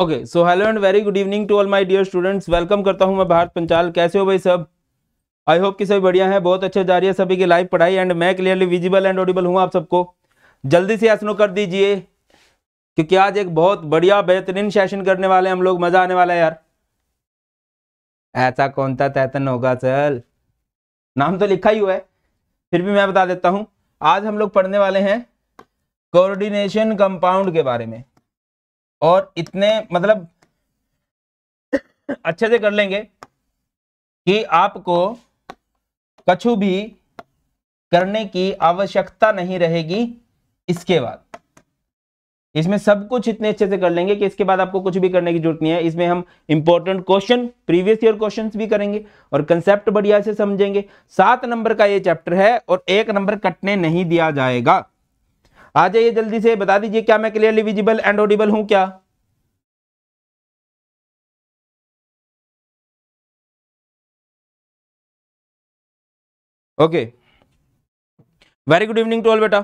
Okay so hello and very good evening to all my dear students welcome करता हूं मैं भारत पंचाल कैसे हो भाई सब आई होप कि सभी बढ़िया है बहुत अच्छा जा रही है सभी की लाइव पढ़ाई एंड मैं क्लियरली विजिबल एंड ऑडिबल हूं आप सबको जल्दी से आसनो कर दीजिए क्योंकि आज एक बहुत बढ़िया बेहतरीन सेशन करने वाले हम लोग मजा आने वाला है यार ऐसा कौन सा तैतन होगा चल नाम तो लिखा ही हुआ है फिर भी मैं बता देता हूँ आज हम लोग पढ़ने वाले हैं कोऑर्डिनेशन कंपाउंड के बारे में और इतने मतलब अच्छे से कर लेंगे कि आपको कछु भी करने की आवश्यकता नहीं रहेगी इसके बाद इसमें सब कुछ इतने अच्छे से कर लेंगे कि इसके बाद आपको कुछ भी करने की जरूरत नहीं है इसमें हम important question previous year questions भी करेंगे और कंसेप्ट बढ़िया से समझेंगे सात नंबर का ये चैप्टर है और एक नंबर कटने नहीं दिया जाएगा आ जाइए जल्दी से बता दीजिए क्या मैं क्लियरली विजिबल एंड ऑडिबल हूं क्या ओके वेरी गुड इवनिंग टोल बेटा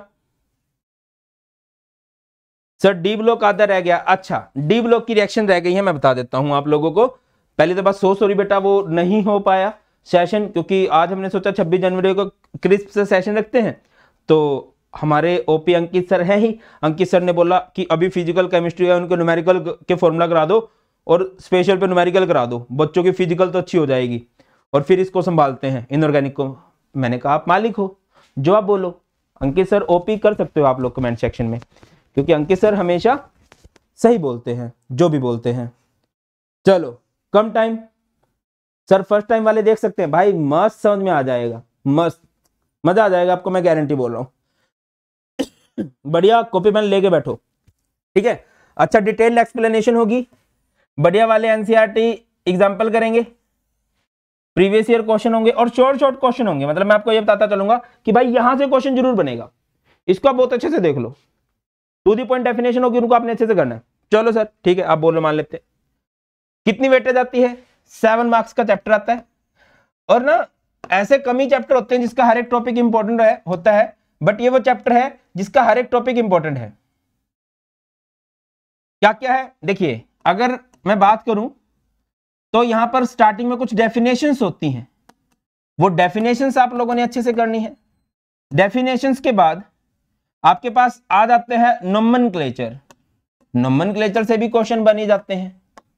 सर डी ब्लॉक आधा रह गया अच्छा डी ब्लॉक की रिएक्शन रह गई है मैं बता देता हूं आप लोगों को पहली तो बात सो सॉरी बेटा वो नहीं हो पाया सेशन क्योंकि आज हमने सोचा 26 जनवरी को क्रिस्प से सेशन रखते हैं तो हमारे ओपी अंकित सर हैं ही अंकित सर ने बोला कि अभी फिजिकल केमिस्ट्री है उनको न्यूमेरिकल के फॉर्मूला करा दो और स्पेशल पे न्यूमेरिकल करा दो बच्चों की फिजिकल तो अच्छी हो जाएगी और फिर इसको संभालते हैं इनऑर्गेनिक को मैंने कहा आप मालिक हो जो आप बोलो अंकित सर ओपी कर सकते हो आप लोग कमेंट सेक्शन में क्योंकि अंकित सर हमेशा सही बोलते हैं जो भी बोलते हैं चलो कम टाइम सर फर्स्ट टाइम वाले देख सकते हैं भाई मस्त समझ में आ जाएगा मस्त मजा आ जाएगा आपको मैं गारंटी बोल रहा हूँ बढ़िया कॉपी पेन लेके बैठो ठीक है अच्छा डिटेल एक्सप्लेनेशन होगी बढ़िया वाले एनसीईआरटी एग्जाम्पल e करेंगे प्रीवियस ईयर क्वेश्चन होंगे और शॉर्ट शॉर्ट क्वेश्चन होंगे मतलब मैं आपको यह बताता चलूंगा कि भाई यहां से क्वेश्चन जरूर बनेगा इसको आप बहुत अच्छे से देख लो टू दी पॉइंट डेफिनेशन होगी उनको आपने अच्छे से करना है चलो सर ठीक है आप बोलो मान लेते कितनी वेटेज आती है सेवन मार्क्स का चैप्टर आता है और ना ऐसे कमी चैप्टर होते हैं जिसका हर एक टॉपिक इंपॉर्टेंट होता है बट ये वो चैप्टर है जिसका हर एक टॉपिक इंपॉर्टेंट है क्या क्या है देखिए अगर मैं बात करूं तो यहां पर स्टार्टिंग में कुछ डेफिनेशन होती हैं वो डेफिनेशन आप लोगों ने अच्छे से करनी है डेफिनेशंस के बाद आपके पास आ जाते हैं नोमन क्लेचर नोमन क्लेचर से भी क्वेश्चन बने जाते हैं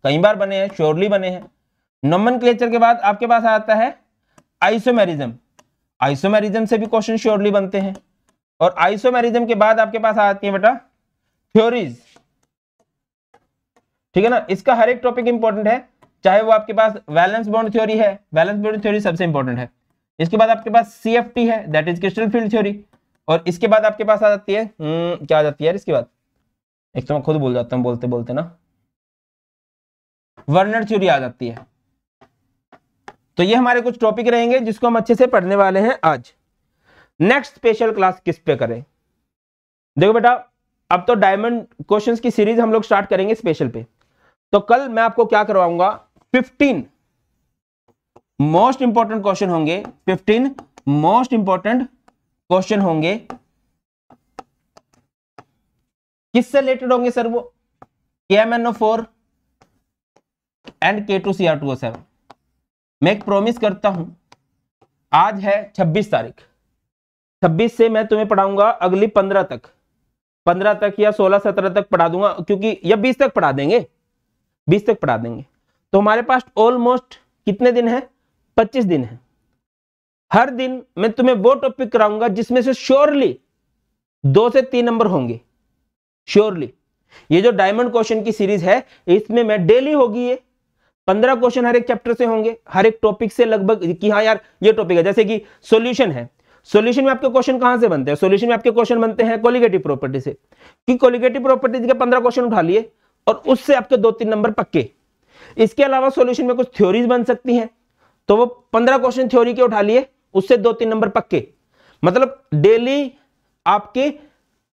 कई बार बने हैं श्योरली बने हैं नोमन क्लेचर के बाद आपके पास आ जाता है आइसोमेरिज्म आइसोमेरिज्म से भी क्वेश्चन श्योरली बनते हैं और आइसोमेरिज्म के बाद आपके पास आती है बेटा थ्योरीज ठीक है ना इसका हर एक टॉपिक इंपॉर्टेंट है चाहे वो आपके पास वैलेंस बॉन्ड थ्योरी है वैलेंस बॉन्ड थ्योरी सबसे इंपॉर्टेंट है इसके बाद आपके पास सी एफ टी है that is crystal field theory और इसके बाद आपके पास आ जाती है हम्म, क्या आ जाती है इसके बाद एक तो मैं खुद बोल जाता हूँ बोलते बोलते ना वर्नर थ्योरी आ जाती है तो ये हमारे कुछ टॉपिक रहेंगे जिसको हम अच्छे से पढ़ने वाले हैं आज नेक्स्ट स्पेशल क्लास किस पे करें देखो बेटा अब तो डायमंड क्वेश्चंस की सीरीज हम लोग स्टार्ट करेंगे स्पेशल पे तो कल मैं आपको क्या करवाऊंगा 15 मोस्ट इंपॉर्टेंट क्वेश्चन होंगे 15 मोस्ट इंपॉर्टेंट क्वेश्चन होंगे किससे रिलेटेड होंगे सर वो K M N O four and K two C R two O seven मैं एक प्रोमिस करता हूं आज है 26 तारीख छब्बीस से मैं तुम्हें पढ़ाऊंगा अगली पंद्रह तक पंद्रह तक या सोलह सत्रह तक पढ़ा दूंगा क्योंकि या बीस तक पढ़ा देंगे बीस तक पढ़ा देंगे तो हमारे पास ऑलमोस्ट कितने दिन है पच्चीस दिन है हर दिन मैं तुम्हें वो टॉपिक कराऊंगा जिसमें से श्योरली दो से तीन नंबर होंगे श्योरली ये जो डायमंड क्वेश्चन की सीरीज है इसमें मैं डेली होगी ये पंद्रह क्वेश्चन हर एक चैप्टर से होंगे हर एक टॉपिक से लगभग कि हाँ यार ये टॉपिक है जैसे कि सॉल्यूशन है सोल्यूशन में आपके क्वेश्चन कहां से बनते हैं सोल्यूशन में आपके क्वेश्चन बनते हैं कोलिगेटिव प्रॉपर्टी से कि कोलिगेटिव प्रॉपर्टीज के पंद्रह क्वेश्चन उठा लिए और उससे आपके दो तीन नंबर पक्के इसके अलावा सोल्यूशन में कुछ थ्योरीज बन सकती है तो वो पंद्रह क्वेश्चन थ्योरी के उठा लिए उससे दो तीन नंबर पक्के मतलब डेली आपके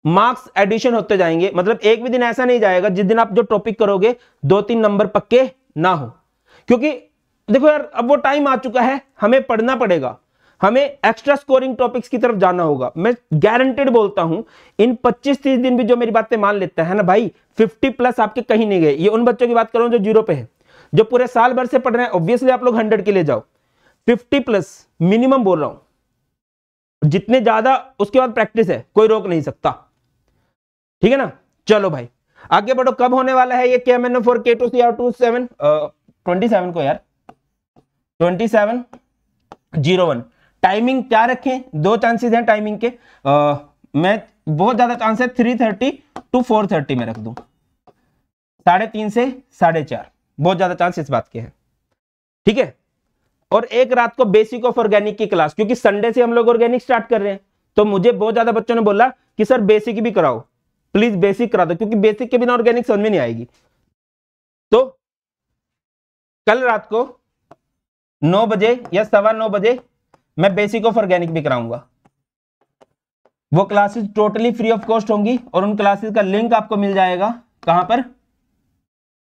मार्क्स एडिशन होते जाएंगे मतलब एक भी दिन ऐसा नहीं जाएगा जिस दिन आप जो टॉपिक करोगे दो तीन नंबर पक्के ना हो क्योंकि देखो यार अब वो टाइम आ चुका है हमें पढ़ना पड़ेगा हमें एक्स्ट्रा स्कोरिंग टॉपिक्स की तरफ जाना होगा मैं गारंटेड बोलता हूं इन 25-30 दिन भी जो मेरी बातें मान लेता है ना भाई 50 प्लस आपके कहीं नहीं गए ये उन बच्चों की बात करो जो जीरो पे है जो पूरे साल भर से पढ़ रहे हैं ऑब्वियसली आप लोग हंड्रेड के लिए जाओ फिफ्टी प्लस मिनिमम बोल रहा हूं जितने ज्यादा उसके बाद प्रैक्टिस है कोई रोक नहीं सकता ठीक है ना चलो भाई आगे बढ़ो कब होने वाला है ये K M N four K two C R two seven twenty seven को यार twenty seven zero one timing क्या रखें दो चांसेस हैं टाइमिंग के आ, मैं बहुत ज्यादा चांस है three thirty to four thirty में रख दू साढ़े तीन से साढ़े चार बहुत ज्यादा चांस इस बात के हैं ठीक है और एक रात को बेसिक ऑफ ऑर्गेनिक की क्लास क्योंकि संडे से हम लोग ऑर्गेनिक स्टार्ट कर रहे हैं तो मुझे बहुत ज्यादा बच्चों ने बोला कि सर बेसिक भी कराओ प्लीज बेसिक करा दो क्योंकि बेसिक के बिना ऑर्गेनिक समझ में नहीं आएगी तो कल रात को नौ बजे या सवा नौ बजे मैं बेसिक ऑफ ऑर्गेनिक भी कराऊंगा वो classes totally free of cost होंगी और उन क्लासेस का लिंक आपको मिल जाएगा कहां पर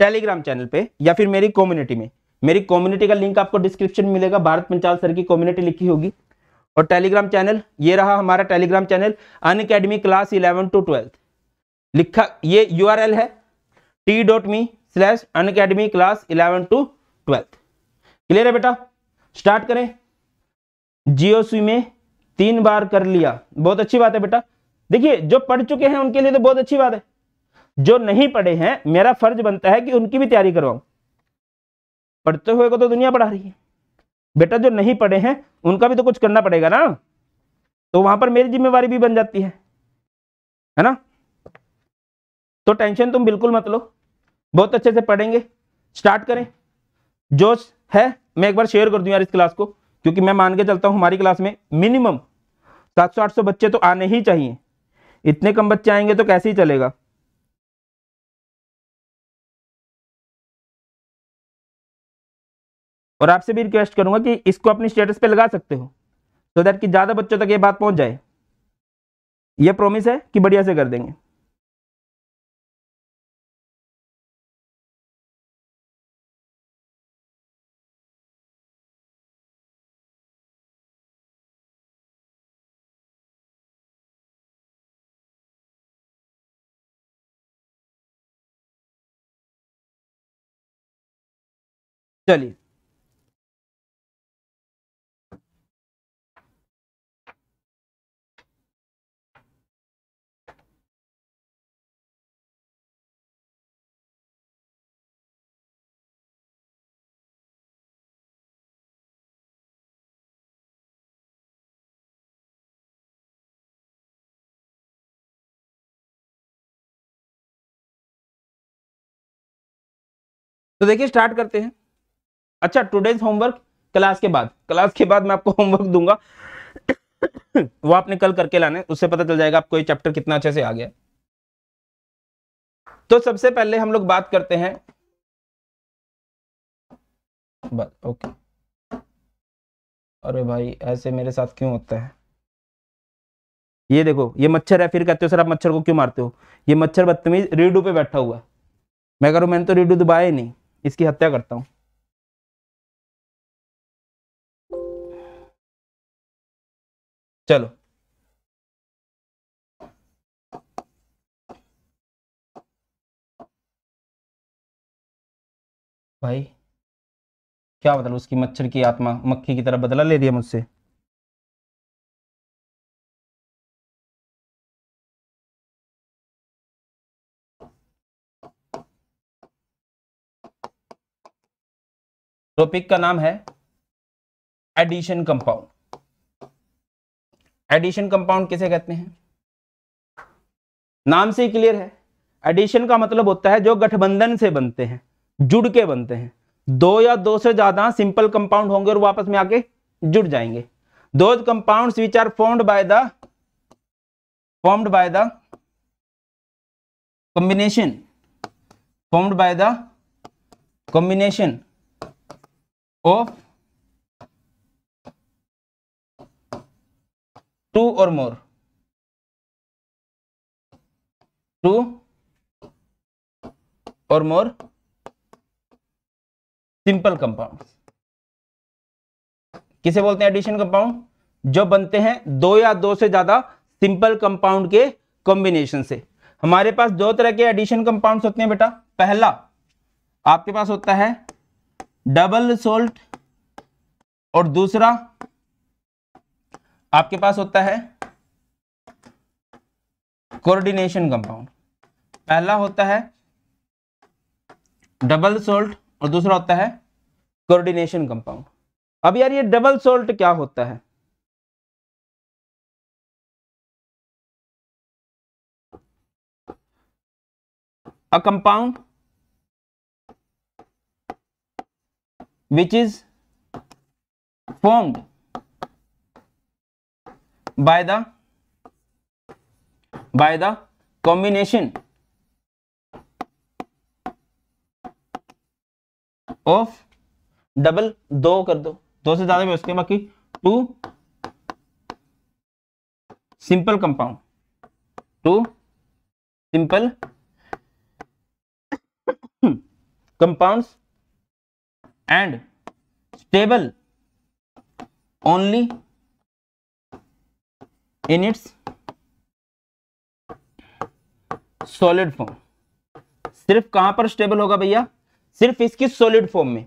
टेलीग्राम चैनल पे या फिर मेरी कम्युनिटी में मेरी कम्युनिटी का लिंक आपको डिस्क्रिप्शन में मिलेगा भारत पंचाल सर की कम्युनिटी लिखी होगी और टेलीग्राम चैनल ये रहा हमारा Telegram channel Unacademy class eleven to twelfth लिखा ये यू है T dot me slash Unacademy class eleven to twelfth clear है बेटा स्टार्ट करें सी में तीन बार कर लिया बहुत अच्छी बात है बेटा देखिए जो पढ़ चुके हैं उनके लिए तो बहुत अच्छी बात है जो नहीं पढ़े हैं मेरा फर्ज बनता है कि उनकी भी तैयारी करवाऊ पढ़ते हुए को तो दुनिया पढ़ा रही है बेटा जो नहीं पढ़े हैं उनका भी तो कुछ करना पड़ेगा ना तो वहां पर मेरी जिम्मेवारी भी बन जाती है है ना तो टेंशन तुम बिल्कुल मत लो बहुत अच्छे से पढ़ेंगे स्टार्ट करें जोश है मैं एक बार शेयर कर दूं यार इस क्लास को क्योंकि मैं मान के चलता हूँ हमारी क्लास में मिनिमम सात सौ आठ सौ बच्चे तो आने ही चाहिए इतने कम बच्चे आएंगे तो कैसे ही चलेगा और आपसे भी रिक्वेस्ट करूंगा कि इसको अपनी स्टेटस पे लगा सकते हो सो so दैट कि ज़्यादा बच्चों तक ये बात पहुंच जाए ये प्रॉमिस है कि बढ़िया से कर देंगे चलिए तो देखिए स्टार्ट करते हैं अच्छा टूडेज होमवर्क क्लास के बाद क्लास के बाद मैं आपको होमवर्क दूंगा वो आपने कल करके लाने उससे पता चल जाएगा आपको ये चैप्टर कितना अच्छे से आ गया तो सबसे पहले हम लोग बात करते हैं बस ओके अरे भाई ऐसे मेरे साथ क्यों होता है ये देखो ये मच्छर है फिर कहते हो सर आप मच्छर को क्यों मारते हो ये मच्छर बदतमीज रीडू पे बैठा हुआ है मैं कह रहा मैंने तो रीडू दबाया ही नहीं इसकी हत्या करता हूँ चलो भाई क्या बदल उसकी मच्छर की आत्मा मक्खी की तरह बदला ले दिया मुझसे टॉपिक का नाम है एडिशन कंपाउंड एडिशन कंपाउंड किसे कहते हैं नाम से क्लियर है एडिशन का मतलब होता है जो गठबंधन से बनते हैं जुड़ के बनते हैं दो या दो से ज्यादा सिंपल कंपाउंड होंगे और वापस में आके जुड़ जाएंगे दो compound which are formed by the formed by the combination formed by the combination of two or more to or more simple compound किसे बोलते हैं एडिशन कंपाउंड जो बनते हैं दो या दो से ज्यादा सिंपल कंपाउंड के कॉम्बिनेशन से हमारे पास दो तरह के एडिशन कंपाउंड होते हैं बेटा पहला आपके पास होता है डबल सोल्ट और दूसरा आपके पास होता है कोऑर्डिनेशन कंपाउंड पहला होता है डबल सोल्ट और दूसरा होता है कोऑर्डिनेशन कंपाउंड अब यार ये डबल सोल्ट क्या होता है a compound which is formed by the by the combination of double दो कर दो दो से ज्यादा भी उसके बाकी two simple compound two simple compounds and stable only in its solid form सिर्फ कहां पर स्टेबल होगा भैया सिर्फ इसकी सॉलिड फॉर्म में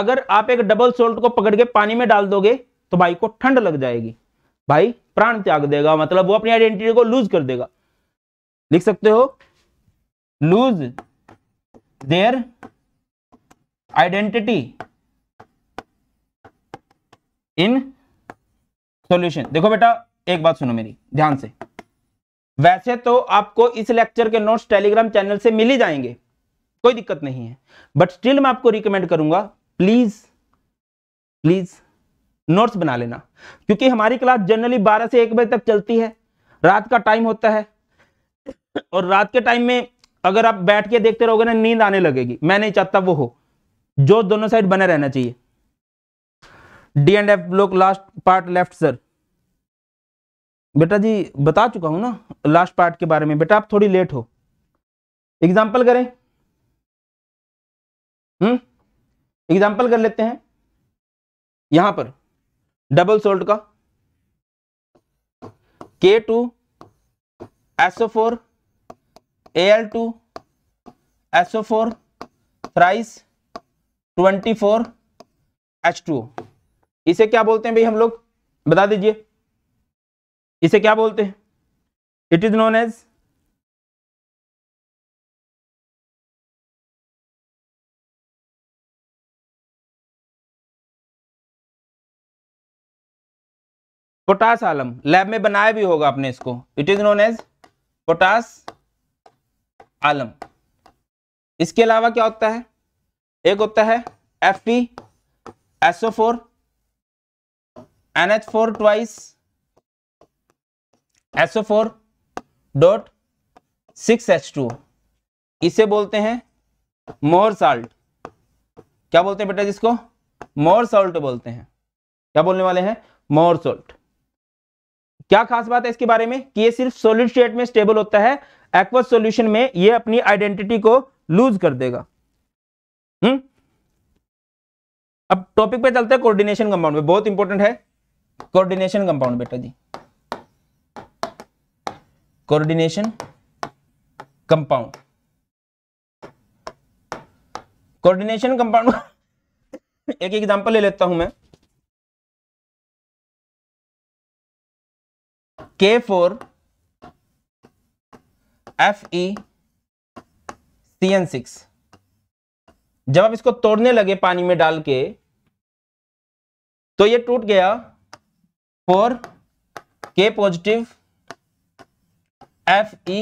अगर आप एक डबल सोल्ट को पकड़ के पानी में डाल दोगे तो भाई को ठंड लग जाएगी भाई प्राण त्याग देगा मतलब वो अपनी आइडेंटिटी को लूज कर देगा लिख सकते हो lose their identity in solution देखो बेटा एक बात सुनो मेरी ध्यान से वैसे तो आपको इस लेक्चर के नोट्स टेलीग्राम चैनल से मिल ही जाएंगे कोई दिक्कत नहीं है बट स्टिल मैं आपको रिकमेंड करूंगा प्लीज प्लीज नोट्स बना लेना क्योंकि हमारी क्लास जनरली 12 से 1 बजे तक चलती है रात का टाइम होता है और रात के टाइम में अगर आप बैठ के देखते रहोगे ना नींद आने लगेगी मैं नहीं चाहता वो हो जो दोनों साइड बने रहना चाहिए डी एंड एफ लोग लास्ट पार्ट लेफ्ट सर बेटा जी बता चुका हूं ना लास्ट पार्ट के बारे में बेटा आप थोड़ी लेट हो एग्जाम्पल करें एग्जाम्पल हम्म? कर लेते हैं यहां पर डबल सोल्ट का K two SO four A L two SO four thrice twenty four H two इसे क्या बोलते हैं भाई हम लोग बता दीजिए इसे क्या बोलते हैं it is known as potash alum lab में बनाया भी होगा आपने इसको it is known as potash alum इसके अलावा क्या होता है एक होता है F P SO four N H four twice SO four dot six H two इसे बोलते हैं मोर साल्ट क्या बोलते हैं बेटा जिसको मोर सॉल्ट बोलते हैं क्या बोलने वाले हैं मोर सॉल्ट क्या खास बात है इसके बारे में कि ये सिर्फ सोलिड स्टेट में स्टेबल होता है एक्वस सॉल्यूशन में ये अपनी आइडेंटिटी को लूज कर देगा हम्म अब टॉपिक पे चलते हैं कोऑर्डिनेशन कंपाउंड में बहुत इंपॉर्टेंट है कोऑर्डिनेशन कंपाउंड बेटा जी कोऑर्डिनेशन कंपाउंड कोऑर्डिनेशन कंपाउंड एक एग्जांपल ले लेता हूं मैं K four F E C N six जब आप इसको तोड़ने लगे पानी में डाल के तो ये टूट गया four K positive F E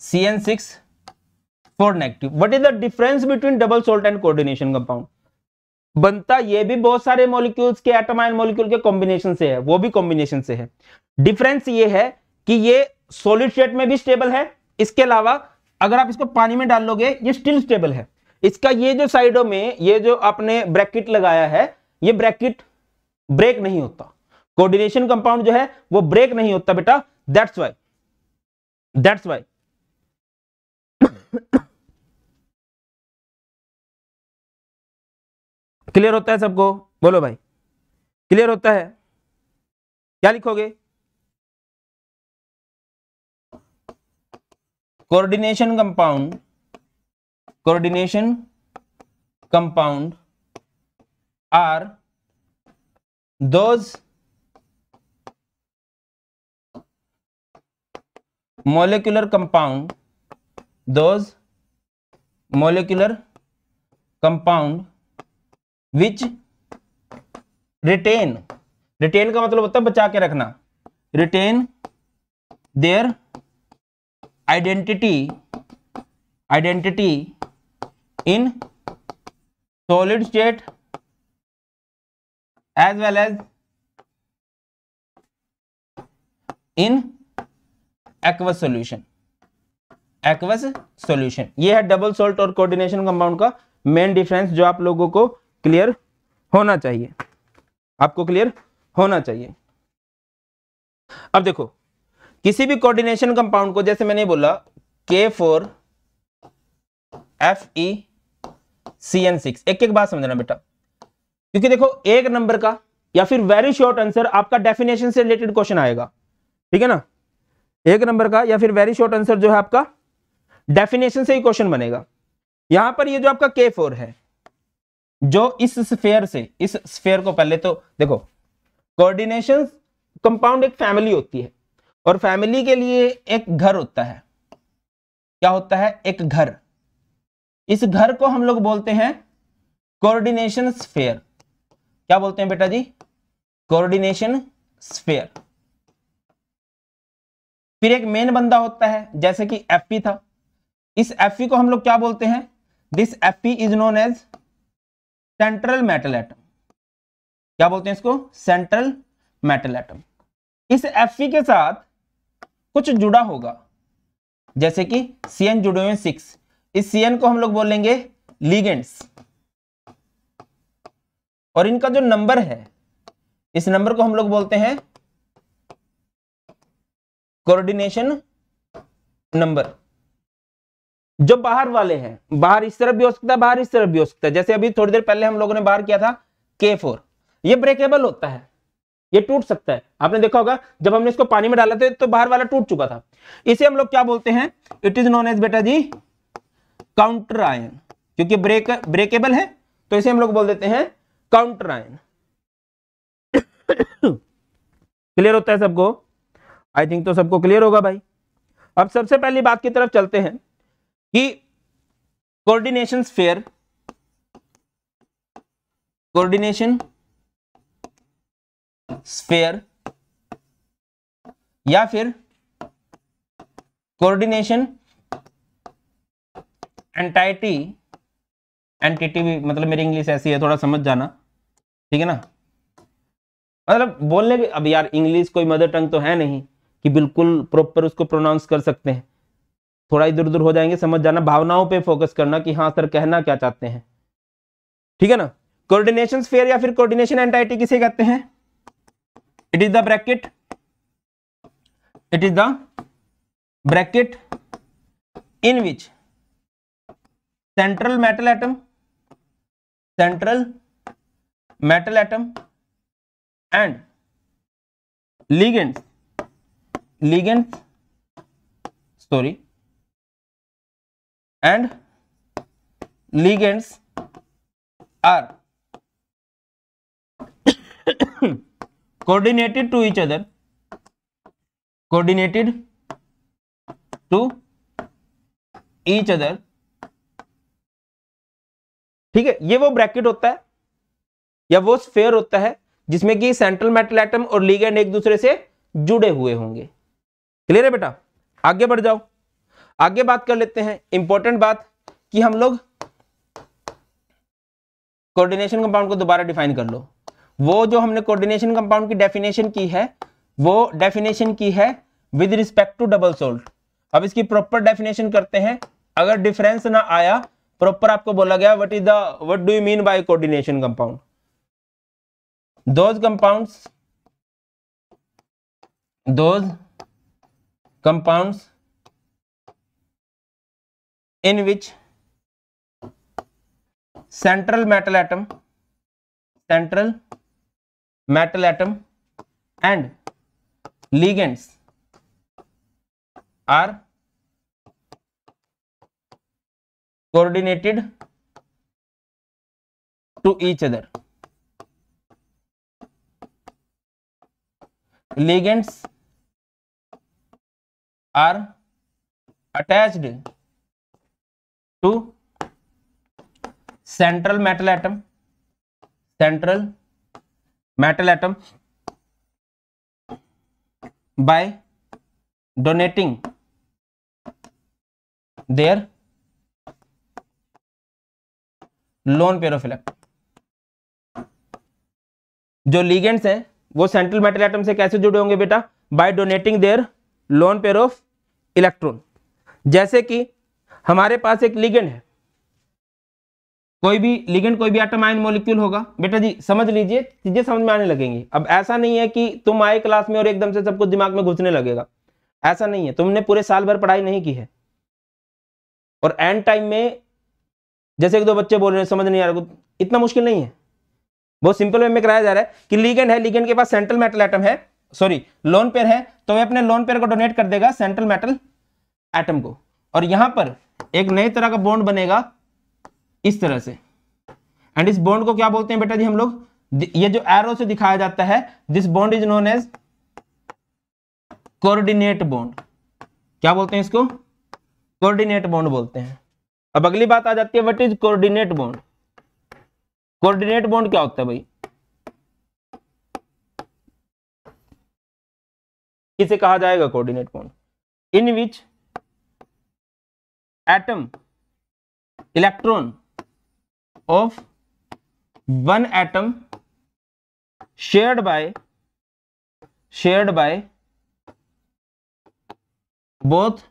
C N six four negative what is the difference between double salt and coordination compound बनता ये भी बहुत सारे मॉलिक्यूल्स के एटम एंड मॉलिक्यूल के कॉम्बिनेशन से है वो भी कॉम्बिनेशन से है डिफरेंस ये है कि ये सोलिड स्टेट में भी स्टेबल है इसके अलावा अगर आप इसको पानी में डाल लोगे ये स्टिल स्टेबल है इसका ये जो साइडों में ये जो आपने ब्रैकेट लगाया है ये ब्रैकेट ब्रेक नहीं होता कोऑर्डिनेशन कंपाउंड जो है वो ब्रेक नहीं होता बेटा that's why that's why clear होता है सबको बोलो भाई क्लियर होता है क्या लिखोगे coordination compound coordination compound are those molecular compound those molecular compound which retain retain का मतलब होता है बचा के रखना retain their identity identity in solid state as well as in aqueous solution aqueous solution ये है डबल सोल्ट और कोऑर्डिनेशन कंपाउंड का मेन डिफरेंस जो आप लोगों को क्लियर होना चाहिए आपको क्लियर होना चाहिए अब देखो किसी भी कोऑर्डिनेशन कंपाउंड को जैसे मैंने बोला K four F E C N six एक एक बात समझना बेटा क्योंकि देखो एक नंबर का या फिर वेरी शॉर्ट आंसर आपका डेफिनेशन से रिलेटेड क्वेश्चन आएगा ठीक है ना एक नंबर का या फिर वेरी शॉर्ट आंसर जो है आपका डेफिनेशन से ही क्वेश्चन बनेगा यहां पर ये जो आपका के फोर है जो इस स्फेयर से इस स्फेयर को पहले तो देखो कोऑर्डिनेशन कंपाउंड एक फैमिली होती है और फैमिली के लिए एक घर होता है क्या होता है एक घर इस घर को हम लोग बोलते हैं कोऑर्डिनेशन स्फेयर क्या बोलते हैं बेटा जी कोऑर्डिनेशन स्फेयर फिर एक मेन बंदा होता है जैसे कि एफ था इस एफ को हम लोग क्या बोलते हैं this F is known as central metal atom क्या बोलते हैं इसको सेंट्रल मेटल एटम इस एफ के साथ कुछ जुड़ा होगा जैसे कि सी एन जुड़े हुए सिक्स इस सी एन को हम लोग बोलेंगे लीगेंट्स और इनका जो नंबर है इस नंबर को हम लोग बोलते हैं कोऑर्डिनेशन नंबर जो बाहर वाले हैं बाहर इस तरफ भी हो सकता है बाहर इस तरफ भी हो सकता है जैसे अभी थोड़ी देर पहले हम लोगों ने बाहर किया था के फोर ये ब्रेकेबल होता है ये टूट सकता है आपने देखा होगा जब हमने इसको पानी में डाला था तो बाहर वाला टूट चुका था इसे हम लोग क्या बोलते हैं इट इज नॉन एज बेटा जी काउंटर आयन क्योंकि ब्रेक ब्रेकेबल है तो इसे हम लोग बोल देते हैं काउंटर आयन क्लियर होता है सबको आई थिंक तो सबको क्लियर होगा भाई अब सबसे पहली बात की तरफ चलते हैं कि कोऑर्डिनेशन फेयर कोऑर्डिनेशन स्फेयर या फिर कोऑर्डिनेशन एंटाइटी एंटिटी भी मतलब मेरी इंग्लिश ऐसी है थोड़ा समझ जाना ठीक है ना मतलब बोलने के अब यार इंग्लिश कोई मदर टंग तो है नहीं कि बिल्कुल प्रॉपर उसको प्रोनाउंस कर सकते हैं थोड़ा इधर उधर हो जाएंगे समझ जाना भावनाओं पे फोकस करना कि हाँ सर कहना क्या चाहते हैं ठीक है ना कोऑर्डिनेशन फेयर या फिर कोऑर्डिनेशन एंटाइटी किसे कहते हैं it is the bracket it is the bracket in which central metal atom central metal atom and ligands ligand sorry and ligands are coordinated to each other coordinated to each other ठीक है ये वो bracket होता है या वो sphere होता है जिसमें कि सेंट्रल मेटल एटम और लीगेंड एक दूसरे से जुड़े हुए होंगे क्लियर है बेटा आगे बढ़ जाओ आगे बात कर लेते हैं इंपॉर्टेंट बात कि हम लोग कोऑर्डिनेशन कंपाउंड को दोबारा डिफाइन कर लो वो जो हमने कोऑर्डिनेशन कंपाउंड की डेफिनेशन की है वो डेफिनेशन की है with respect to double salt अब इसकी प्रॉपर डेफिनेशन करते हैं अगर डिफरेंस ना आया प्रॉपर आपको बोला गया what is the what do you mean by coordination compound those compounds those compounds in which central metal atom central metal atom and ligands are coordinated to each other ligands are attached to central metal atom central metal atom by donating their lone pair of electron जो ligands हैं वो central metal atom से कैसे जुड़े होंगे बेटा by donating their lone pair of electron जैसे कि हमारे पास एक लिगेंड है कोई भी लिगेंड कोई भी आइटम आयन मोलिक्यूल होगा बेटा जी समझ लीजिए चीजें समझ में आने लगेंगी अब ऐसा नहीं है कि तुम आए क्लास में और एकदम से सब कुछ दिमाग में घुसने लगेगा ऐसा नहीं है तुमने पूरे साल भर पढ़ाई नहीं की है और एंड टाइम में जैसे एक दो बच्चे बोल रहे हैं समझ नहीं आ रहा इतना मुश्किल नहीं है बहुत सिंपल वे में कराया जा रहा है कि लीगेंड है लीगेंड के पास सेंट्रल मेटल आइटम है सॉरी लोन पेयर है तो वह अपने लोन पेयर को डोनेट कर देगा सेंट्रल मेटल एटम को और यहां पर एक नए तरह का बॉन्ड बनेगा इस तरह से एंड इस बॉन्ड को क्या बोलते हैं बेटा जी हम लोग ये जो एरो से दिखाया जाता है this bond is known as coordinate bond क्या बोलते हैं इसको कोऑर्डिनेट बॉन्ड बोलते हैं अब अगली बात आ जाती है what is coordinate bond coordinate bond क्या होता है भाई इसे कहा जाएगा कोऑर्डिनेट कौन in which atom electron of one atom shared by shared by both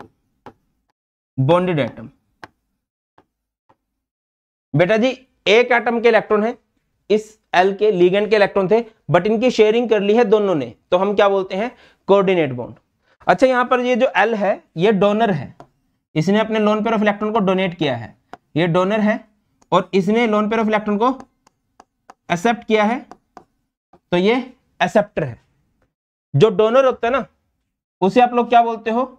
bonded atom बेटा जी एक एटम के इलेक्ट्रॉन है इस एल के लीगेंड के इलेक्ट्रॉन थे बट इनकी शेयरिंग कर ली है दोनों ने तो हम क्या बोलते हैं कोऑर्डिनेट बॉन्ड अच्छा यहां पर ये जो एल है ये डोनर है इसने अपने लोन पेयर ऑफ इलेक्ट्रॉन को डोनेट किया है ये डोनर है और इसने लोन पेयर ऑफ इलेक्ट्रॉन को एक्सेप्ट किया है तो ये एक्सेप्टर है जो डोनर होता है ना उसे आप लोग क्या बोलते हो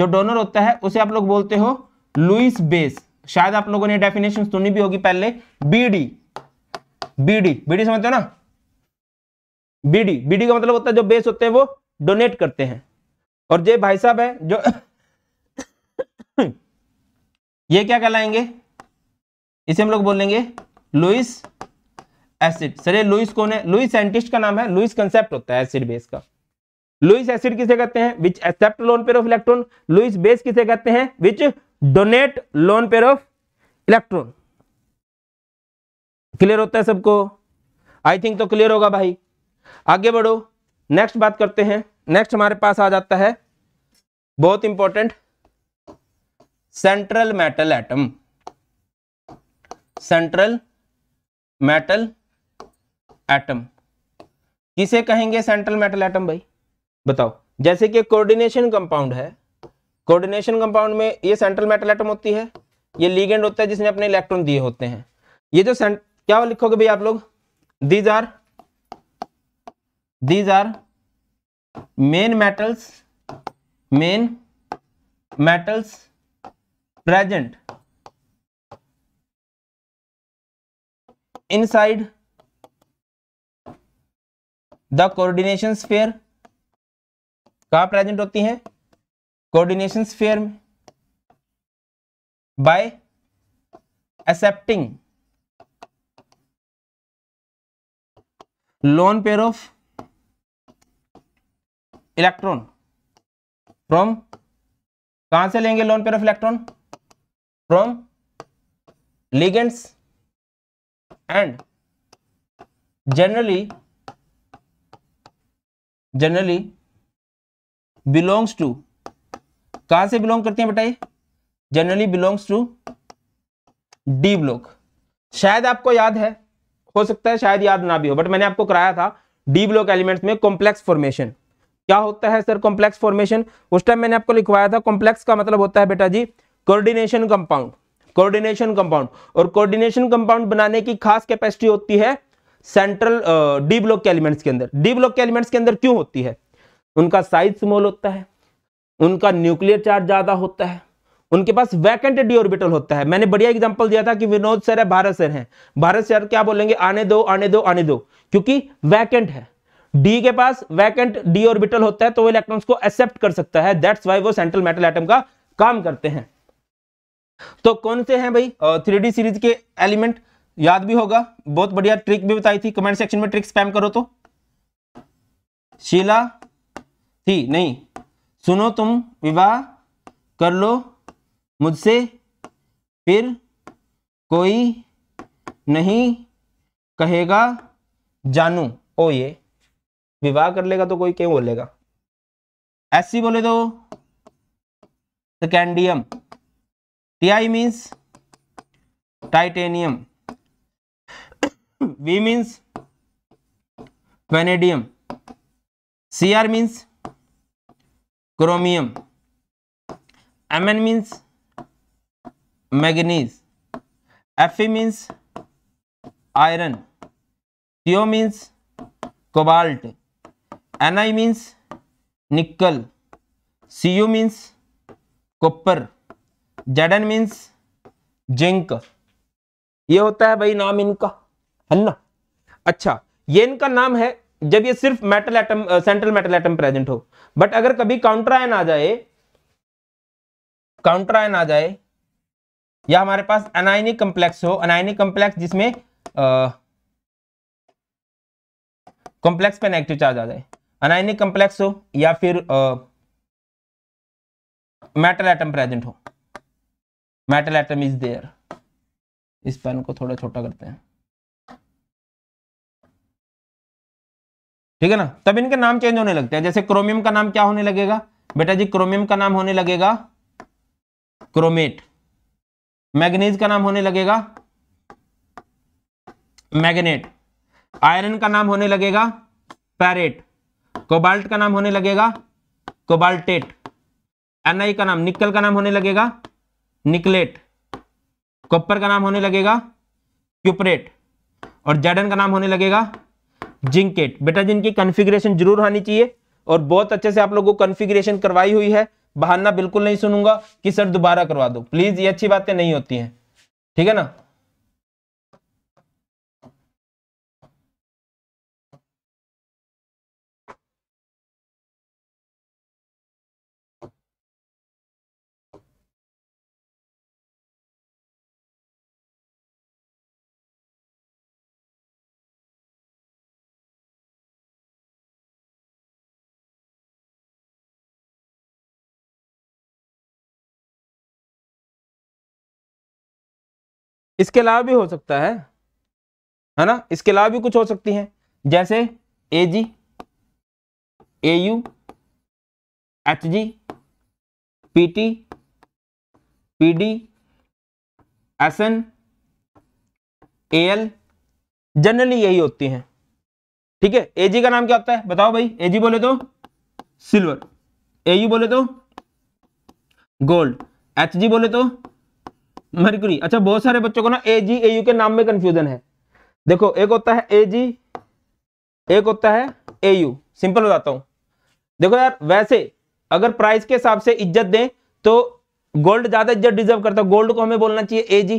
जो डोनर होता है उसे आप लोग बोलते हो लुइस बेस शायद आप लोगों ने डेफिनेशन सुनी भी होगी पहले बीडी बीडी बीडी समझते हो ना बीडी बीडी का मतलब होता है जो बेस होते हैं वो डोनेट करते हैं और जे भाई साहब है जो ये क्या कहलाएंगे इसे हम लोग बोलेंगे लुइस एसिड सर ये लुइस कौन है लुइस साइंटिस्ट का नाम है लुइस कंसेप्ट होता है एसिड बेस का लुइस एसिड किसे कहते हैं which accept lone pair of electron Lewis base किसे कहते हैं which donate lone pair of electron clear होता है सबको आई थिंक तो क्लियर होगा भाई आगे बढ़ो नेक्स्ट बात करते हैं नेक्स्ट हमारे पास आ जाता है बहुत important central metal atom central metal atom किसे कहेंगे सेंट्रल मेटल एटम भाई बताओ जैसे कि कोऑर्डिनेशन कंपाउंड है कोऑर्डिनेशन कंपाउंड में ये सेंट्रल मेटल एटम होती है ये लीगेंड होता है जिसने अपने इलेक्ट्रॉन दिए होते हैं ये जो सेंट क्या लिखोगे भाई आप लोग these are these are main metals main metals present side the coordination sphere कहा प्रेजेंट होती है कोऑर्डिनेशन स्फेयर में by accepting lone pair of electron from कहां से लेंगे lone pair of electron from ligands and generally generally belongs to कहां से belong करते हैं बताइए generally belongs to D block शायद आपको याद है हो सकता है शायद याद ना भी हो बट मैंने आपको कराया था डी ब्लॉक एलिमेंट्स में कॉम्प्लेक्स फॉर्मेशन क्या होता है सर कॉम्प्लेक्स फॉर्मेशन उस टाइम मैंने आपको लिखवाया था कॉम्प्लेक्स का मतलब होता है बेटा जी कोऑर्डिनेशन कंपाउंड कोऑर्डिनेशन कंपाउंड और कोऑर्डिनेशन कंपाउंड बनाने की खास कैपेसिटी होती है सेंट्रल डी ब्लॉक के एलिमेंट्स के अंदर डी ब्लॉक के एलिमेंट्स के अंदर क्यों होती है उनका साइज स्मॉल होता है उनका न्यूक्लियर चार्ज ज़्यादा होता है उनके पास वैकेंट डी ऑर्बिटल होता है मैंने बढ़िया एग्जांपल दिया था कि विनोद सर है भारत सर है भारत सर क्या बोलेंगे आने दो आने दो आने दो क्योंकि वैकेंट है डी के पास वैकेंट डी ऑर्बिटल होता है तो वो इलेक्ट्रॉन्स को एक्सेप्ट कर सकता है दैट्स वाई वो सेंट्रल मेटल एटम का काम करते हैं तो कौन से हैं भाई थ्री सीरीज के एलिमेंट याद भी होगा बहुत बढ़िया ट्रिक भी बताई थी कमेंट सेक्शन में ट्रिक स्पैम करो तो शीला थी नहीं सुनो तुम विवाह कर लो मुझसे फिर कोई नहीं कहेगा जानू ओ ये विवाह कर लेगा तो कोई क्यों बोलेगा ऐसी बोले तो scandium T I means titanium V means vanadium C R means chromium M N means manganese Fe means iron Co means cobalt Ni means nickel Cu means copper Zn means zinc ये होता है भाई नाम इनका है ना अच्छा ये इनका नाम है जब ये सिर्फ metal atom central metal atom present हो बट अगर कभी काउंटर आयन आ जाए काउंटर आयन आ जाए या हमारे पास अनायनिक कंप्लेक्स हो अनायनिक कंप्लेक्स जिसमें कॉम्प्लेक्स पे नेगेटिव चार्ज आ जाए अनायनिक कंप्लेक्स हो या फिर मेटल एटम प्रेजेंट हो मेटल एटम इज देयर इस पेन को थोड़ा छोटा करते हैं ठीक है ना तब इनके नाम चेंज होने लगते हैं जैसे क्रोमियम का नाम क्या होने लगेगा बेटा जी क्रोमियम का नाम होने लगेगा क्रोमेट मैग्नीज का नाम होने लगेगा मैग्नेट आयरन का नाम होने लगेगा पैरेट कोबाल्ट का नाम होने लगेगा कोबाल्टेट एनआई का नाम निकल का नाम होने लगेगा निकलेट कॉपर का नाम होने लगेगा क्यूपरेट और जेडन का नाम होने लगेगा जिंकेट बेटा जिनकी कॉन्फ़िगरेशन जरूर होनी चाहिए और बहुत अच्छे से आप लोगों को कन्फिग्रेशन करवाई हुई है बहाना बिल्कुल नहीं सुनूंगा कि सर दोबारा करवा दो प्लीज़ ये अच्छी बातें नहीं होती हैं ठीक है ना इसके अलावा भी हो सकता है है ना इसके अलावा भी कुछ हो सकती है जैसे A G A U H G P T P D S N A L generally यही होती हैं ठीक है ए जी का नाम क्या होता है बताओ भाई ए जी बोले तो सिल्वर ए यू बोले तो गोल्ड एच जी बोले तो मरकरी अच्छा बहुत सारे बच्चों को ना ए जी ए यू के नाम में कंफ्यूजन है देखो एक होता है ए जी एक होता है ए यू सिंपल बताता हूं देखो यार वैसे अगर प्राइस के हिसाब से इज्जत दें तो गोल्ड ज्यादा इज्जत डिजर्व करता है गोल्ड को हमें बोलना चाहिए ए जी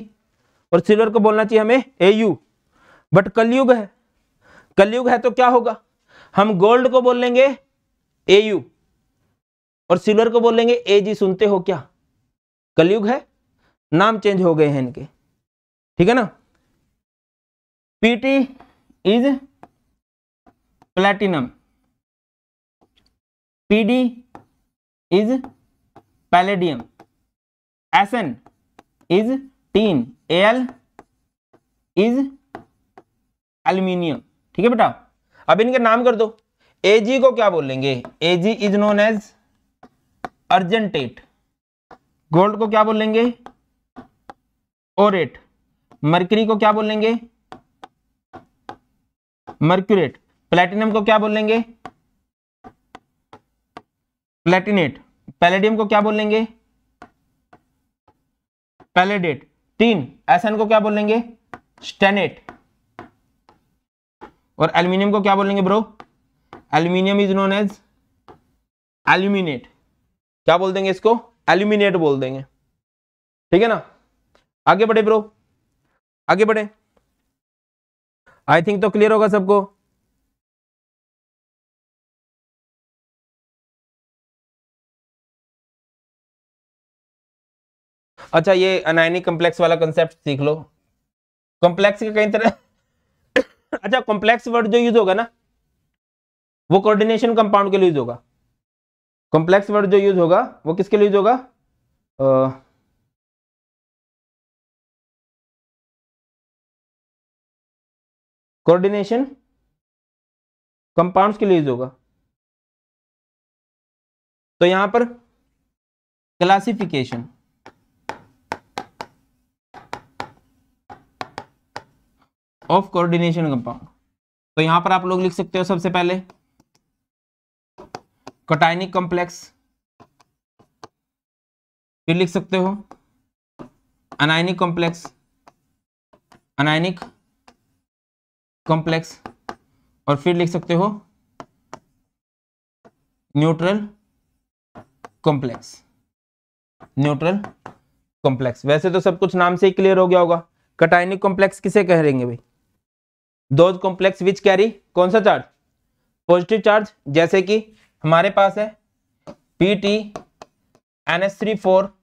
और सिल्वर को बोलना चाहिए हमें ए यू बट कलयुग है कलयुग है तो क्या होगा हम गोल्ड को बोलेंगे ए यू और सिल्वर को बोलेंगे ए जी सुनते हो क्या कलयुग है नाम चेंज हो गए हैं इनके ठीक है ना PT is platinum PD is palladium SN is tin L is aluminium ठीक है बेटा अब इनके नाम कर दो एजी को क्या बोलेंगे AG is known as argentate gold को क्या बोलेंगे ओरेट मर्क्यूरी को क्या बोलेंगे मर्क्यूरेट प्लेटिनम को क्या बोलेंगे प्लेटिनेट पैलेडियम को क्या बोलेंगे पैलेडेट तीन एसन को क्या बोलेंगे स्टेनेट और एल्यूमिनियम को क्या बोलेंगे bro aluminium is known as aluminate क्या बोल देंगे इसको एल्यूमिनेट बोल देंगे ठीक है ना आगे बढ़े ब्रो आगे बढ़े आई थिंक तो क्लियर होगा सबको अच्छा ये अनायनी कॉम्प्लेक्स वाला कंसेप्ट सीख लो कॉम्प्लेक्स का कई तरह अच्छा कॉम्प्लेक्स वर्ड जो यूज होगा ना वो कोऑर्डिनेशन कंपाउंड के लिए यूज होगा कॉम्प्लेक्स वर्ड जो यूज होगा वो किसके लिए यूज होगा कोऑर्डिनेशन कंपाउंड्स के लिए यूज होगा तो यहां पर क्लासिफिकेशन ऑफ कोऑर्डिनेशन कंपाउंड तो यहां पर आप लोग लिख सकते हो सबसे पहले कटाइनिक कॉम्प्लेक्स फिर लिख सकते हो अनाइनिक कॉम्प्लेक्स अनाइनिक कॉम्प्लेक्स और फिर लिख सकते हो न्यूट्रल कॉम्प्लेक्स न्यूट्रल कॉम्प्लेक्स वैसे तो सब कुछ नाम से ही क्लियर हो गया होगा कटाइनिक कॉम्प्लेक्स किसे कह रहे भाई दोज कॉम्प्लेक्स विच कैरी कौन सा चार्ज पॉजिटिव चार्ज जैसे कि हमारे पास है P T N S three four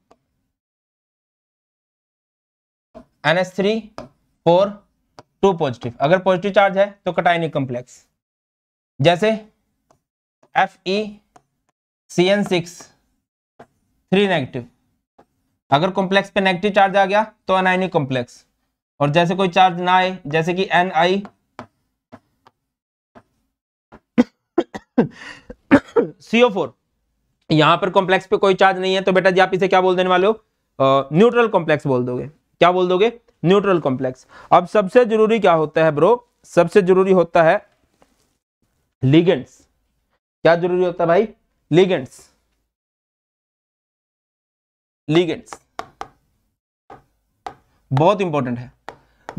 N S three four two positive अगर पॉजिटिव चार्ज है तो कटाइनिक कॉम्प्लेक्स जैसे F E C N six three negative अगर कॉम्प्लेक्स पे नेगेटिव चार्ज आ गया तो अनाइनिक कॉम्प्लेक्स और जैसे कोई चार्ज ना आए जैसे कि एन आई सीओ फोर यहां पर कॉम्प्लेक्स पे कोई चार्ज नहीं है तो बेटा जी आप इसे क्या बोल देने वाले हो न्यूट्रल कॉम्प्लेक्स बोल दोगे क्या बोल दोगे न्यूट्रल कॉम्प्लेक्स अब सबसे जरूरी क्या होता है ब्रो सबसे जरूरी होता है लिगेंड्स क्या जरूरी होता है भाई लिगेंड्स लिगेंड्स बहुत इंपॉर्टेंट है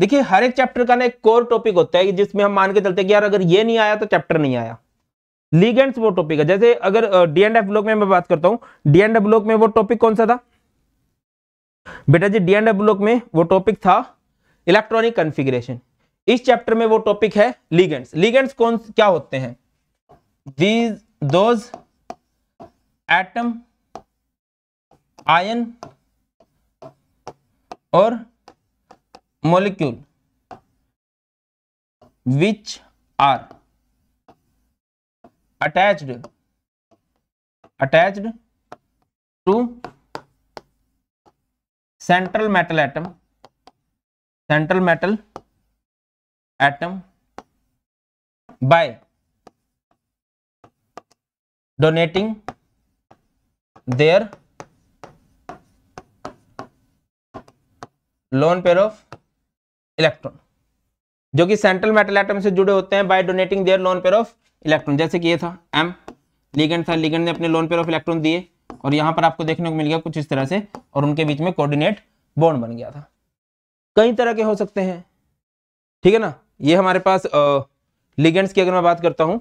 देखिए हर एक चैप्टर का ना एक कोर टॉपिक होता है जिसमें हम मान के चलते हैं कि यार अगर ये नहीं आया तो चैप्टर नहीं आया लीगेंट्स वो टॉपिक है जैसे अगर डी एफ ब्लॉक में मैं बात करता हूं डी ब्लॉक में वो टॉपिक कौन सा था बेटा जी डी एंड ब्लॉक में वो टॉपिक था इलेक्ट्रॉनिक कंफिग्रेशन इस चैप्टर में वो टॉपिक है लीगेंट्स लीगेंट्स कौन क्या होते हैं दीज दोज एटम आयन और molecule which are attached attached to central metal atom central metal atom by donating their lone pair of electron जो कि सेंट्रल मेटल एटम से जुड़े होते हैं by donating their lone pair of electron जैसे कि ये था एम लिगेंड था लिगेंड ने अपने लोन पेयर ऑफ इलेक्ट्रॉन दिए और यहां पर आपको देखने को मिल गया कुछ इस तरह से और उनके बीच में कोऑर्डिनेट बोन बन गया था कई तरह के हो सकते हैं ठीक है ना ये हमारे पास लिगेंड्स की अगर मैं बात करता हूं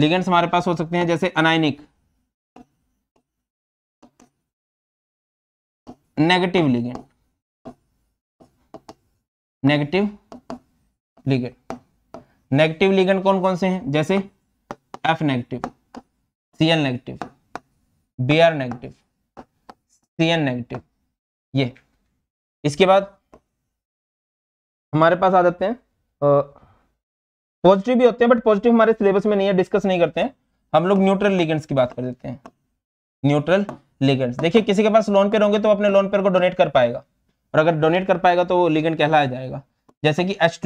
लिगेंड्स हमारे पास हो सकते हैं जैसे anionic negative ligand negative ligand negative ligand कौन कौन से हैं जैसे F negative C L negative B R negative C N negative ये इसके बाद हमारे पास आ जाते हैं पॉजिटिव भी होते हैं बट पॉजिटिव हमारे सिलेबस में नहीं है डिस्कस नहीं करते हैं हम लोग न्यूट्रल लिगेंड्स की बात कर देते हैं न्यूट्रल लिगेंड्स देखिए किसी के पास लोन पेयर होंगे तो अपने लोन पेयर को डोनेट कर पाएगा और अगर डोनेट कर पाएगा तो वो लिगेंड कहलाया जाएगा जैसे कि एच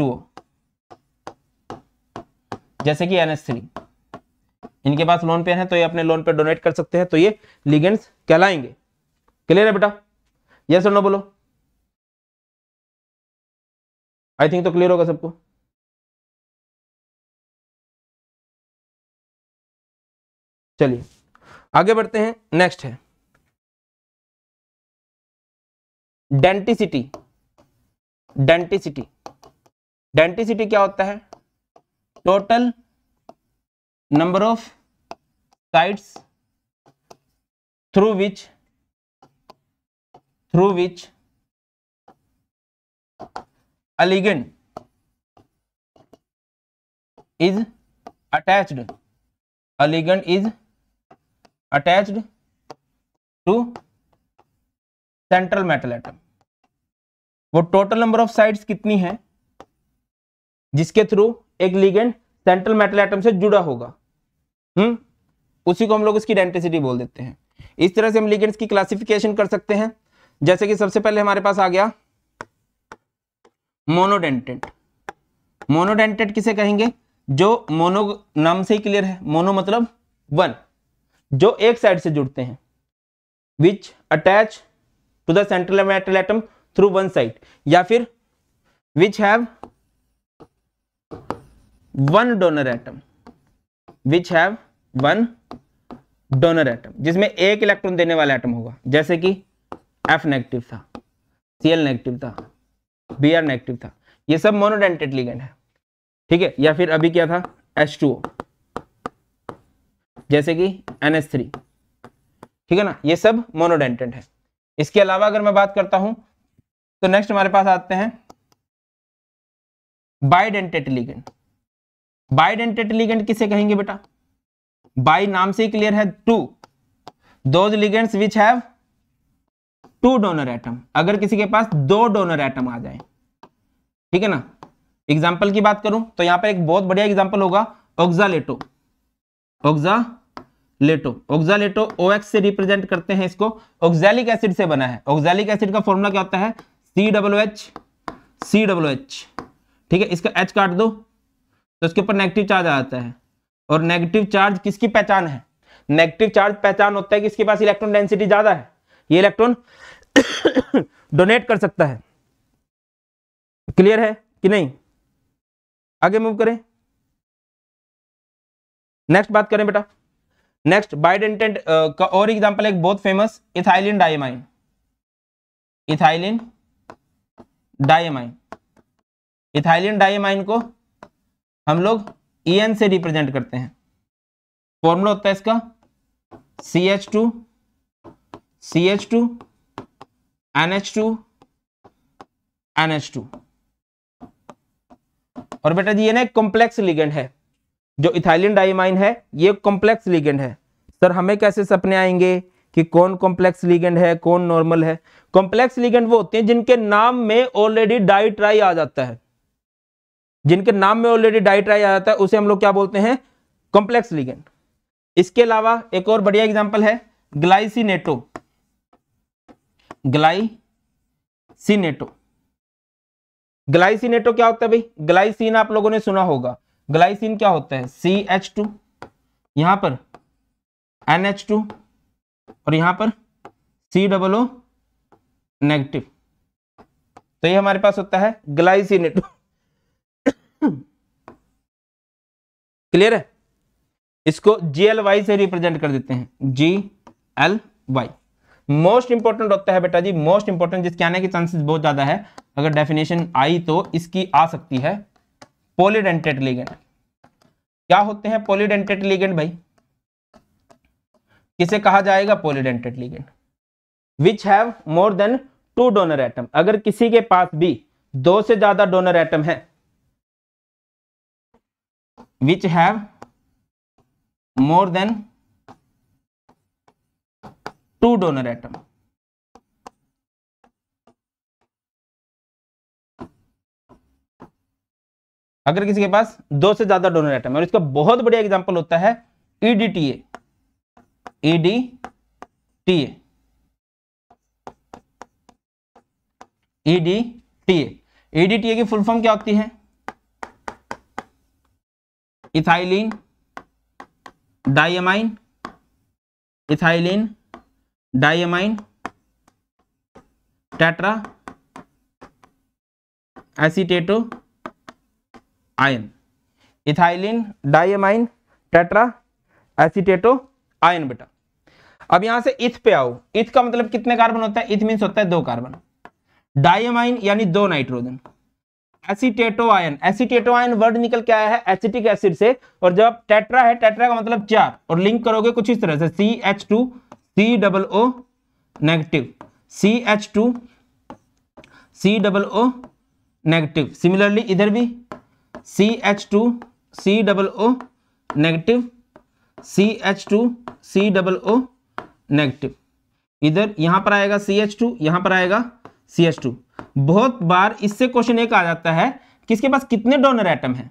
जैसे कि एन इनके पास लोन पेयर है तो ये अपने लोन पे डोनेट कर सकते हैं तो ये लिगेंड्स कहलाएंगे क्लियर है बेटा ये सर नो बोलो आई थिंक तो क्लियर होगा सबको चलिए आगे बढ़ते हैं नेक्स्ट है डेंटिसिटी डेंटिसिटी डेंटिसिटी क्या होता है total number of sites through which through which a ligand is attached a ligand is attached to central metal atom वो टोटल नंबर ऑफ साइड्स कितनी है जिसके थ्रू एक लिगेंड सेंट्रल मेटल एटम से जुड़ा होगा हम्म उसी को हम लोग उसकी डेंटिसिटी बोल देते हैं इस तरह से हम लिगेंड्स की क्लासिफिकेशन कर सकते हैं जैसे कि सबसे पहले हमारे पास आ गया मोनोडेंटेट मोनोडेंटेट किसे कहेंगे जो मोनो नाम से ही क्लियर है मोनो मतलब वन जो एक साइड से जुड़ते हैं which attach to the central metal atom through one side या फिर which have one donor atom which have one donor atom जिसमें एक इलेक्ट्रॉन देने वाला एटम होगा जैसे कि एफ नेगेटिव था सी एल नेगेटिव था बी आर नेगेटिव था ये सब मोनोडेंटेड लिगेंड है ठीक है या फिर अभी क्या था एस टू ओ जैसे कि एन एस थ्री ठीक है ना ये सब मोनोडेंटेड है इसके अलावा अगर मैं बात करता हूं तो नेक्स्ट हमारे पास आते हैं बाइडेंटेड लिगेंड बाइडेंटेड लिगेंड किसे कहेंगे बेटा बाई नाम से क्लियर है to those ligands which have two donor atom अगर किसी के पास दो डोनर एटम आ जाए ठीक है ना एग्जाम्पल की बात करूं तो यहां पर एक बहुत बढ़िया एग्जाम्पल होगा ऑक्जालेटो ऑक्जालेटो ऑक्जालेटो ओ एक्स से रिप्रेजेंट करते हैं इसको ऑक्जैलिक एसिड से बना है ऑक्जैलिक एसिड का फॉर्मूला क्या होता है C W H C W H ठीक है इसका एच काट दो तो इसके ऊपर नेगेटिव चार्ज आ जाता है और नेगेटिव चार्ज किसकी पहचान है नेगेटिव चार्ज पहचान होता है कि इसके पास इलेक्ट्रॉन डेंसिटी ज्यादा है ये इलेक्ट्रॉन डोनेट कर सकता है क्लियर है कि नहीं आगे मूव करें नेक्स्ट बात करें बेटा नेक्स्ट बाइडेंटेंट का और एग्जांपल एक बहुत famous ethylene diamine ethylene diamine ethylene diamine को हम लोग ई e एन से रिप्रेजेंट करते हैं फॉर्मूला होता है इसका C H two C H two N H two N H two और बेटा जी ये ना कॉम्प्लेक्स लिगेंड है जो इथाइलिन डाइमाइन है ये कॉम्प्लेक्स लिगेंड है सर हमें कैसे सपने आएंगे कि कौन कॉम्प्लेक्स लिगेंड है कौन नॉर्मल है कॉम्प्लेक्स लिगेंड वो होते हैं जिनके नाम में ऑलरेडी डाई ट्राई आ जाता है जिनके नाम में ऑलरेडी डाइट आ जाता है उसे हम लोग क्या बोलते हैं कॉम्प्लेक्स लिगेंड इसके अलावा एक और बढ़िया एग्जाम्पल है ग्लाइसिनेटो ग्लाइसिनेटो ग्लाइसिनेटो क्या होता है भाई ग्लाइसिन आप लोगों ने सुना होगा ग्लाइसिन क्या होता है सी एच टू यहां पर एन एच टू और यहां पर सी डबल ओ नेगेटिव तो ये हमारे पास होता है ग्लाइसिनेटो क्लियर है इसको जी एल वाई से रिप्रेजेंट कर देते हैं G L Y most important होता है बेटा जी मोस्ट इंपॉर्टेंट जिसके आने के चांसेस बहुत ज्यादा है अगर डेफिनेशन आई तो इसकी आ सकती है पोलिडेंटेड लिगेंड क्या होते हैं पोलिडेंटेड लिगेंड भाई किसे कहा जाएगा polydentate ligand which have more than two donor atom अगर किसी के पास भी दो से ज्यादा डोनर एटम है which have more than two donor atom अगर किसी के पास दो से ज्यादा डोनर आइटम है और इसका बहुत बढ़िया एग्जांपल होता है ईडीटीए ईडी टीए ईडीटीए की फुल फॉर्म क्या होती है ethylene diamine ethylene diamine tetra acetato ion ethylene diamine tetra acetato ion बेटा अब यहां से इथ पे आओ इथ का मतलब कितने कार्बन होता है इथ मीन होता है दो कार्बन डायमाइन यानी दो nitrogen acetato ion acetato ion word निकल के आया है एसिटिक एसिड से और जब टेट्रा है टेट्रा का मतलब चार और लिंक करोगे कुछ इस तरह से C H two C double O negative C H two C double O negative similarly इधर भी C H two C double O negative C H two C double O negative इधर यहां पर आएगा सी एच टू यहां पर आएगा C S to बहुत बार इससे क्वेश्चन एक आ जाता है कि इसके पास कितने डोनर आइटम है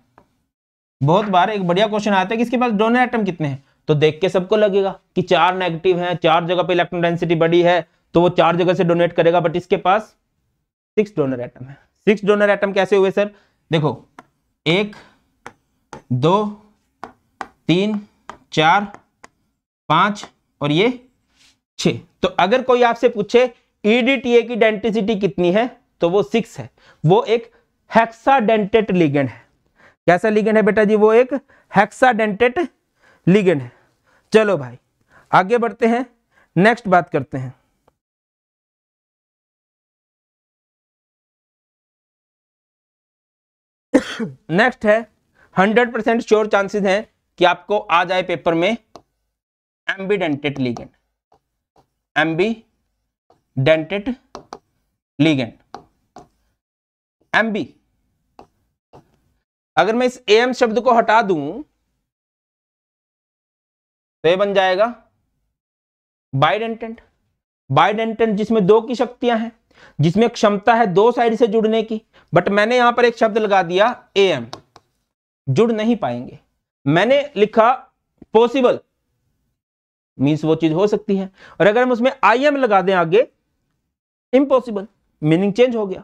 बहुत बार एक बढ़िया क्वेश्चन आता है कि इसके पास डोनर आइटम कितने हैं तो देख के सबको लगेगा कि चार नेगेटिव हैं चार जगह पे इलेक्ट्रॉन डेंसिटी बड़ी है तो वो चार जगह से डोनेट करेगा बट इसके पास सिक्स डोनर एटम है सिक्स डोनर एटम कैसे हुए सर देखो एक दो तीन चार पांच और ये छे तो अगर कोई आपसे पूछे ईडीटीए e की डेंटिसिटी कितनी है तो वो सिक्स है वो एक हेक्साडेंटेट लिगेंड है कैसा लिगेंड है बेटा जी वो एक हेक्साडेंटेट लिगेंड है चलो भाई आगे बढ़ते हैं नेक्स्ट बात करते हैं नेक्स्ट है हंड्रेड परसेंट श्योर चांसेस हैं कि आपको आ जाए पेपर में ambidentate ligand ambidentate ligand ambi अगर मैं इस एम शब्द को हटा दूं तो ये बन जाएगा बाइडेंटेंट बाइडेंटेंट जिसमें दो की शक्तियां हैं जिसमें क्षमता है दो साइड से जुड़ने की बट मैंने यहां पर एक शब्द लगा दिया ए एम जुड़ नहीं पाएंगे मैंने लिखा पॉसिबल मीन्स वो चीज हो सकती है और अगर हम उसमें आई एम लगा दें आगे इम्पॉसिबल मीनिंग चेंज हो गया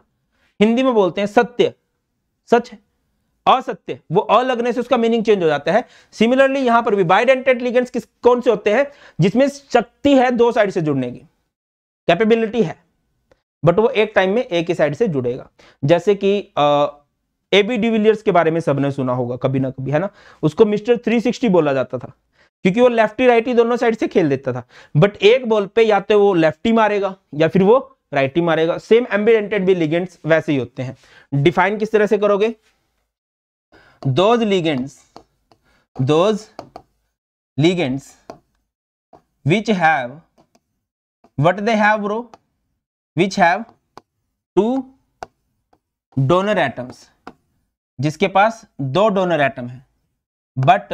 हिंदी में बोलते हैं सत्य सच है असत्य वो अ लगने से उसका मीनिंग चेंज हो जाता है सिमिलरली यहां पर भी बाइडेंटेड लिगेंड्स किस कौन से होते हैं जिसमें शक्ति है दो साइड से जुड़ने की कैपेबिलिटी है बट वो एक टाइम में एक ही साइड से जुड़ेगा जैसे कि एबी डिविलियर्स के बारे में सबने सुना होगा कभी ना कभी है ना उसको मिस्टर 360 बोला जाता था क्योंकि वो लेफ्टी राइटी दोनों साइड से खेल देता था बट एक बॉल पे या तो वो लेफ्टी मारेगा या फिर वो राइट ही मारेगा सेम एम्बिडेंटेड भी लिगेंड्स वैसे ही होते हैं डिफाइन किस तरह से करोगे those ligands those ligands which have what they have bro which have two donor atoms जिसके पास दो डोनर एटम है but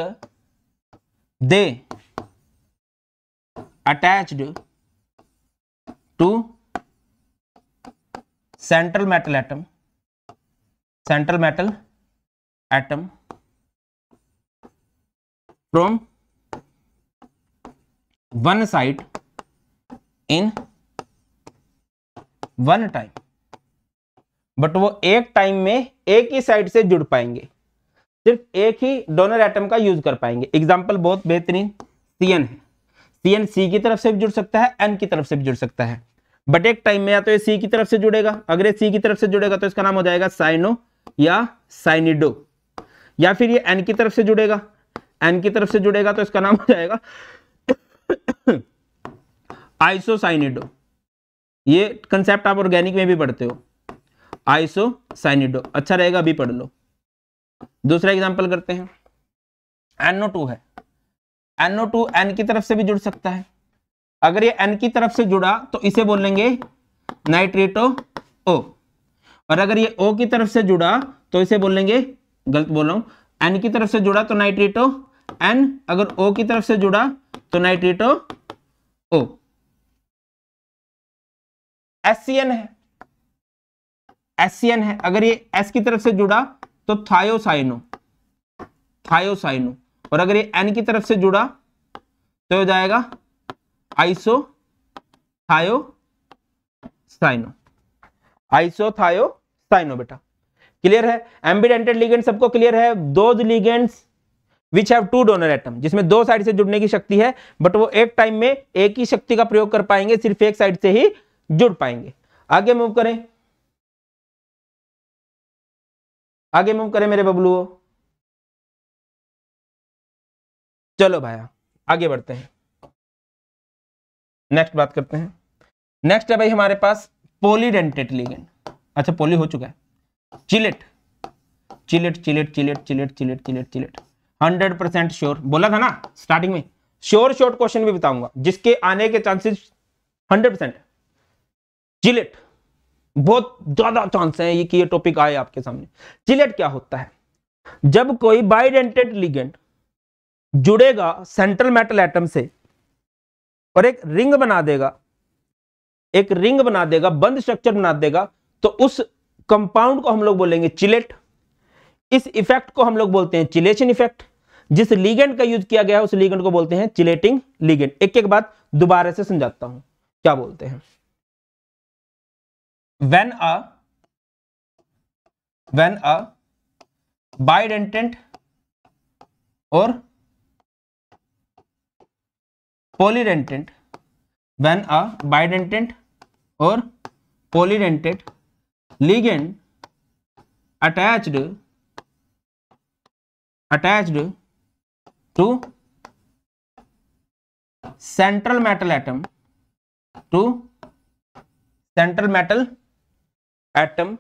they attached to central metal atom central metal atom from one side in one time but वो एक time में एक ही side से जुड़ पाएंगे सिर्फ एक ही डोनर एटम का यूज कर पाएंगे एग्जाम्पल बहुत बेहतरीन सीएन है सीएन सी की तरफ से भी जुड़ सकता है एन की तरफ से भी जुड़ सकता है बट एक टाइम में या तो ये सी की तरफ से जुड़ेगा अगर ये सी की तरफ से जुड़ेगा तो इसका नाम हो जाएगा साइनो या साइनिडो या फिर ये एन की तरफ से जुड़ेगा एन की तरफ से जुड़ेगा तो इसका नाम हो जाएगा आइसो साइनिडो ये कंसेप्ट आप ऑर्गेनिक में भी पढ़ते हो आइसो साइनिडो अच्छा रहेगा अभी पढ़ लो दूसरा एग्जाम्पल करते हैं एनओ टू है एनओ टू एन की तरफ से भी जुड़ सकता है अगर ये एन की तरफ से जुड़ा तो इसे बोलेंगे नाइट्रेटो ओ और अगर ये ओ की तरफ से जुड़ा तो इसे बोलेंगे गलत बोल रहा हूं एन की तरफ से जुड़ा तो नाइट्रेटो एन अगर ओ की तरफ से जुड़ा तो नाइट्रेटो ओ एस है एस है अगर ये एस की तरफ से जुड़ा तो थायोसाइनो थायोसाइनो और अगर ये एन की तरफ से जुड़ा तो हो जाएगा iso thio cyano iso thio cyano बेटा क्लियर है एम्बिडेंटेड लिगेंड सबको क्लियर है those ligands which have two donor atom जिसमें दो साइड से जुड़ने की शक्ति है बट वो एक टाइम में एक ही शक्ति का प्रयोग कर पाएंगे सिर्फ एक साइड से ही जुड़ पाएंगे आगे मूव करें आगे मूव करें मेरे बबलू चलो भाया आगे बढ़ते हैं नेक्स्ट बात करते हैं नेक्स्ट है भाई हमारे पास पोलीडेंटेट लिगेंड अच्छा पोली हो चुका है chelate chelate chelate chelate chelate chelate chelate chelate hundred percent sure बोला था ना स्टार्टिंग में श्योर शॉर्ट क्वेश्चन भी बताऊंगा जिसके आने के चांसेस हंड्रेड परसेंट चिलेट बहुत ज्यादा चांस है ये कि ये टॉपिक आए आपके सामने चिलेट क्या होता है जब कोई बाइडेंटेड लिगेंड जुड़ेगा सेंट्रल मेटल एटम से और एक रिंग बना देगा एक रिंग बना देगा बंद स्ट्रक्चर बना देगा तो उस कंपाउंड को हम लोग बोलेंगे चिलेट इस इफेक्ट को हम लोग बोलते हैं चिलेशन इफेक्ट जिस लीगेंड का यूज किया गया है उस लीगेंड को बोलते हैं चिलेटिंग लीगेंड एक एक बात दोबारा से समझाता हूं क्या बोलते हैं वेन अ वेन अ बाइडेंटेंट और Polydentate when a bidentate or polydentate ligand attached attached to central metal atom to central metal atom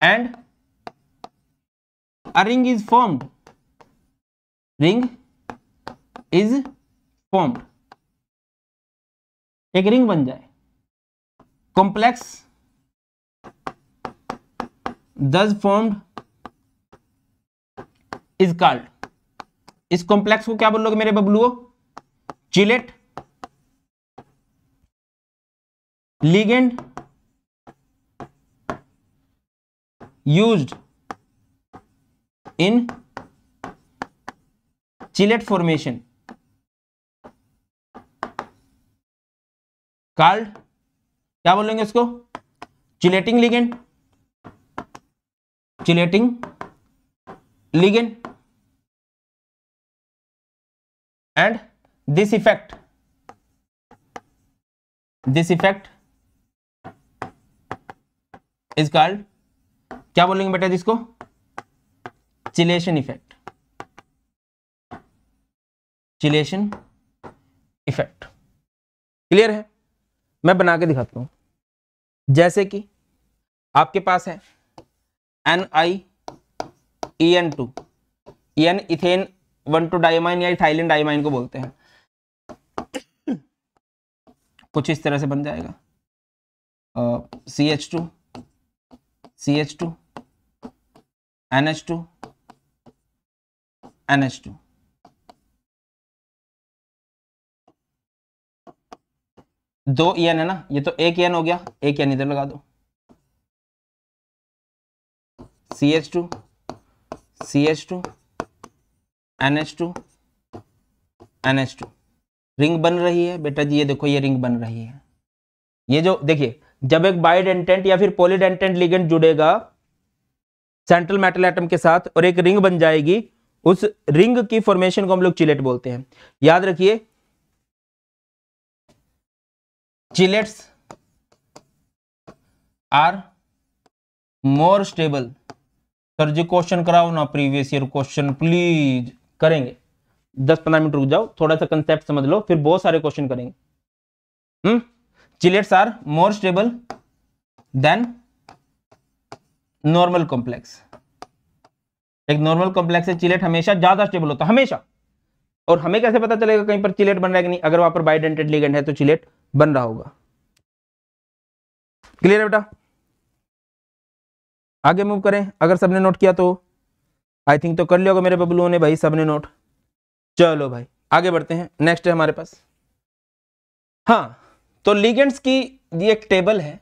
and a ring is formed ring is formed एक रिंग बन जाए complex thus formed is called इस complex को क्या बोलोगे मेरे बबलुओ chelate ligand used in chelate formation called क्या बोलेंगे इसको chelating ligand chelating ligand and this effect this effect is called क्या बोलेंगे बेटा जिसको chelation effect chelation effect clear है मैं बना के दिखाता हूं जैसे कि आपके पास है N I E N two N ethane one two diamine या इथाइलिन डायमाइन को बोलते हैं कुछ इस तरह से बन जाएगा C H two C H two N H two N H two दो एन है ना ये तो एक एन हो गया एक एन इधर लगा दो C H two C H two N H two N H two ring बन रही है बेटा जी ये देखो ये रिंग बन रही है ये जो देखिए जब एक बायोडेंटेंट या फिर पोलिडेंटेंट लिगेंट जुड़ेगा सेंट्रल मेटल एटम के साथ और एक रिंग बन जाएगी उस रिंग की फॉर्मेशन को हम लोग चिलेट बोलते हैं याद रखिए chelates are more stable sir ji question कराओ ना प्रीवियस ईयर क्वेश्चन प्लीज करेंगे दस पंद्रह मिनट रुक जाओ थोड़ा सा कंसेप्ट समझ लो फिर बहुत सारे क्वेश्चन करेंगे hmm chelates are more stable than normal complex एक नॉर्मल कॉम्प्लेक्स है चिलेट हमेशा ज्यादा स्टेबल होता है हमेशा और हमें कैसे पता चलेगा कहीं पर चिलेट बन रहा है कि नहीं अगर वहां पर बाइडेंटेड लिगेंड है तो चिलेट बन रहा होगा क्लियर है बेटा आगे मूव करें अगर सबने नोट किया तो आई थिंक तो कर लिया होगा मेरे बबलुओं ने भाई सबने नोट चलो भाई आगे बढ़ते हैं नेक्स्ट है हमारे पास हाँ तो लिगेंड्स की ये एक टेबल है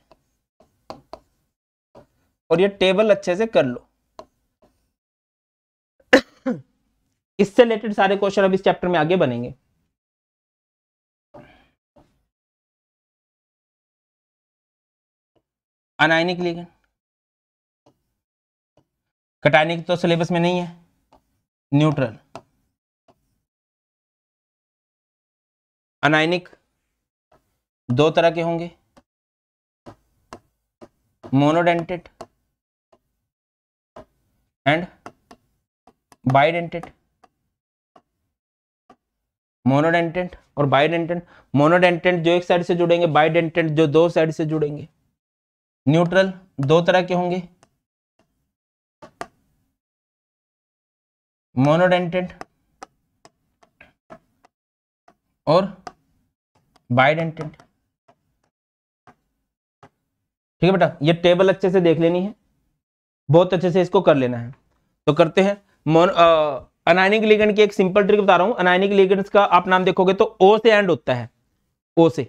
और ये टेबल अच्छे से कर लो इससे रिलेटेड सारे क्वेश्चन अब इस चैप्टर में आगे बनेंगे अनायनिक लिगेंड कटायनिक तो सिलेबस में नहीं है न्यूट्रल अनायनिक दो तरह के होंगे मोनोडेंटेड एंड बाइडेंटेड मोनोडेंटेंट और बाइडेंटेंट मोनोडेंटेंट जो एक साइड से जुड़ेंगे बाइडेंटेंट जो दो साइड से जुड़ेंगे न्यूट्रल दो तरह के होंगे मोनोडेंटेंट और बाइडेंटेंट ठीक है बेटा ये टेबल अच्छे से देख लेनी है बहुत अच्छे से इसको कर लेना है तो करते हैं मोन अनायनिक लिगेंड की एक सिंपल ट्रिक बता रहा हूं अनायनिक लिगेंड्स का आप नाम देखोगे तो ओ से एंड होता है ओ से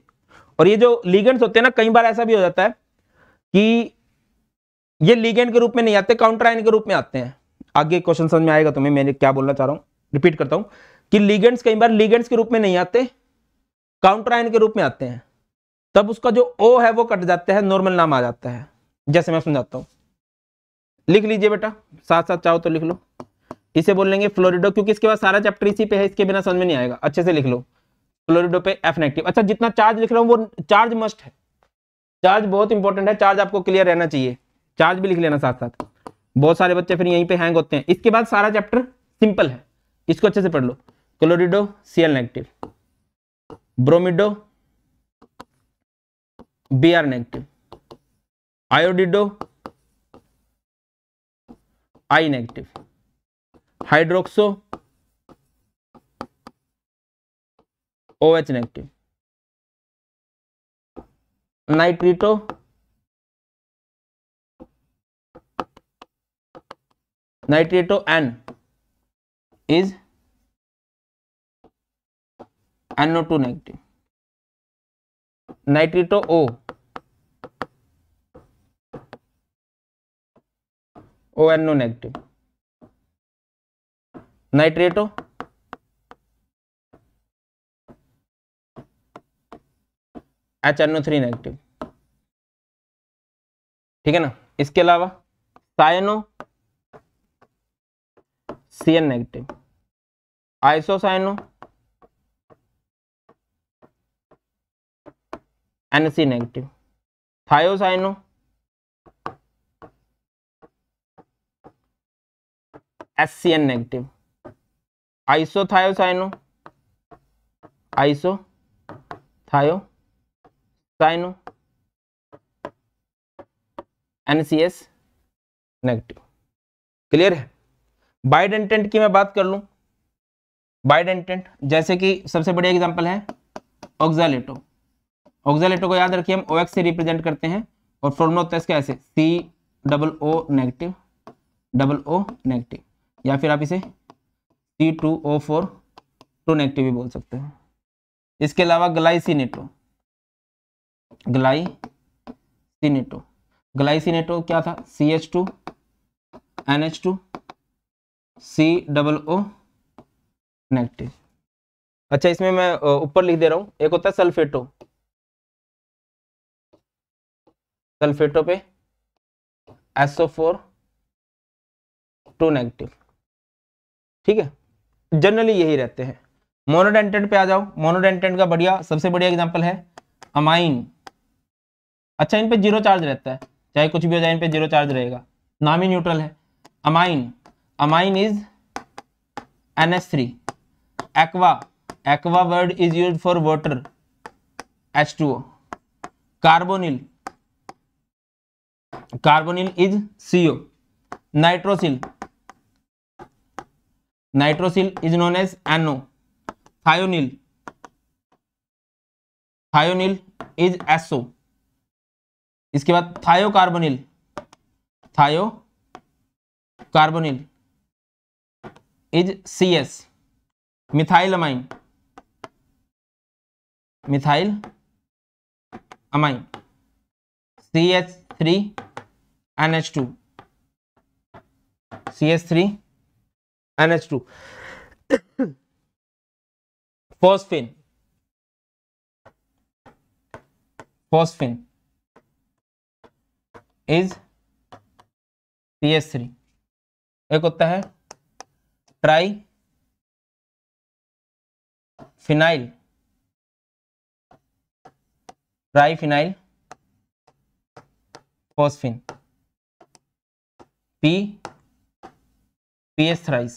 और ये जो लिगेंड्स होते हैं ना कई बार ऐसा भी हो जाता है कि ये लिगेंड के रूप में नहीं आते काउंटर आयन के रूप में आते हैं आगे क्वेश्चन समझ में आएगा तुम्हें मैंने क्या बोलना चाह रहा हूं रिपीट करता हूं कि लिगेंड्स कई बार लिगेंड्स के रूप में नहीं आते काउंटर आयन के रूप में आते हैं तब उसका जो ओ है वो कट जाता है नॉर्मल नाम आ जाता है जैसे मैं समझाता हूं लिख लीजिए बेटा साथ साथ चाहो तो लिख लो इसे बोल लेंगे फ्लोरिडो क्योंकि इसके बाद सारा चैप्टर इसी पे है इसके बिना समझ में नहीं आएगा अच्छे से लिख लो फ्लोरिडो पे एफ नेगेटिव अच्छा जितना चार्ज लिख रहा हूँ वो चार्ज मस्ट है चार्ज बहुत इंपॉर्टेंट है चार्ज आपको क्लियर रहना चाहिए चार्ज भी लिख लेना साथ साथ बहुत सारे बच्चे फिर यहीं पे हैंग होते हैं इसके बाद सारा चैप्टर सिंपल है इसको अच्छे से पढ़ लो chlorido CL negative bromido B R negative iodido I negative hydroxo O H negative nitrito nitrato N is NO two negative nitrato O O NO negative nitrato H N O three negative ठीक है ना इसके अलावा cyano C N negative isocyano NC negative thiocyano S C N negative isothiocyano iso thio cyano NCS negative clear है bidentate की मैं बात कर लूं बाइडेंटेंट जैसे कि सबसे बढ़िया एग्जांपल है ऑक्जालेटो ऑक्जालेटो को याद रखिए हम ओ से रिप्रेजेंट करते हैं और फॉर्मूला होता है इसका ऐसे C double O negative double O negative या फिर आप इसे C two O four two negative भी बोल सकते हैं इसके अलावा ग्लाइसिनेटो ग्लाइसिनेटो ग्लाइसिनेटो क्या था C H two N H two C double O negative अच्छा इसमें मैं ऊपर लिख दे रहा हूँ एक होता है सल्फेटो सल्फेटो पे एसओ फोर टू नेगेटिव ठीक है जनरली यही रहते हैं मोनोडेंटेंट पे आ जाओ मोनोडेंटेंट का बढ़िया सबसे बढ़िया एग्जाम्पल है अमाइन अच्छा इन पे जीरो चार्ज रहता है चाहे कुछ भी हो जाए इन पे जीरो चार्ज रहेगा नाम ही न्यूट्रल है amine amine is N S three aqua aqua word is use for water H two O carbonyl carbonyl is CO nitrosyl nitrosyl is known as NO thionyl thionyl is SO इसके बाद thiocarbonyl thio carbonyl is C S methyl amine methyl amine C H three N H two C S three two phosphine phosphine is P three एक होता है tri phenyl try phenyl phosphine P PS thrice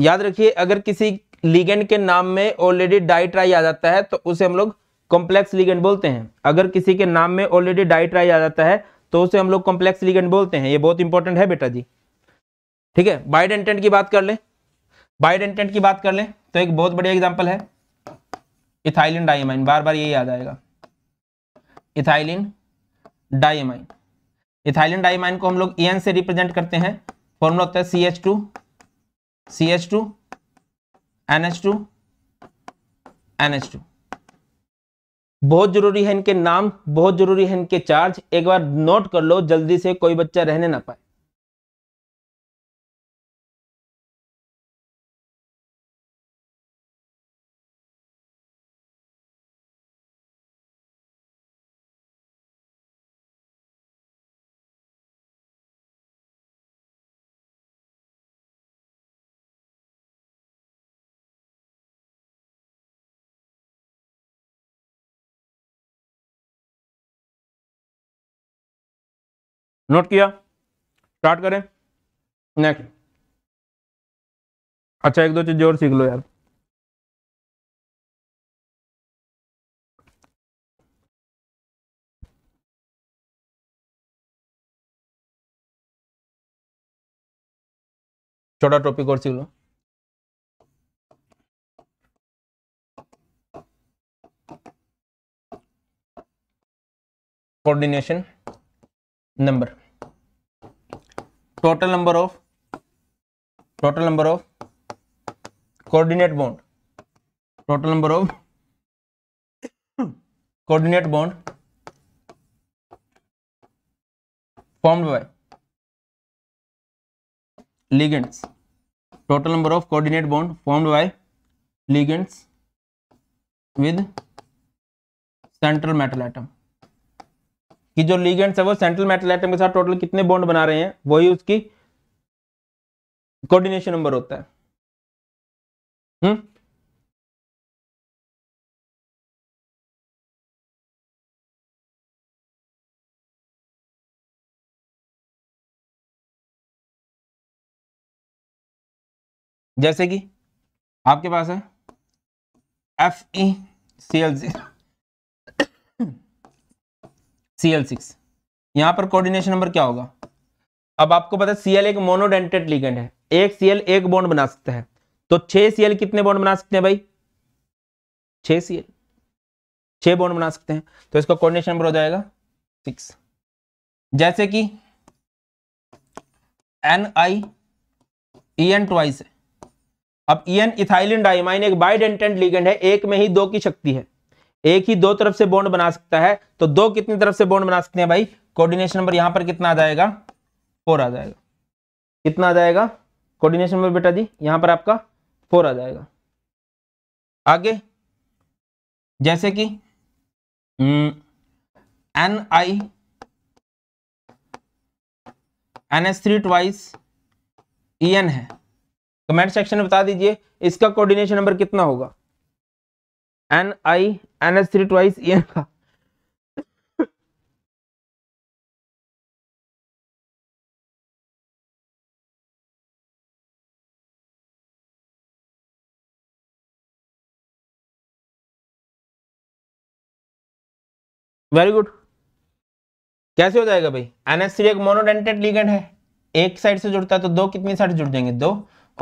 याद रखिए अगर किसी ligand के नाम में ऑलरेडी डाइट्राई आ जाता है तो उसे हम लोग कॉम्प्लेक्स लिगेंड बोलते हैं अगर किसी के नाम में ऑलरेडी डाइट्राई आ जाता है तो उसे हम लोग कॉम्प्लेक्स लिगेंड बोलते हैं ये बहुत इंपॉर्टेंट है बेटा जी ठीक है बाइडेंटेंट की बात कर लें बाइडेंटेंट की बात कर लें तो एक बहुत बढ़िया एग्जाम्पल है इथाइलिन डाइमाइन बार बार यही याद आएगा इथाइलिन डाइमाइन इथाइलिन डाइमाइन को हम लोग एन से रिप्रेजेंट करते हैं फॉर्मूला होता है C H two C H two N H two N H two बहुत जरूरी है इनके नाम बहुत जरूरी है इनके चार्ज एक बार नोट कर लो जल्दी से कोई बच्चा रहने ना पाए नोट किया स्टार्ट करें नेक्स्ट अच्छा एक दो चीज और सीख लो यार छोटा टॉपिक और सीख लो coordination number total number of total number of coordinate bond total number of coordinate bond formed by ligands total number of coordinate bond formed by ligands with central metal atom कि जो ligand है वो central metal item के साथ total कितने bond बना रहे हैं वही उसकी कोऑर्डिनेशन नंबर होता है हुँ? हम्म? जैसे कि आपके पास है F E C L G C L six यहां पर कोऑर्डिनेशन नंबर क्या होगा अब आपको पता है सीएल एक मोनोडेंटेड लिगेंड है एक सीएल एक बॉन्ड बना सकता है तो छह सीएल कितने बॉन्ड बना सकते हैं भाई छ सीएल छह बॉन्ड बना सकते हैं तो इसका कोऑर्डिनेशन नंबर हो जाएगा सिक्स जैसे कि N I E N twice है अब ई एन इथाइलिन डाइमाइन एक बाइडेंटेड लिगेंड है एक में ही दो की शक्ति है एक ही दो तरफ से बॉन्ड बना सकता है तो दो कितनी तरफ से बॉन्ड बना सकते हैं भाई कोऑर्डिनेशन नंबर यहां पर कितना आ जाएगा फोर आ जाएगा कितना आ जाएगा कोऑर्डिनेशन नंबर बेटा जी यहां पर आपका फोर आ जाएगा आगे जैसे कि N I N S three twice E N है कमेंट सेक्शन में बता दीजिए इसका कोऑर्डिनेशन नंबर कितना होगा N I N H three twice N का वेरी गुड कैसे हो जाएगा भाई थ्री एक मोनोडेंटेड लिगेंड है एक साइड से जुड़ता है तो दो कितनी साइड जुड़ जाएंगे दो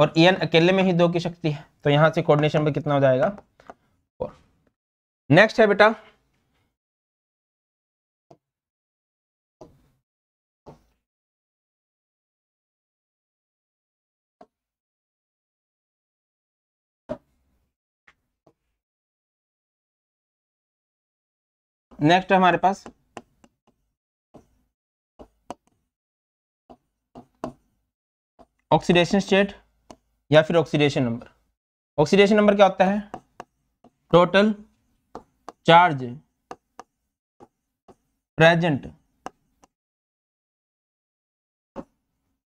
और ईएन अकेले में ही दो की शक्ति है तो यहां से कोऑर्डिनेशन पर कितना हो जाएगा नेक्स्ट है बेटा नेक्स्ट है हमारे पास ऑक्सीडेशन स्टेट या फिर ऑक्सीडेशन नंबर ऑक्सीडेशन नंबर क्या होता है total charge present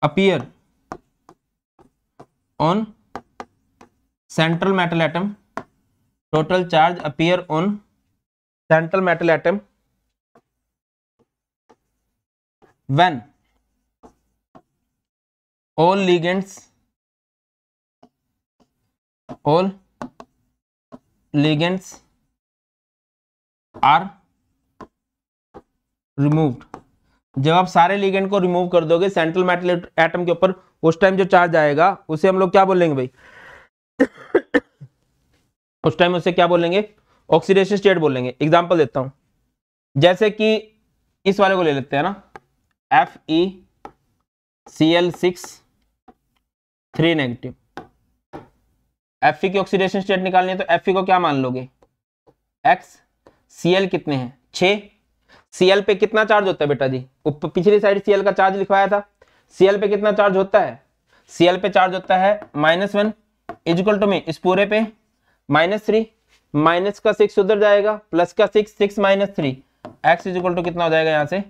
appear on central metal atom total charge appear on central metal atom when all ligands all ligands are removed जब आप सारे लिगेंड को रिमूव कर दोगे सेंट्रल मेटल एटम के ऊपर उस टाइम जो चार्ज आएगा उसे हम लोग क्या बोलेंगे भाई उस टाइम उसे क्या बोलेंगे ऑक्सीडेशन स्टेट बोलेंगे एग्जाम्पल देता हूं जैसे कि इस वाले को ले लेते हैं ना F E C L six three negative F की ऑक्सीडेशन स्टेट निकालनी है तो एफ को क्या मान लोगे एक्स सीएल कितने हैं छः सीएल पे कितना चार्ज होता है बेटा जी ऊपर पिछली साइड सीएल का चार्ज लिखवाया था सीएल पे कितना चार्ज होता है सीएल पे चार्ज होता है माइनस वन इजक्वल टू में इस पूरे पे माइनस थ्री माइनस का सिक्स उधर जाएगा प्लस का six six minus three x equal to कितना हो जाएगा यहाँ से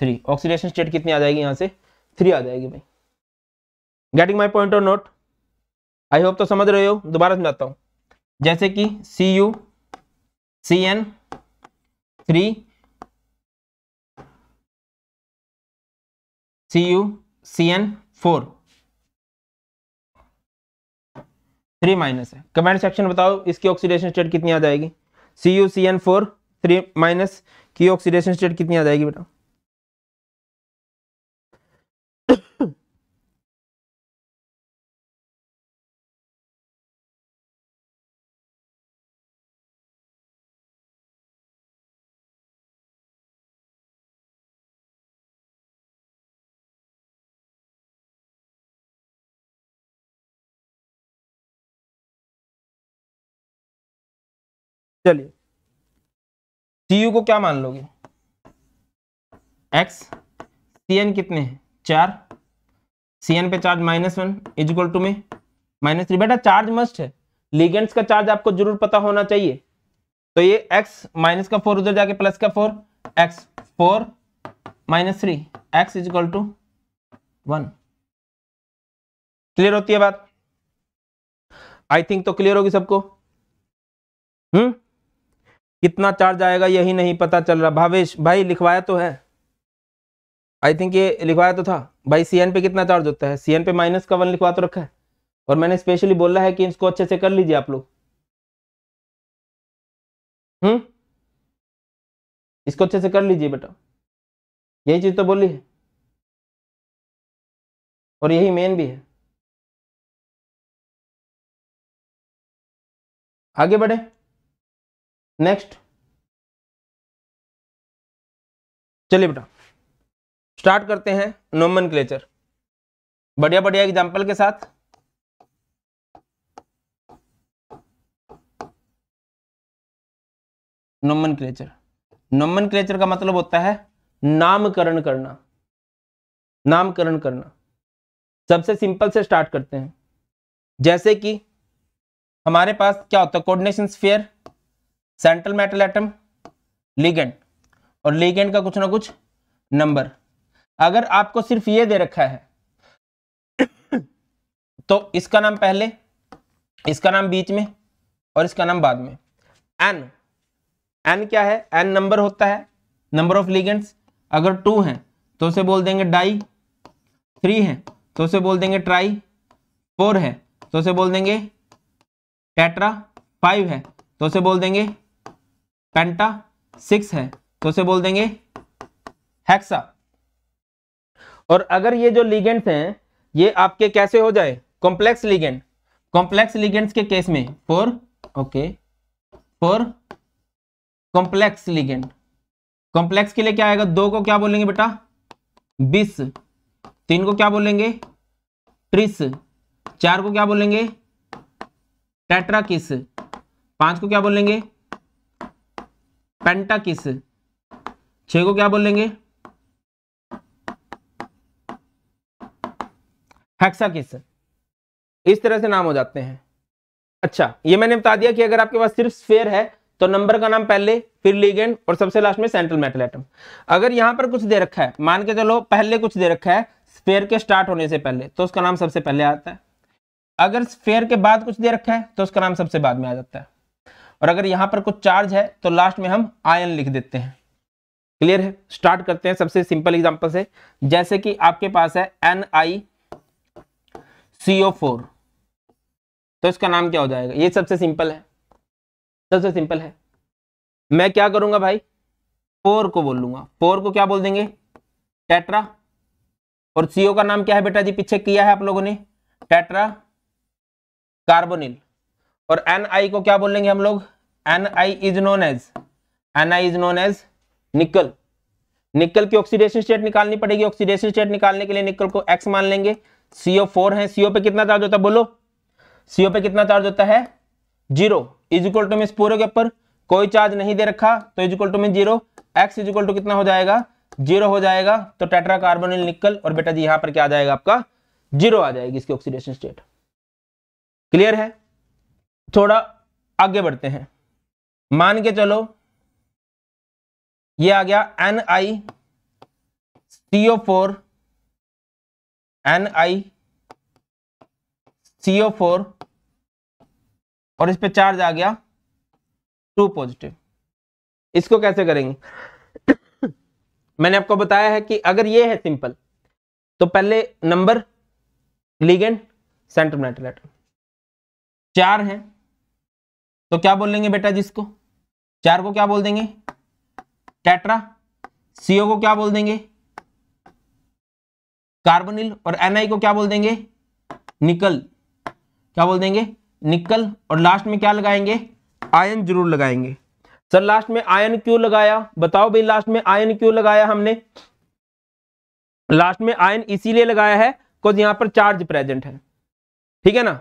थ्री ऑक्सीडेशन स्टेट कितनी आ जाएगी यहाँ से थ्री आ जाएगी भाई getting my point of note I hope तो समझ रहे हो दोबारा समझाता हूँ जैसे कि C U C N three C U C N four three minus है कमेंट सेक्शन बताओ इसकी ऑक्सीडेशन स्टेट कितनी आ जाएगी C U C N four three minus की ऑक्सीडेशन स्टेट कितनी आ जाएगी बेटा चलिए सी को क्या मान लोगे एक्स सी कितने हैं चार सी पे charge minus one equal to में माइनस थ्री बेटा चार्ज मस्ट है लिगेंड्स का चार्ज आपको जरूर पता होना चाहिए तो ये एक्स माइनस का फोर उधर जाके प्लस का four X four minus three x equal to one clear होती है बात आई थिंक तो क्लियर होगी सबको हम्म कितना चार्ज आएगा यही नहीं पता चल रहा भावेश भाई लिखवाया तो है आई थिंक ये लिखवाया तो था भाई सी एन पे कितना चार्ज होता है सी एन पे माइनस का वन लिखवा तो रखा है और मैंने स्पेशली बोला है कि इसको अच्छे से कर लीजिए आप लोग हम्म इसको अच्छे से कर लीजिए बेटा यही चीज़ तो बोली है और यही मेन भी है आगे बढ़े नेक्स्ट चलिए बेटा स्टार्ट करते हैं नोमन क्लेचर बढ़िया बढ़िया एग्जाम्पल के साथ नोमन क्लेचर नोमन क्लेचर का मतलब होता है नामकरण करना नामकरण करना सबसे सिंपल से स्टार्ट करते हैं जैसे कि हमारे पास क्या होता है coordination sphere central metal atom ligand और लिगेंड का कुछ ना कुछ नंबर अगर आपको सिर्फ ये दे रखा है तो इसका नाम पहले इसका नाम बीच में और इसका नाम बाद में एन एन क्या है एन नंबर होता है नंबर ऑफ लिगेंड्स अगर टू हैं तो उसे बोल देंगे डाई थ्री हैं तो उसे बोल देंगे ट्राई फोर है तो उसे बोल देंगे टेट्रा फाइव है तो उसे बोल देंगे पेंटा सिक्स है तो उसे बोल देंगे हेक्सा और अगर ये जो लिगेंड्स हैं ये आपके कैसे हो जाए कॉम्प्लेक्स लिगेंड कॉम्प्लेक्स लिगेंड्स के केस में four okay four complex ligand complex के लिए क्या आएगा दो को क्या बोलेंगे बेटा बीस तीन को क्या बोलेंगे ट्रिस चार को क्या बोलेंगे टेट्राकिस पांच को क्या बोलेंगे पेंटा किस को क्या बोलेंगे हेक्सा किस इस तरह से नाम हो जाते हैं अच्छा ये मैंने बता दिया कि अगर आपके पास सिर्फ स्फेयर है तो नंबर का नाम पहले फिर लीगेंड और सबसे लास्ट में सेंट्रल मेटल एटम अगर यहां पर कुछ दे रखा है मान के चलो पहले कुछ दे रखा है स्फेयर के स्टार्ट होने से पहले तो उसका नाम सबसे पहले आता है अगर स्फेयर के बाद कुछ दे रखा है तो उसका नाम सबसे बाद में आ जाता है और अगर यहां पर कुछ चार्ज है तो लास्ट में हम आयन लिख देते हैं क्लियर है स्टार्ट करते हैं सबसे सिंपल एग्जांपल से जैसे कि आपके पास है एन आई सीओ फोर तो इसका नाम क्या हो जाएगा ये सबसे सिंपल है सबसे सिंपल है मैं क्या करूंगा भाई फोर को बोल लूंगा फोर को क्या बोल देंगे टेट्रा और सीओ का नाम क्या है बेटा जी पीछे किया है आप लोगों ने टेट्रा कार्बोनिल और एन आई को क्या बोलेंगे हम लोग N I is known as N I is known as nickel nickel की ऑक्सीडेशन स्टेट निकालनी पड़ेगी ऑक्सीडेशन स्टेट निकालने के लिए निकल को एक्स मान लेंगे सीओ फोर है सीओ पे कितना चार्ज होता है बोलो सीओ पे कितना चार्ज होता है जीरो इज इक्वल टू में पूरे के ऊपर कोई चार्ज नहीं दे रखा तो इज इक्वल टू में zero x is equal to कितना हो जाएगा जीरो हो जाएगा तो टेट्रा कार्बोनिल निकल और बेटा जी यहां पर क्या आ जाएगा आपका जीरो आ जाएगी इसकी ऑक्सीडेशन स्टेट क्लियर है थोड़ा आगे बढ़ते हैं मान के चलो ये आ गया N I CO four N I CO four और इस पे चार्ज आ गया टू पॉजिटिव इसको कैसे करेंगे मैंने आपको बताया है कि अगर ये है सिंपल तो पहले नंबर लिगेंड सेंटर मेटल चार हैं तो क्या बोल लेंगे बेटा जिसको चार को क्या बोल देंगे टेट्रा सीओ को क्या बोल देंगे कार्बोनिल और एनआई को क्या बोल देंगे निकल क्या बोल देंगे निकल और लास्ट में क्या लगाएंगे आयन जरूर लगाएंगे सर लास्ट में आयन क्यों लगाया बताओ भाई लास्ट में आयन क्यों लगाया हमने लास्ट में आयन इसीलिए लगाया है बिकॉज यहां पर चार्ज प्रेजेंट है ठीक है ना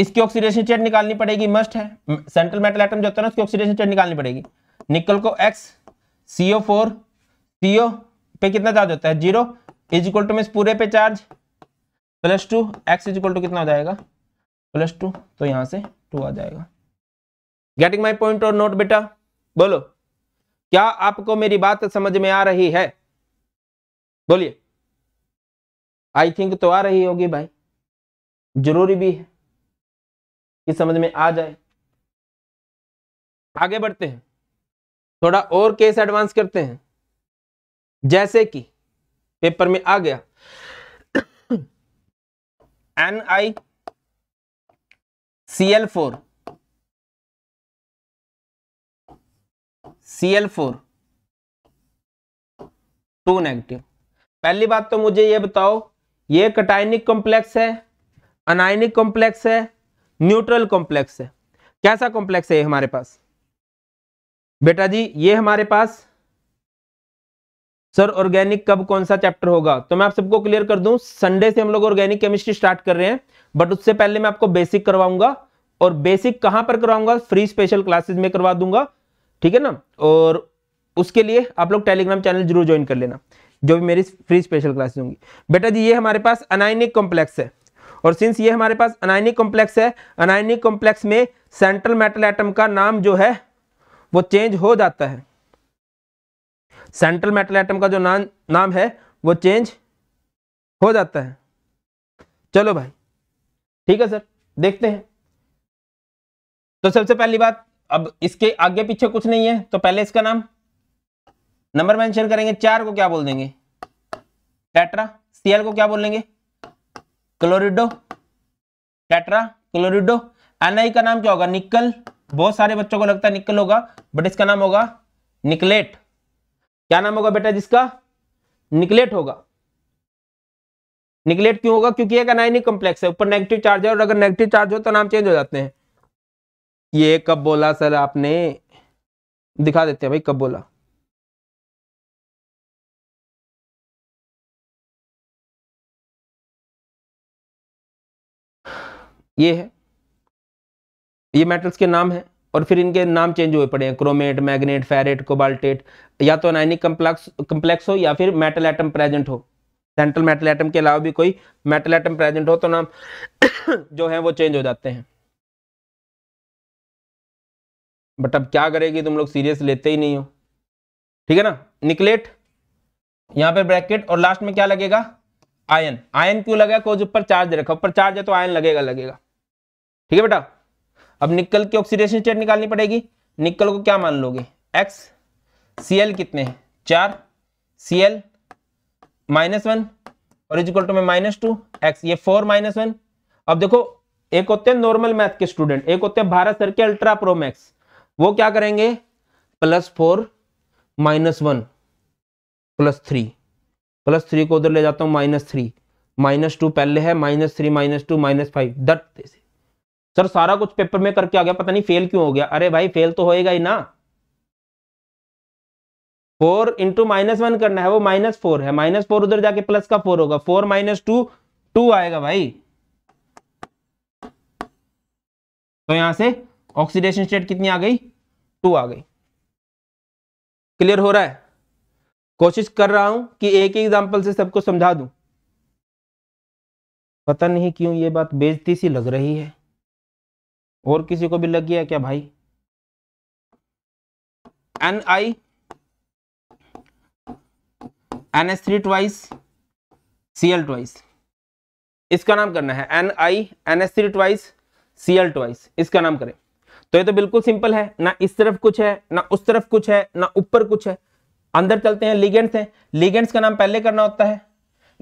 इसकी ऑक्सीडेशन चेट निकालनी पड़ेगी मस्ट है सेंट्रल मेटल आइटम जो होता है ना उसकी ऑक्सीडेशन चेट निकालनी पड़ेगी निकल को एक्स सीओ फोर सीओ पे कितना चार्ज होता है zero is equal to mean पूरे पे charge plus two x is equal to कितना हो जाएगा प्लस टू तो यहां से टू आ जाएगा गेटिंग माई पॉइंट और नोट बेटा बोलो क्या आपको मेरी बात समझ में आ रही है बोलिए आई थिंक तो आ रही होगी भाई जरूरी भी है कि समझ में आ जाए आगे बढ़ते हैं थोड़ा और केस एडवांस करते हैं जैसे कि पेपर में आ गया N I C L four C L four two negative पहली बात तो मुझे ये बताओ ये कटाइनिक कॉम्प्लेक्स है अनाइनिक कॉम्प्लेक्स है न्यूट्रल कॉम्प्लेक्स है कैसा कॉम्प्लेक्स है ये हमारे पास बेटा जी ये हमारे पास सर ऑर्गेनिक कब कौन सा चैप्टर होगा तो मैं आप सबको क्लियर कर दूं संडे से हम लोग ऑर्गेनिक केमिस्ट्री स्टार्ट कर रहे हैं बट उससे पहले मैं आपको बेसिक करवाऊंगा और बेसिक कहां पर करवाऊंगा फ्री स्पेशल क्लासेस में करवा दूंगा ठीक है ना और उसके लिए आप लोग टेलीग्राम चैनल जरूर ज्वाइन कर लेना जो भी मेरी फ्री स्पेशल क्लासेज होंगी बेटा जी ये हमारे पास अनाइनिक कॉम्प्लेक्स है और सिंस ये हमारे पास अनायनिक कॉम्प्लेक्स है अनायनिक कॉम्प्लेक्स में सेंट्रल मेटल एटम का नाम जो है वो चेंज हो जाता है सेंट्रल मेटल एटम का जो नाम नाम है वो चेंज हो जाता है चलो भाई ठीक है सर देखते हैं तो सबसे पहली बात अब इसके आगे पीछे कुछ नहीं है तो पहले इसका नाम नंबर मेंशन करेंगे चार को क्या बोल देंगे टेट्रा सीएल को क्या बोलेंगे क्लोरिडो टेट्रा क्लोरिडो एनआई का नाम क्या होगा निकल बहुत सारे बच्चों को लगता है निकल होगा बट इसका नाम होगा निकलेट क्या नाम होगा बेटा जिसका निकलेट होगा निकलेट क्यों होगा क्योंकि एक अनायनिक कॉम्प्लेक्स है ऊपर नेगेटिव चार्ज है और अगर नेगेटिव चार्ज हो तो नाम चेंज हो जाते हैं ये कब बोला सर आपने दिखा देते हैं भाई कब बोला ये है ये मेटल्स के नाम है और फिर इनके नाम चेंज हुए पड़े हैं क्रोमेट मैग्नेट फेरेट कोबाल्टेट या तो अनाइनिक कम्प्लेक्स कम्प्लेक्स हो या फिर मेटल एटम प्रेजेंट हो सेंट्रल मेटल एटम के अलावा भी कोई मेटल एटम प्रेजेंट हो तो नाम जो है वो चेंज हो जाते हैं बट अब क्या करेगी तुम लोग सीरियस लेते ही नहीं हो ठीक है ना निकलेट यहां पर ब्रैकेट और लास्ट में क्या लगेगा आयन आयन क्यों लगा कोज ऊपर चार्ज रखा ऊपर चार्ज है तो आयन लगेगा लगेगा ठीक है बेटा अब निकल की ऑक्सीडेशन स्टेट निकालनी पड़ेगी निकल को क्या मान लोगे एक्स सी एल कितने चार सी एल माइनस वन और इजिकल टू में माइनस टू एक्स ये फोर माइनस वन अब देखो एक होते हैं नॉर्मल मैथ के स्टूडेंट एक होते हैं भारत सर के अल्ट्रा प्रोमैक्स वो क्या करेंगे plus four minus one plus three plus three को उधर ले जाता हूं माइनस थ्री माइनस टू पहले है minus three minus two minus five that sir सारा कुछ पेपर में करके आ गया पता नहीं फेल क्यों हो गया अरे भाई फेल तो होएगा ही ना फोर इंटू माइनस वन करना है वो माइनस फोर है माइनस फोर उधर जाके प्लस का फोर होगा फोर माइनस टू टू आएगा भाई तो यहां से ऑक्सीडेशन स्टेट कितनी आ गई टू आ गई क्लियर हो रहा है कोशिश कर रहा हूं कि एक ही एग्जाम्पल से सबको समझा दूं पता नहीं क्यों ये बात बेजती सी लग रही है और किसी को भी लग गया क्या भाई N I N S three twice C L twice इसका नाम करना है N I N S three twice C L twice इसका नाम करें तो ये तो बिल्कुल सिंपल है ना इस तरफ कुछ है ना उस तरफ कुछ है ना ऊपर कुछ है अंदर चलते हैं लिगेंड्स हैं लिगेंड्स का नाम पहले करना होता है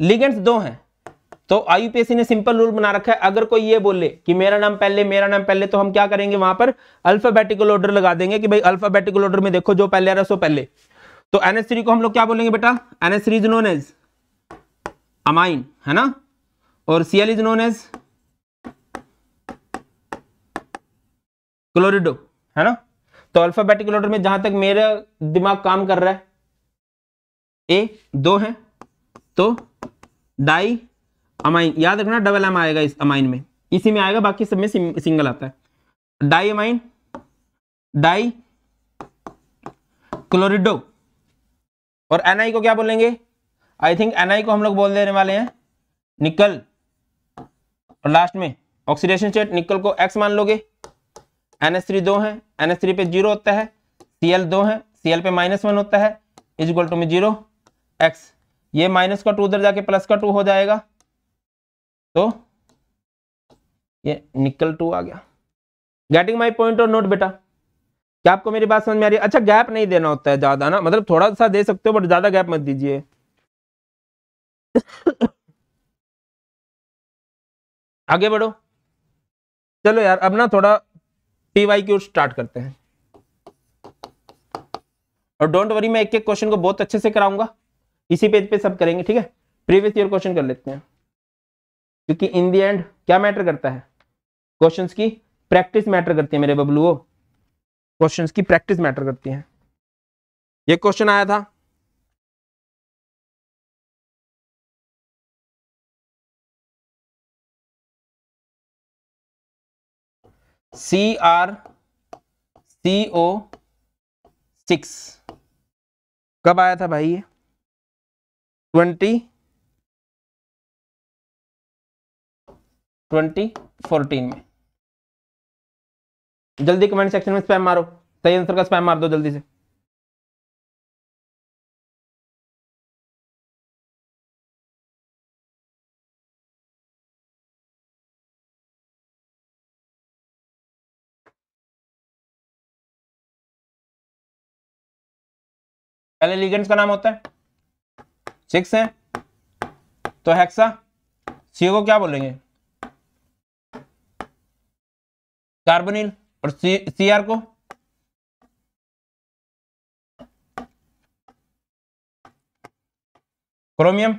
लिगेंड्स दो हैं तो आईयूपीएससी ने सिंपल रूल बना रखा है अगर कोई ये बोले कि मेरा नाम पहले मेरा नाम पहले तो हम क्या करेंगे वहां पर अल्फाबेटिकल ऑर्डर लगा देंगे कि भाई अल्फाबेटिकल ऑर्डर में देखो जो पहले आ रहा है सो पहले तो एनएस को हम लोग क्या बोलेंगे बेटा N NS is known as amine है ना और CL is known as chlorido है ना तो अल्फाबेटिकल ऑर्डर में जहां तक मेरा दिमाग काम कर रहा है ए दो है तो डाई अमाइन याद रखना डबल एम आएगा इस अमाइन में इसी में आएगा बाकी सब में सिंगल आता है डाई अमाइन डाई क्लोरिडो और एनआई को क्या बोलेंगे आई थिंक एनआई को हम लोग बोल देने वाले हैं निकल और लास्ट में ऑक्सीडेशन स्टेट निकल को एक्स मान लोगे एन एस थ्री दो है एन एस थ्री पे जीरो होता है सी एल दो है सी एल पे माइनस वन होता है इज इक्वल टू में जीरो एक्स ये माइनस का टू उधर जाके प्लस का टू हो जाएगा तो ये निकल टू आ गया गेटिंग माई पॉइंट और नोट बेटा क्या आपको मेरी बात समझ में आ रही है अच्छा गैप नहीं देना होता है ज्यादा ना मतलब थोड़ा सा दे सकते हो बट ज्यादा गैप मत दीजिए आगे बढ़ो चलो यार अब ना थोड़ा पी वाई क्यू स्टार्ट करते हैं और डोंट वरी मैं एक एक क्वेश्चन को बहुत अच्छे से कराऊंगा इसी पेज पे सब करेंगे ठीक है प्रीवियस ईयर क्वेश्चन कर लेते हैं क्योंकि इन दी एंड क्या मैटर करता है क्वेश्चन की प्रैक्टिस मैटर करती है मेरे बबलू क्वेश्चन की प्रैक्टिस मैटर करती है ये क्वेश्चन आया था सी आर सी ओ सिक्स कब आया था भाई ये ट्वेंटी 2014 में जल्दी कमेंट सेक्शन में स्पैम मारो सही आंसर का स्पैम मार दो जल्दी से पहले लीगेंट्स का नाम होता है सिक्स है तो हेक्सा सी को क्या बोलेंगे कार्बोनिल और सी को क्रोमियम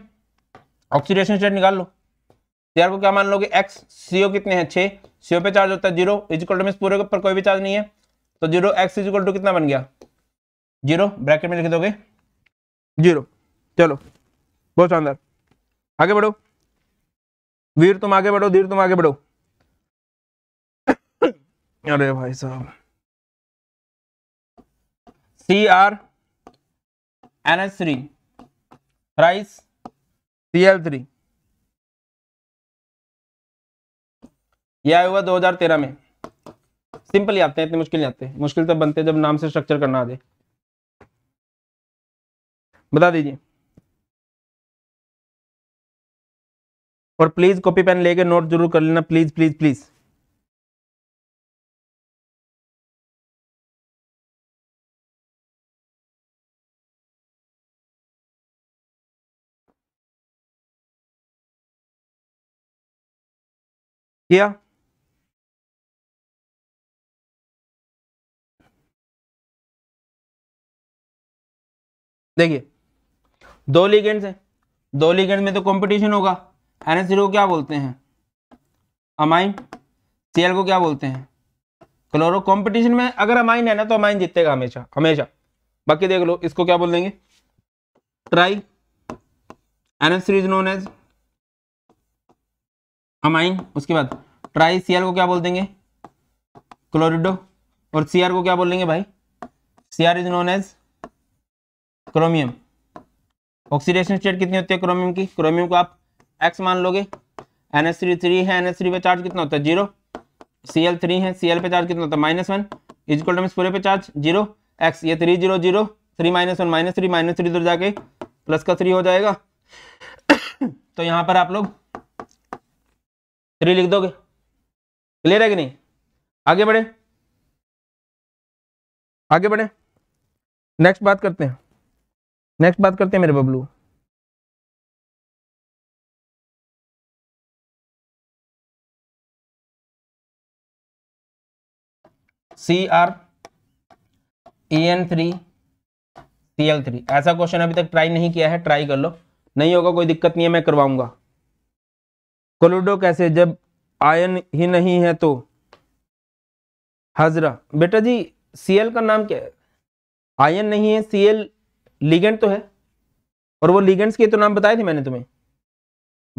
ऑक्सीडेशन स्टेट निकाल लो सीआर को क्या मान लोगे एक्स सीओ कितने हैं छे सीओ पे चार्ज होता है जीरो इजिकल टू मीन पूरे के ऊपर कोई भी चार्ज नहीं है तो जीरो एक्स इजिकल टू कितना बन गया जीरो ब्रैकेट में लिख दोगे जीरो चलो बहुत शानदार आगे बढ़ो वीर तुम आगे बढ़ो धीर तुम आगे बढ़ो अरे भाई साहब C R N H three thrice C L three यह हुआ दो हजार तेरह में सिंपल ही आते हैं इतने मुश्किल नहीं आते मुश्किल तब तो बनते हैं जब नाम से स्ट्रक्चर करना आ जाए बता दीजिए और प्लीज कॉपी पेन लेके नोट जरूर कर लेना प्लीज प्लीज प्लीज किया देखिए दो लिगेंड्स हैं दो लिगेंड में तो कंपटीशन होगा एनएस को क्या बोलते हैं अमाइन सीएल को क्या बोलते हैं क्लोरो कंपटीशन में अगर अमाइन है ना तो अमाइन जीतेगा हमेशा हमेशा बाकी देख लो इसको क्या बोल देंगे tri NS series known as amine उसके बाद ट्राई सी को क्या बोल देंगे क्लोरिडो और सी को क्या बोलेंगे भाई C is known as chromium oxidation state कितनी होती है क्रोमियम की क्रोमियम को आप एक्स मान लोगे एन एस थ्री थ्री है एन एस थ्री पे चार्ज कितना होता है जीरो सी एल थ्री है सी एल पे चार्ज कितना होता है माइनस वन इजक्वल टू पूरे पे चार्ज जीरो एक्स ये three zero zero three minus one minus three minus three उधर जाके प्लस का थ्री हो जाएगा तो यहाँ पर आप लोग थ्री लिख दोगे क्लियर है कि नहीं आगे बढ़े आगे बढ़े नेक्स्ट बात करते हैं नेक्स्ट बात करते हैं मेरे Bablu C R E N three C L three ऐसा क्वेश्चन अभी तक ट्राई नहीं किया है ट्राई कर लो नहीं होगा कोई दिक्कत नहीं है मैं करवाऊंगा कोलोडो कैसे जब आयन ही नहीं है तो हाजरा बेटा जी सीएल का नाम क्या है आयन नहीं है सीएल लिगेंड तो है और वो लिगेंड्स के तो नाम बताए थे मैंने तुम्हें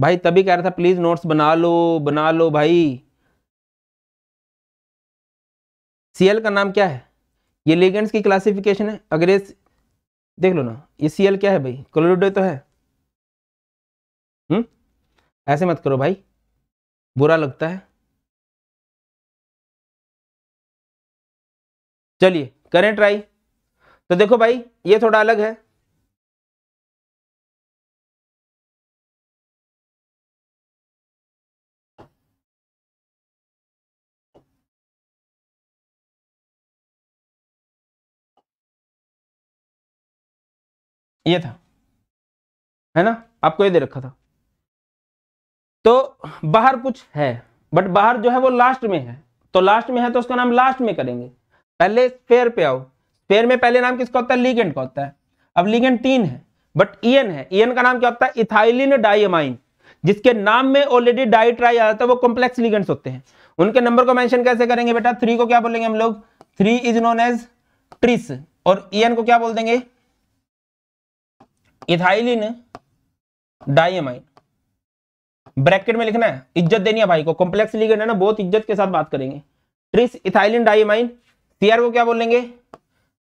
भाई तभी कह रहा था प्लीज नोट्स बना लो बना लो भाई सीएल का नाम क्या है ये लिगेंड्स की क्लासिफिकेशन है अगर देख लो ना ये सीएल क्या है भाई क्लोरिडो तो है हुँ? हम्म? ऐसे मत करो भाई बुरा लगता है चलिए करें ट्राई तो देखो भाई ये थोड़ा अलग है ये था है ना आपको ये दे रखा था तो बाहर कुछ है बट बाहर जो है वो लास्ट में है तो लास्ट में है तो उसका नाम लास्ट में करेंगे पहले स्पेयर पे आओ स्पेयर में पहले नाम किसका होता है लीगेंट का होता है अब लीगेंट तीन है बट ईएन है ईएन का नाम क्या होता है इथाइलिन डाइमाइन जिसके नाम में ऑलरेडी डाई ट्राई आता है वो कॉम्प्लेक्स लिगेंड्स होते हैं उनके नंबर को मेंशन कैसे करेंगे बेटा थ्री को क्या बोलेंगे हम लोग three is known as tris और ईएन को क्या बोल देंगे इथाइलिन डाइमाइन ब्रैकेट में लिखना है इज्जत देनी है भाई को कॉम्प्लेक्स लिगेंड है ना बहुत इज्जत के साथ बात करेंगे ट्रिस इथाइलिन डाइमाइन सीआर को क्या बोलेंगे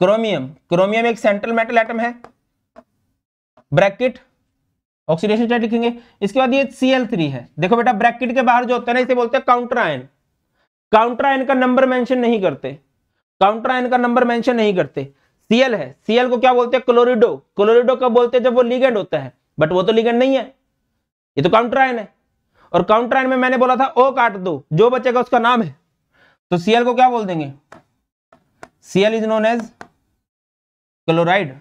क्रोमियम क्रोमियम एक सेंट्रल मेटल एटम है ब्रैकेट ऑक्सीडेशन चार्ट लिखेंगे इसके बाद ये Cl3 है देखो बेटा ब्रैकेट के बाहर जो होता है ना इसे बोलते हैं काउंटर आयन काउंटर आयन का नंबर मेंशन नहीं करते काउंटर आयन का नंबर मेंशन नहीं करते Cl है Cl को क्या बोलते हैं क्लोरिडो क्लोरिडो कब बोलते हैं जब वो लिगेंड होता है बट वो तो लिगेंड नहीं है ये तो काउंटर आयन है और काउंटर एंड में मैंने बोला था ओ काट दो जो बचेगा उसका नाम है तो सीएल को क्या बोल देंगे CL is known as chloride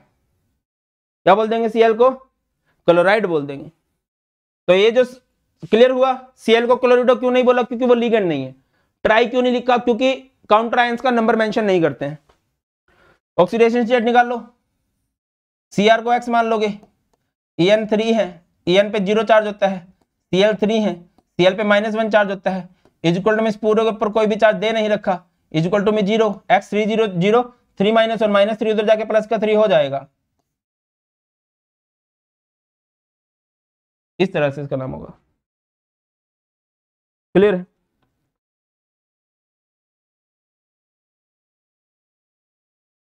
क्या बोल देंगे सीएल को क्लोराइड बोल देंगे तो ये जो क्लियर हुआ सीएल को क्लोरिडो क्यों नहीं बोला क्योंकि वो लीगेंड नहीं है ट्राई क्यों नहीं लिखा क्योंकि काउंटर आयंस का नंबर मेंशन नहीं करते हैं ऑक्सीडेशन स्टेट निकाल लो सीआर को एक्स मान लोगे ई एन थ्री है ई एन पे जीरो चार्ज होता है सीएल थ्री है सीएल पे माइनस वन चार्ज होता है इजक्वल टू में इस पूरे के ऊपर कोई भी चार्ज दे नहीं रखा इजक्वल टू में zero x three zero zero three minus और माइनस थ्री उधर जाके प्लस का थ्री हो जाएगा इस तरह से इसका नाम होगा क्लियर है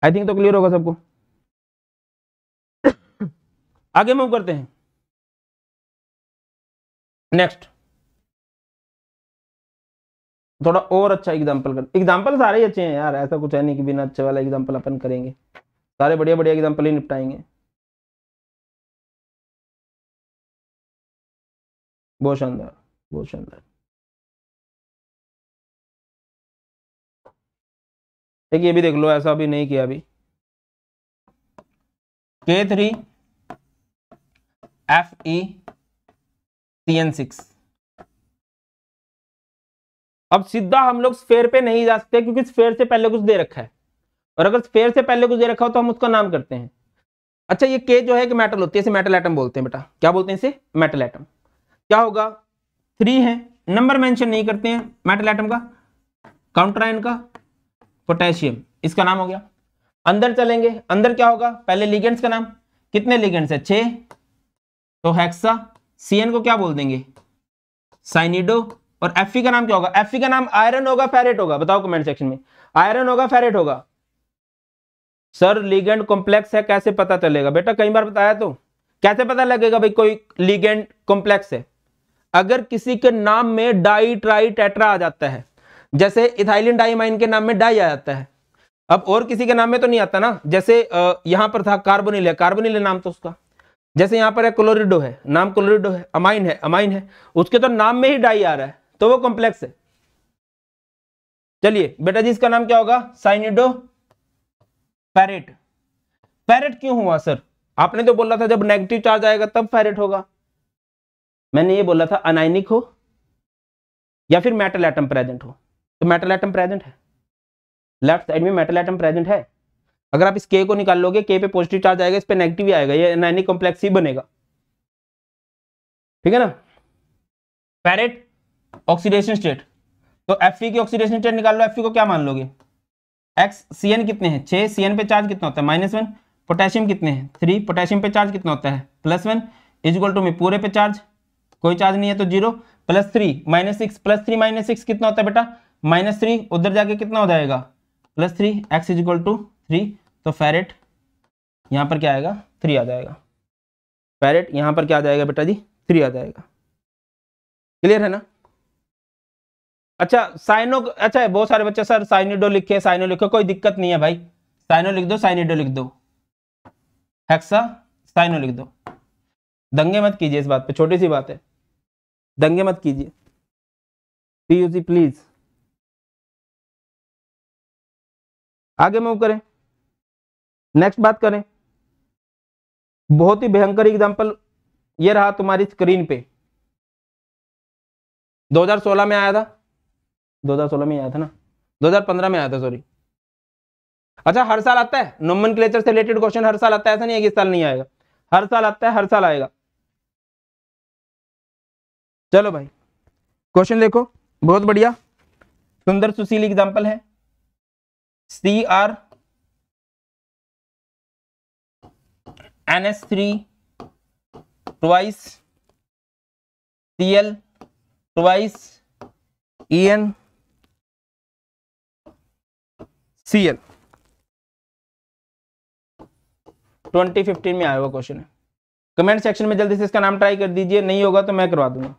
आई थिंक तो क्लियर होगा सबको आगे मूव करते हैं नेक्स्ट थोड़ा और अच्छा एग्जाम्पल कर एग्जाम्पल सारे ही अच्छे हैं यार ऐसा कुछ है नहीं कि बिना अच्छे वाला एग्जाम्पल अपन करेंगे सारे बढ़िया बढ़िया एग्जाम्पल ही निपटाएंगे बहुत शानदार बहुत शानदार ठीक ये भी देख लो ऐसा भी नहीं किया अभी के three F E CN six अब सीधा हम लोग स्फेयर पे नहीं जा सकते क्योंकि स्फेयर से पहले कुछ दे रखा है और अगर स्फेयर से पहले कुछ दे रखा हो तो हम उसका नाम करते हैं अच्छा ये के जो है कि मेटल होती है इसे मेटल एटम बोलते हैं बेटा क्या बोलते हैं इसे मेटल एटम क्या होगा थ्री है नंबर मेंशन नहीं करते हैं मेटल एटम का काउंटर आयन का पोटेशियम इसका नाम हो गया अंदर चलेंगे अंदर क्या होगा पहले लिगेंड्स का नाम कितने लिगेंड्स है छे तो हैक्सा सीएन को क्या बोल देंगे साइनिडो और एफ का नाम क्या होगा एफ का नाम आयरन होगा फेरेट होगा बताओ कमेंट सेक्शन में आयरन होगा फेरेट होगा सर लीगेंड कॉम्प्लेक्स है कैसे पता चलेगा बेटा कई बार बताया तो कैसे पता लगेगा भाई कोई लीगेंड कॉम्प्लेक्स है अगर किसी के नाम में डाई ट्राई टेट्रा आ जाता है जैसे इथाइलिन डाइमाइन के नाम में डाई आ जाता है अब और किसी के नाम में तो नहीं आता ना जैसे यहां पर था कार्बोनिल है कार्बोनिल नाम तो उसका जैसे यहां पर है क्लोरिडो है नाम क्लोरिडो है अमाइन है अमाइन है उसके तो नाम में ही डाई आ रहा है तो वो कॉम्प्लेक्स है चलिए बेटा जी इसका नाम क्या होगा साइनिडो पैरेट पैरेट क्यों हुआ सर आपने तो बोला था जब नेगेटिव चार्ज आएगा तब पैरेट होगा मैंने ये बोला था अनाइनिक हो या फिर मेटल एटम प्रेजेंट हो तो मेटल एटम प्रेजेंट है लेफ्ट साइड में मेटल एटम प्रेजेंट है अगर आप इस के को निकाल लोगे के पे पॉजिटिव चार्ज आएगा इस पे नेगेटिव ही आएगा ये नैनी कॉम्प्लेक्स ही बनेगा ठीक है ना फेरेट ऑक्सीडेशन स्टेट तो एफ e की ऑक्सीडेशन स्टेट निकाल लो एफ को क्या मान लोगे एक्स सी कितने हैं छह सी पे चार्ज कितना होता है माइनस वन पोटेशियम कितने हैं थ्री पोटेशियम पे चार्ज कितना होता है प्लस वन इजक्वल टू में पूरे पे चार्ज कोई चार्ज नहीं है तो zero plus three minus six plus three minus six कितना होता है बेटा माइनस थ्री उधर जाके कितना हो जाएगा plus three x equal to three तो फेरेट यहाँ पर क्या आएगा थ्री आ जाएगा फेरेट यहाँ पर क्या आ जाएगा बेटा जी थ्री आ जाएगा क्लियर है ना अच्छा साइनो अच्छा बहुत सारे बच्चे सर साइनिडो लिखे साइनो लिखो कोई दिक्कत नहीं है भाई साइनो लिख दो साइनिडो लिख दो हेक्सा साइनो लिख दो दंगे मत कीजिए इस बात पे छोटी सी बात है दंगे मत कीजिए पीयूसी प्लीज आगे मूव करें नेक्स्ट बात करें बहुत ही भयंकर एग्जाम्पल ये रहा तुम्हारी स्क्रीन पे 2016 में आया था 2016 में आया था ना 2015 में आया था सॉरी अच्छा हर साल आता है नोमन से रिलेटेड क्वेश्चन हर साल आता है ऐसा नहीं है कि साल नहीं आएगा हर साल आता है हर साल आएगा चलो भाई क्वेश्चन देखो बहुत बढ़िया सुंदर सुशील एग्जाम्पल है C R NH3 E N C L twenty 2015 में आया हुआ क्वेश्चन है कमेंट सेक्शन में जल्दी से इसका नाम ट्राई कर दीजिए नहीं होगा तो मैं करवा दूंगा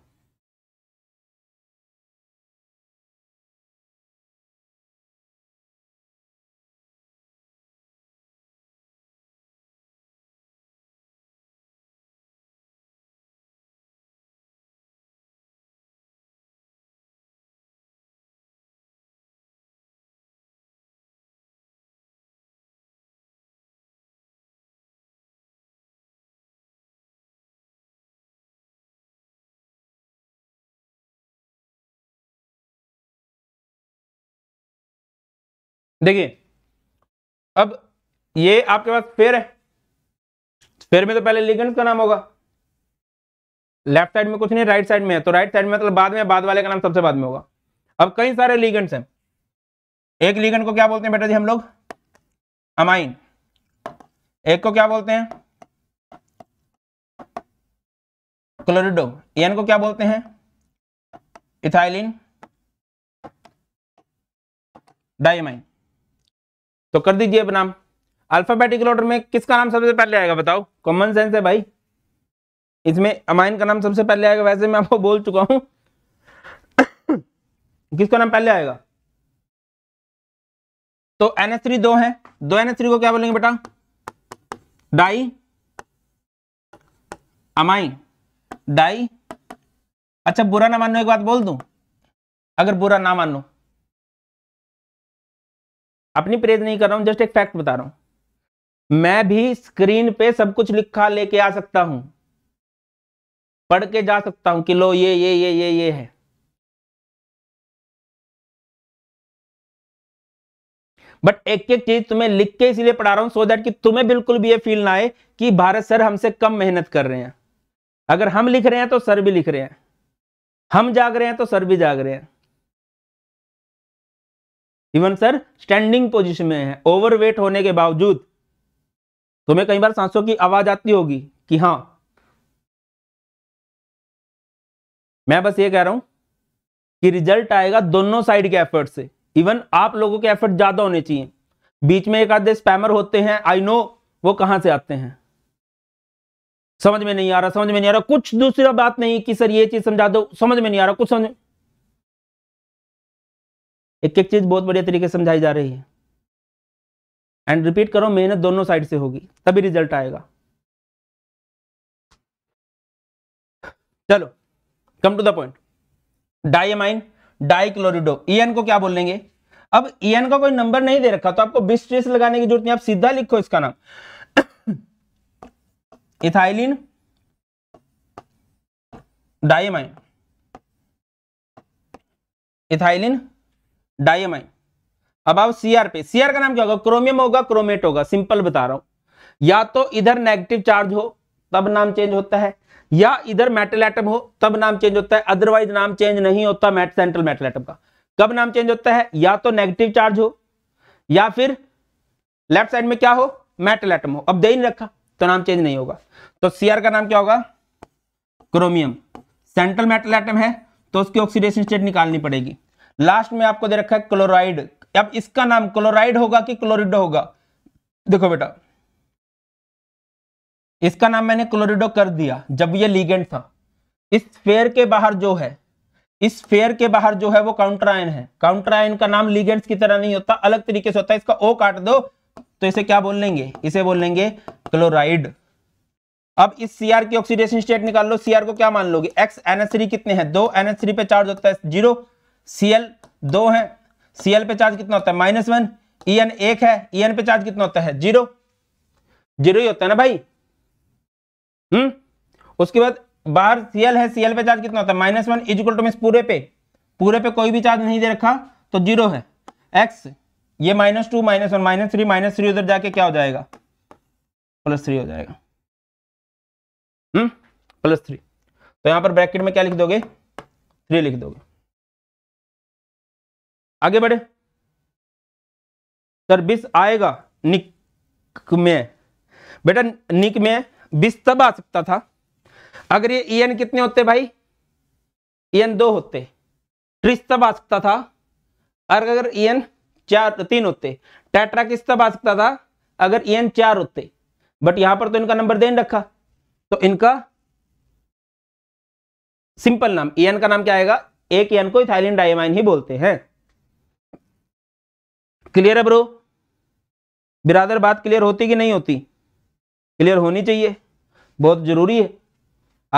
देखिए अब ये आपके पास फेर है फेर में तो पहले लिगेंड का नाम होगा लेफ्ट साइड में कुछ नहीं राइट साइड में है तो राइट साइड में मतलब बाद में बाद वाले का नाम सबसे बाद में होगा अब कई सारे लीगेंट्स हैं एक लीगेंट को क्या बोलते हैं बेटा जी हम लोग अमाइन एक को क्या बोलते हैं क्लोरिडो एन को क्या बोलते हैं इथाइलिन डायमाइन तो कर दीजिए अब नाम अल्फाबेटिकल ऑर्डर में किसका नाम सबसे पहले आएगा बताओ कॉमन सेंस है भाई इसमें अमाइन का नाम सबसे पहले आएगा वैसे मैं आपको बोल चुका हूं किसका नाम पहले आएगा तो एन एस थ्री दो है दो एन एस थ्री को क्या बोलेंगे बेटा डाई अमाइन डाई अच्छा बुरा ना मानो एक बात बोल दू अगर बुरा ना मानो अपनी प्रेज नहीं कर रहा हूं जस्ट एक फैक्ट बता रहा हूं मैं भी स्क्रीन पे सब कुछ लिखा लेके आ सकता हूं पढ़ के जा सकता हूं कि लो ये ये ये ये ये है बट एक एक चीज तुम्हें लिख के इसलिए पढ़ा रहा हूं सो so दैट कि तुम्हें बिल्कुल भी ये फील ना आए कि भारत सर हमसे कम मेहनत कर रहे हैं अगर हम लिख रहे हैं तो सर भी लिख रहे हैं हम जाग रहे हैं तो सर भी जाग रहे हैं इवन सर स्टैंडिंग पोजिशन में है ओवरवेट होने के बावजूद तुम्हें कई बार सांसों की आवाज आती होगी कि हाँ मैं बस ये कह रहा हूं कि रिजल्ट आएगा दोनों साइड के एफर्ट से इवन आप लोगों के एफर्ट ज्यादा होने चाहिए बीच में एक आधे स्पैमर होते हैं आई नो वो कहां से आते हैं समझ में नहीं आ रहा समझ में नहीं आ रहा कुछ दूसरा बात नहीं कि सर ये चीज समझा दो समझ में नहीं आ रहा कुछ समझ एक एक चीज़ बहुत बढ़िया तरीके से समझाई जा रही है एंड रिपीट करो मेहनत दोनों साइड से होगी तभी रिजल्ट आएगा चलो come to the point diamine dichlorido EN को क्या बोलेंगे अब ईएन का कोई नंबर नहीं दे रखा तो आपको बीस ट्रेस लगाने की जरूरत नहीं आप सीधा लिखो इसका नाम इथाइलिन डाइमाइन इथाइलिन डायमाइन अब आओ सीआर पे सीआर का नाम क्या होगा क्रोमियम होगा क्रोमेट होगा सिंपल बता रहा हूं या तो इधर नेगेटिव चार्ज हो तब नाम चेंज होता है या इधर मेटल एटम हो तब नाम चेंज होता है अदरवाइज नाम चेंज नहीं होता मेट सेंट्रल मेटल एटम का कब नाम चेंज होता है या तो नेगेटिव चार्ज हो या फिर लेफ्ट साइड में क्या हो मेटल एटम हो अब दे नहीं रखा तो नाम चेंज नहीं होगा तो सीआर का नाम क्या होगा क्रोमियम सेंट्रल मेटल एटम है तो उसकी ऑक्सीडेशन स्टेट निकालनी पड़ेगी लास्ट में आपको दे रखा है क्लोराइड अब इसका नाम क्लोराइड होगा कि क्लोरिडो होगा देखो बेटा इसका नाम मैंने क्लोरिडो कर दिया जब ये लीगेंड था इस फेयर के बाहर जो है इस फेयर के बाहर जो है वो काउंट्राइन है काउंट्राइन का नाम लीगेंड्स की तरह नहीं होता अलग तरीके से होता है इसका ओ काट दो तो इसे क्या बोल लेंगे इसे बोल लेंगे क्लोराइड अब इस सीआर की ऑक्सीडेशन स्टेट निकाल लो सीआर को क्या मान लोगे एक्स एनएस कितने हैं दो एनएस पे चार्ज होता है जीरो सी एल दो है सी एल पे चार्ज कितना होता है माइनस वन ई एन एक है ई एन पे चार्ज कितना होता है जीरो जीरो ही होता है ना भाई हम्म उसके बाद बाहर सीएल है सीएल पे चार्ज कितना होता है minus one is equal to mean पूरे पे पूरे पे कोई भी चार्ज नहीं दे रखा तो जीरो है एक्स ये minus two minus one minus three minus three उधर जाके क्या हो जाएगा प्लस थ्री हो जाएगा हम्म प्लस थ्री तो यहां पर ब्रैकेट में क्या लिख दोगे थ्री लिख दोगे आगे बढ़े सर आएगा निक में बेटा निक में बीस तब आ सकता था अगर ये ईएन e कितने होते भाई ईएन e दो होते ट्रिस तब आ सकता था और अगर ईएन e चार तीन होते टैट्रा किस तब आ सकता था अगर ईएन चार होते बट यहां पर तो इनका नंबर देन रखा तो इनका सिंपल नाम एन का नाम क्या आएगा एक एन को इथाइलिन डायमाइन ही बोलते हैं क्लियर है ब्रो बिरादर बात क्लियर होती कि नहीं होती क्लियर होनी चाहिए बहुत ज़रूरी है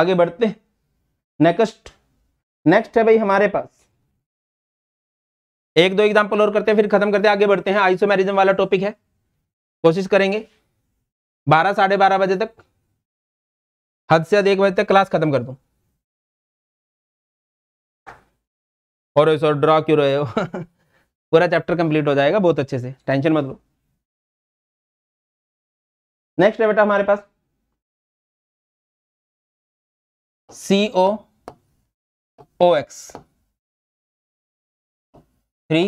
आगे बढ़ते हैं नेक्स्ट नेक्स्ट है भाई हमारे पास एक दो एग्जाम्पल और करते हैं फिर खत्म करते हैं आगे बढ़ते हैं आइसोमेरिज्म वाला टॉपिक है कोशिश करेंगे बारह साढ़े बारह बजे तक हद से हद एक बजे तक क्लास खत्म कर दो और ड्रा क्यों रहे हो पूरा चैप्टर कंप्लीट हो जाएगा बहुत अच्छे से टेंशन मत लो नेक्स्ट है बेटा हमारे पास C O O X three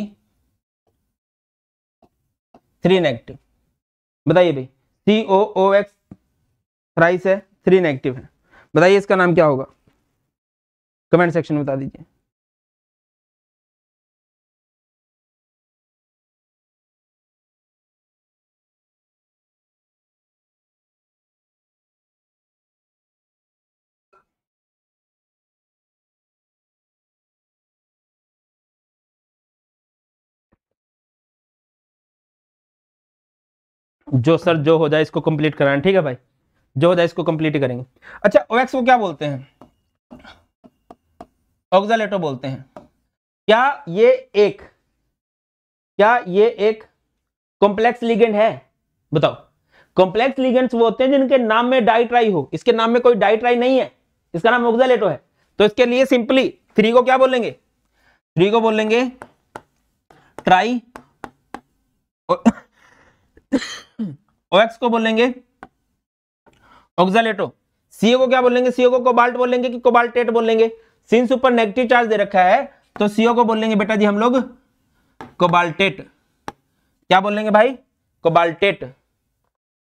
three negative बताइए भाई C O O X thrice है थ्री नेगेटिव है बताइए इसका नाम क्या होगा कमेंट सेक्शन में बता दीजिए जो सर जो हो जाए इसको कंप्लीट कराना ठीक है भाई जो हो जाए इसको कंप्लीट करेंगे अच्छा ओएक्स को क्या बोलते हैं ऑक्जालेटो बोलते हैं क्या ये एक क्या ये एक कॉम्प्लेक्स लिगेंड है बताओ कॉम्प्लेक्स लिगेंड्स वो होते हैं जिनके नाम में डाइट्राई हो इसके नाम में कोई डाइट्राई नहीं है इसका नाम ऑक्जालेटो है तो इसके लिए सिंपली थ्री को क्या बोलेंगे थ्री को बोलेंगे ट्राई ओएक्स को बोलेंगे ऑक्सलेटो सीओ को क्या बोलेंगे सीओ को कोबाल्ट बोलेंगे कि कोबाल्टेट बोलेंगे सिंस ऊपर नेगेटिव चार्ज दे रखा है तो सीओ को बोलेंगे बेटा जी हम लोग कोबाल्टेट क्या बोलेंगे भाई कोबाल्टेट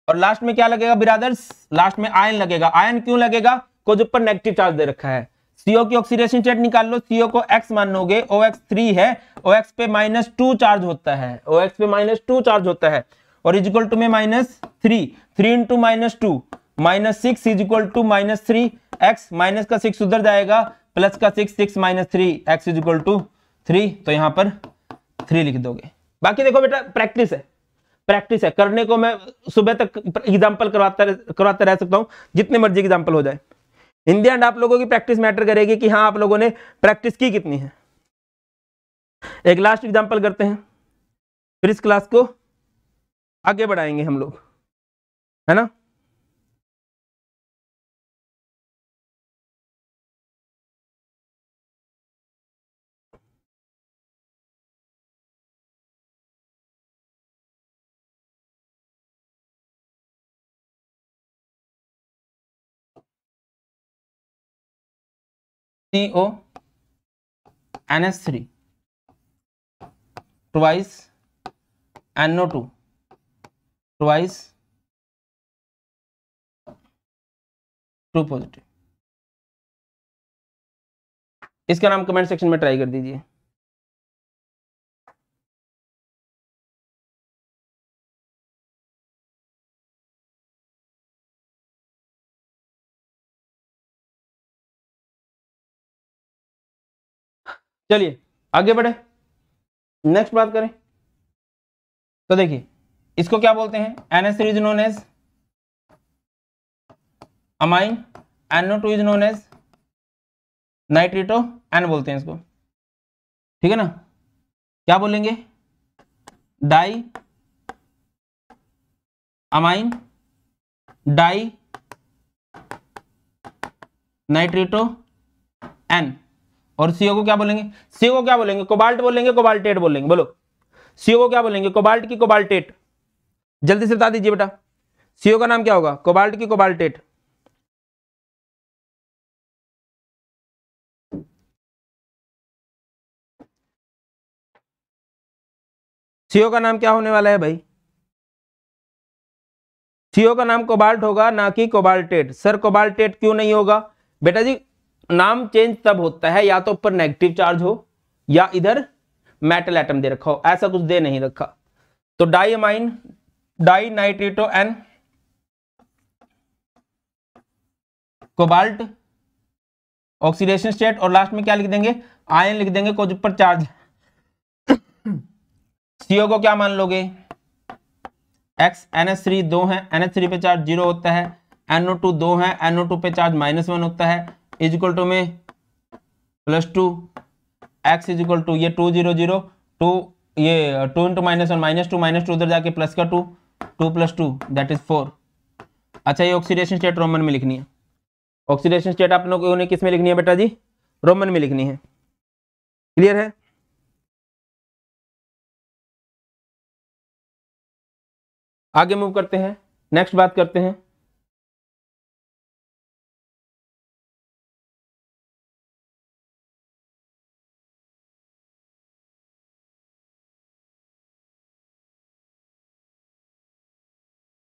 और लास्ट में क्या लगेगा बिरादर्स लास्ट में आयन लगेगा आयन क्यों लगेगा कोज ऊपर नेगेटिव चार्ज दे रखा है सीओ की ऑक्सीडेशन स्टेट निकाल लो सीओ को एक्स मानोगे ओ एक्स थ्री है ओ पे माइनस टू चार्ज होता है ओ पे माइनस टू चार्ज होता है और इज इक्वल टू में minus three three into minus two minus six is equal to minus three x minus का सिक्स उधर जाएगा प्लस का six six minus three x is equal to three तो यहां पर थ्री लिख दोगे बाकी देखो बेटा प्रैक्टिस है प्रैक्टिस है करने को मैं सुबह तक एग्जाम्पल करवाता करवाता रह सकता हूं जितने मर्जी एग्जाम्पल हो जाए इन दी एंड आप लोगों की प्रैक्टिस मैटर करेगी कि हाँ आप लोगों ने प्रैक्टिस की कितनी है एक लास्ट एग्जाम्पल करते हैं फिर इस क्लास को आगे बढ़ाएंगे हम लोग है ना CO NH3 twice NO2 twice true positive इसका नाम कमेंट सेक्शन में ट्राई कर दीजिए चलिए आगे बढ़े नेक्स्ट बात करें तो देखिए इसको क्या बोलते हैं N S is known as amine NO two is known as nitrato N बोलते हैं इसको ठीक है ना क्या बोलेंगे di amine di nitrato N और सीओ को क्या बोलेंगे सीओ को क्या बोलेंगे कोबाल्ट बोलेंगे कोबाल्टेट बोलेंगे बोलो सीओ को क्या बोलेंगे कोबाल्ट की कोबाल्टेट जल्दी से बता दीजिए बेटा सीओ का नाम क्या होगा कोबाल्ट की कोबाल्टेट सीओ का नाम क्या होने वाला है भाई सीओ का नाम कोबाल्ट होगा ना कि कोबाल्टेट सर कोबाल्टेट क्यों नहीं होगा बेटा जी नाम चेंज तब होता है या तो ऊपर नेगेटिव चार्ज हो या इधर मेटल एटम दे रखा हो ऐसा कुछ दे नहीं रखा तो diamine di nitrato N cobalt oxidation state और लास्ट में क्या लिख देंगे आयन लिख देंगे कुछ पर चार्ज सीओ को क्या मान लोगे एक्स एन थ्री दो है एन एच थ्री पे चार्ज जीरो होता है एनओ टू दो है एनओ टू पे चार्ज माइनस वन होता है इजिकल टू में plus two x is equal to ये टू जीरो जीरो टू ये two into minus one minus two minus two उधर जाके प्लस का two two plus two that is four अच्छा ये ऑक्सीडेशन स्टेट रोमन में लिखनी है ऑक्सीडेशन स्टेट आप लोगों ने किस में लिखनी है बेटा जी रोमन में लिखनी है क्लियर है आगे मूव करते हैं नेक्स्ट बात करते हैं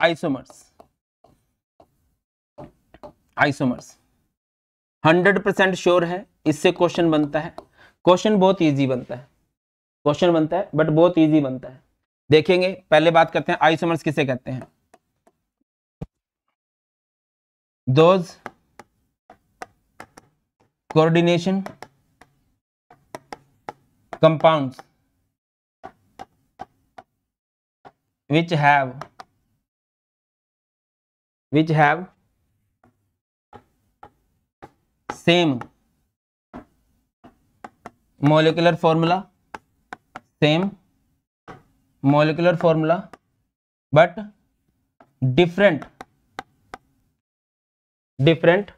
आइसोमर्स आइसोमर्स 100 परसेंट श्योर है इससे क्वेश्चन बनता है क्वेश्चन बहुत इजी बनता है क्वेश्चन बनता है बट बहुत इजी बनता है देखेंगे पहले बात करते हैं आइसोमर्स किसे कहते हैं those coordination compounds which have which have same molecular formula same molecular formula but different different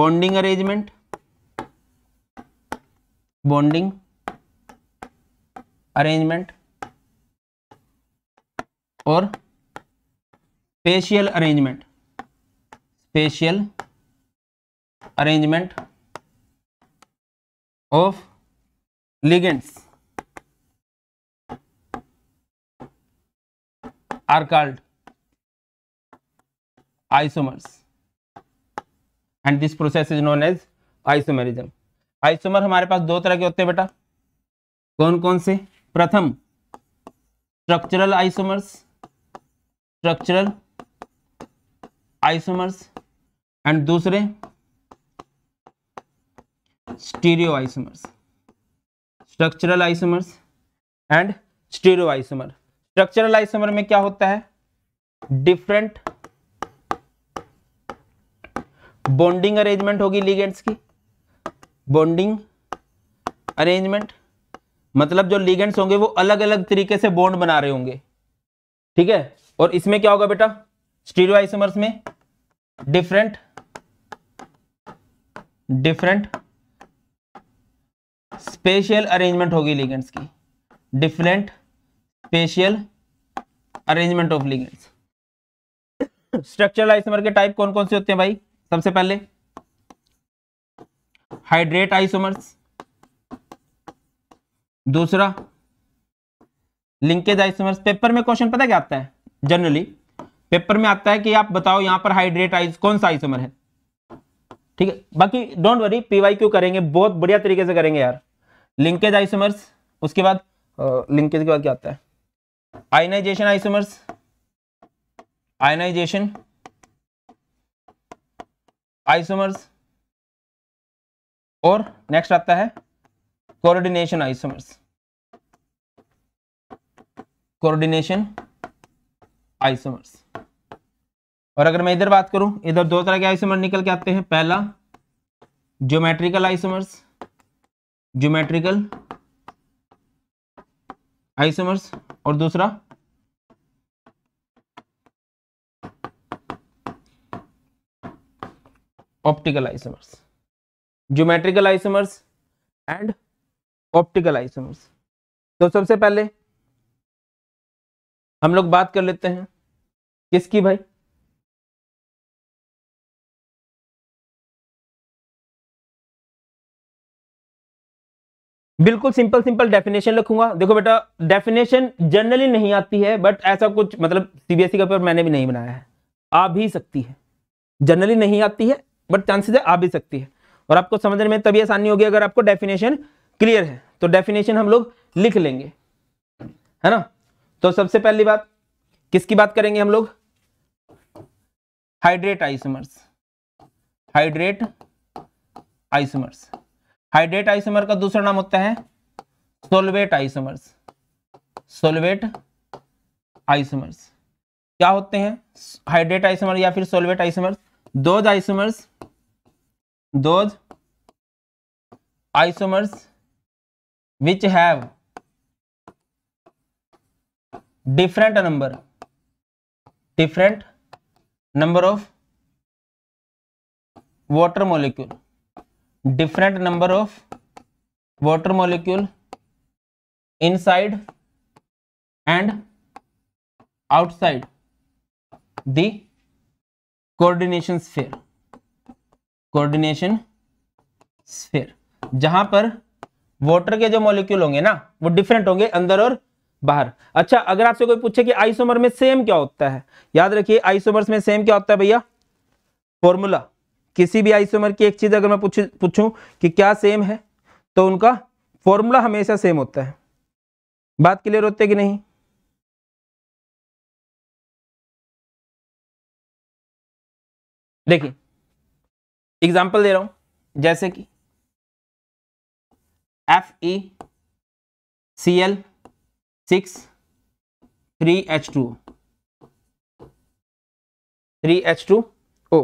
bonding arrangement bonding arrangement और spatial arrangement spatial arrangement of ligands are called isomers and this process is known as isomerism isomer हमारे पास दो तरह के होते हैं बेटा कौन कौन से प्रथम structural isomers structural isomers and दूसरे stereo isomers structural isomers and stereo isomer structural isomer में क्या होता है डिफरेंट बॉन्डिंग अरेंजमेंट होगी लिगेंड्स की बॉन्डिंग अरेंजमेंट मतलब जो लिगेंड्स होंगे वो अलग अलग तरीके से बॉन्ड बना रहे होंगे ठीक है और इसमें क्या होगा बेटा स्टीरियो आइसोमर्स में डिफरेंट डिफरेंट स्पेशल अरेंजमेंट होगी लिगेंड्स की different special arrangement of ligands structural isomer के टाइप कौन कौन से होते हैं भाई सबसे पहले हाइड्रेट आइसोमर्स दूसरा लिंकेज आइसोमर्स पेपर में क्वेश्चन पता क्या आता है जनरली पेपर में आता है कि आप बताओ यहां पर हाइड्रेट आइस कौन सा आइसोमर है ठीक है बाकी डोंट वरी पीवाई क्यू करेंगे बहुत बढ़िया तरीके से करेंगे यार लिंकेज आइसोमर्स उसके बाद लिंकेज के बाद क्या आता है आयनाइजेशन आइसोमर्स आयनाइजेशन आइसोमर्स और नेक्स्ट आता है कोऑर्डिनेशन आइसोमर्स कोऑर्डिनेशन आइसोमर्स और अगर मैं इधर बात करूं इधर दो तरह के आइसोमर निकल के आते हैं पहला ज्योमेट्रिकल आइसोमर्स ज्योमेट्रिकल आइसोमर्स और दूसरा optical isomers geometrical isomers and optical isomers तो सबसे पहले हम लोग बात कर लेते हैं किसकी भाई बिल्कुल सिंपल सिंपल डेफिनेशन लिखूंगा देखो बेटा डेफिनेशन जनरली नहीं आती है बट ऐसा कुछ मतलब सीबीएसई e का पेपर मैंने भी नहीं बनाया है आ भी सकती है जनरली नहीं आती है बट चांसेस है आ भी सकती है और आपको समझने में तभी आसानी होगी अगर आपको डेफिनेशन क्लियर है तो डेफिनेशन हम लोग लिख लेंगे है ना तो सबसे पहली बात किसकी बात करेंगे हम लोग hydrate isomers hydrate isomers hydrate isomer का दूसरा नाम होता है सोलवेट आइसोमर्स सोलवेट आइसोमर्स क्या होते हैं हाइड्रेट आइसोमर या फिर solvate isomers those isomers those isomers which have different number different number of water molecule different number of water molecule inside and outside the coordination sphere coordination sphere जहां पर water के जो molecule होंगे ना वो different होंगे अंदर और बाहर अच्छा अगर आपसे कोई पूछे कि आइसोमर में सेम क्या होता है याद रखिए आइसोमर्स में सेम क्या होता है भैया फॉर्मूला किसी भी आइसोमर की एक चीज अगर मैं पूछूं कि क्या सेम है तो उनका फॉर्मूला हमेशा सेम होता है बात क्लियर होती है कि नहीं देखिए एग्जाम्पल दे रहा हूं जैसे कि F E C L six three H two three H two O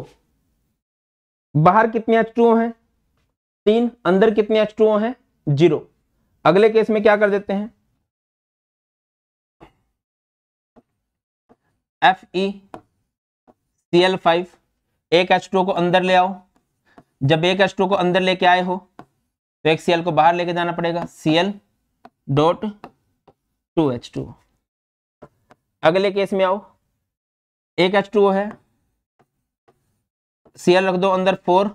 बाहर कितने एच टू हैं तीन अंदर कितने एच टू हैं जीरो अगले केस में क्या कर देते हैं F E C L five एक एच टू को अंदर ले आओ जब एक एच टू को अंदर लेके आए हो तो एक सी एल को बाहर लेके जाना पड़ेगा C L dot two H two अगले केस में आओ एक एच टू है सीएल रख दो अंदर फोर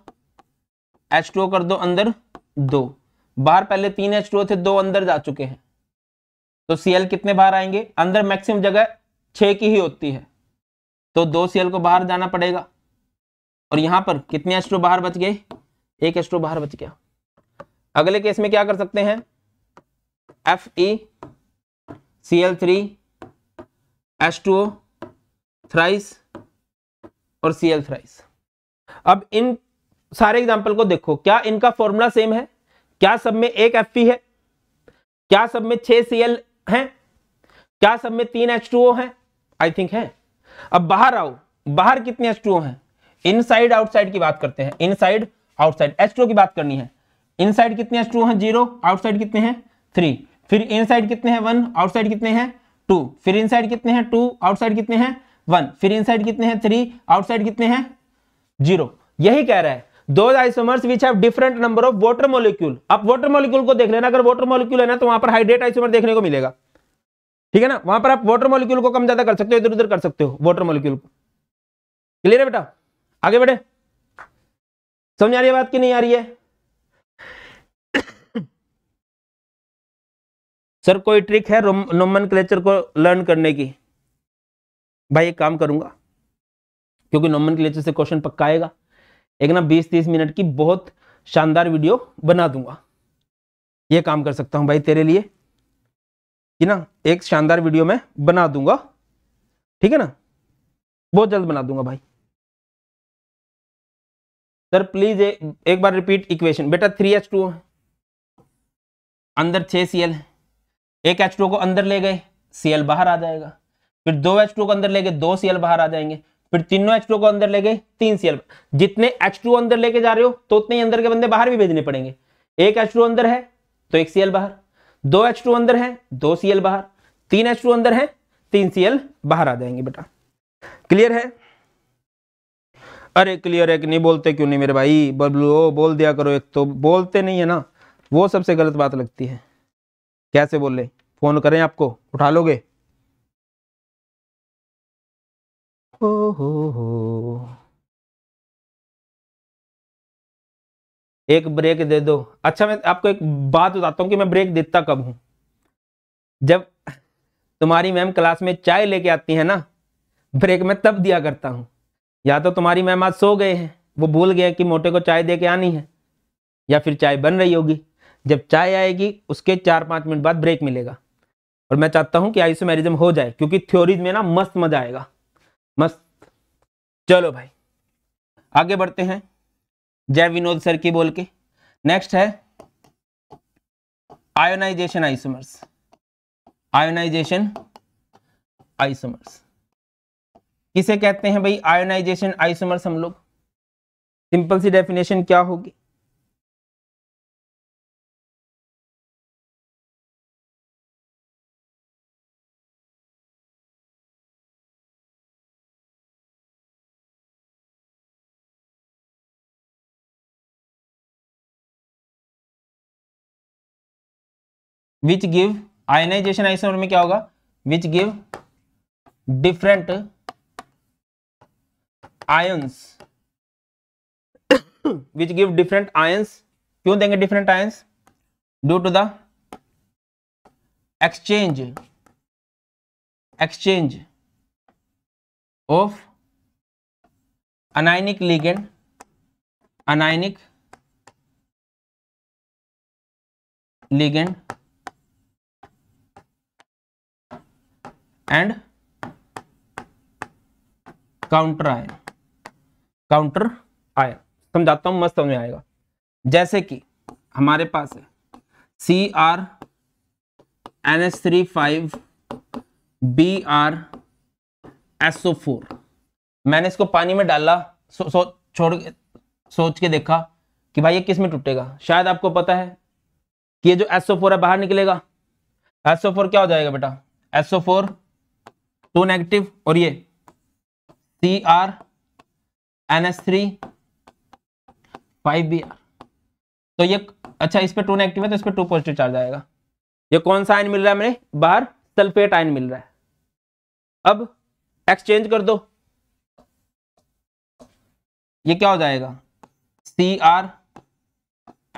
एच टू कर दो अंदर दो बाहर पहले तीन एच टू थे दो अंदर जा चुके हैं तो सीएल कितने बाहर आएंगे अंदर मैक्सिमम जगह छ की ही होती है तो दो सीएल को बाहर जाना पड़ेगा और यहां पर कितने एच टू बाहर बच गए एक एच टू बाहर बच गया अगले केस में क्या कर सकते हैं F E C L three H two O thrice और सी एल थ्राइस अब इन सारे एग्जाम्पल को देखो क्या इनका फॉर्मूला सेम है क्या सब में एक एफ है क्या सब में छह सी एल है क्या सब में तीन एच टू ओ है आई थिंक है अब बाहर आओ बाहर कितने एच टू ओ हैं इनसाइड आउटसाइड की बात करते हैं इनसाइड आउटसाइड एस टू की बात करनी है इनसाइड कितने एस टू हैं जीरो आउटसाइड कितने हैं थ्री फिर इन साइड कितने हैं वन आउटसाइड कितने हैं टू फिर इन साइड कितने हैं टू आउटसाइड कितने हैं वन फिर इन साइड कितने हैं थ्री आउटसाइड कितने हैं जीरो यही कह रहा है दो isomers which have different number of water molecule अब वाटर मोलिक्यूल को देख लेना अगर वाटर मोलिक्यूल है ना तो वहां पर हाइड्रेट आइसोमर देखने को मिलेगा ठीक है ना वहां पर आप वाटर मोलिक्यूल को कम ज्यादा कर सकते हो इधर उधर कर सकते हो वाटर मोलिक्यूल को क्लियर है बेटा आगे बढ़े समझ आ रही है बात की नहीं आ रही है सर कोई ट्रिक है नोमन क्लेचर को लर्न करने की भाई एक काम करूंगा क्योंकि नोमन क्लेचर से क्वेश्चन पक्का आएगा एक ना बीस तीस मिनट की बहुत शानदार वीडियो बना दूंगा ये काम कर सकता हूं भाई तेरे लिए कि ना एक शानदार वीडियो मैं बना दूंगा ठीक है ना बहुत जल्द बना दूंगा भाई सर प्लीज एक बार रिपीट इक्वेशन बेटा थ्री एच टू अंदर छह सी एल है एक एच को अंदर ले गए सीएल बाहर आ जाएगा फिर दो एच को अंदर ले गए दो सीएल बाहर आ जाएंगे फिर तीनों एच को अंदर ले गए तीन सी जितने एच अंदर लेके जा रहे हो तो उतने ही अंदर के बंदे बाहर भी भेजने पड़ेंगे एक एच अंदर है तो एक सीएल बाहर दो एच अंदर है दो सीएल बाहर तीन एच अंदर है तीन सी बाहर आ जाएंगे बेटा क्लियर है अरे क्लियर है कि नहीं बोलते क्यों नहीं मेरे भाई बबलू बोल दिया करो एक तो बोलते नहीं है ना वो सबसे गलत बात लगती है कैसे बोल रहे फोन करें आपको उठा लोगे हो हो हो एक ब्रेक दे दो अच्छा मैं आपको एक बात बताता हूँ कि मैं ब्रेक देता कब हूँ जब तुम्हारी मैम क्लास में चाय लेके आती है ना ब्रेक में तब दिया करता हूँ या तो तुम्हारी मैम आज सो गए हैं वो भूल गए कि मोटे को चाय दे के आनी है या फिर चाय बन रही होगी जब चाय आएगी उसके चार पाँच मिनट बाद ब्रेक मिलेगा और मैं चाहता हूँ कि आइसोमेरिज्म हो जाए क्योंकि थ्योरीज में ना मस्त मजा आएगा मस्त चलो भाई आगे बढ़ते हैं जय विनोद सर की बोल के नेक्स्ट है आयोनाइजेशन आइसोमर्स आयोनाइजेशन आइसोमर्स किसे कहते हैं भाई आयोनाइजेशन आइसोमर्स हम लोग सिंपल सी डेफिनेशन क्या होगी विच गिव आयनाइजेशन आइसोमर में क्या होगा which give different ions which give different ions क्यों देंगे different ions due to the exchange exchange of anionic ligand anionic ligand and counter ion counter ion समझाता हूं मस्त समझ में आएगा जैसे कि हमारे पास है C R N S three five B R SO four मैंने इसको पानी में डाला सो, सो, छोड़ सोच के देखा कि भाई ये किस में टूटेगा शायद आपको पता है कि ये जो एसओ फोर है बाहर निकलेगा एसओ फोर क्या हो जाएगा बेटा एसओ फोर टू नेगेटिव और ये C R N S three five B R तो ये अच्छा इस पर टू नेगेटिव है तो इस पर टू पॉजिटिव चार्ज आएगा ये कौन सा आयन मिल रहा है मेरे बाहर सल्फेट आयन मिल रहा है अब एक्सचेंज कर दो ये क्या हो जाएगा C R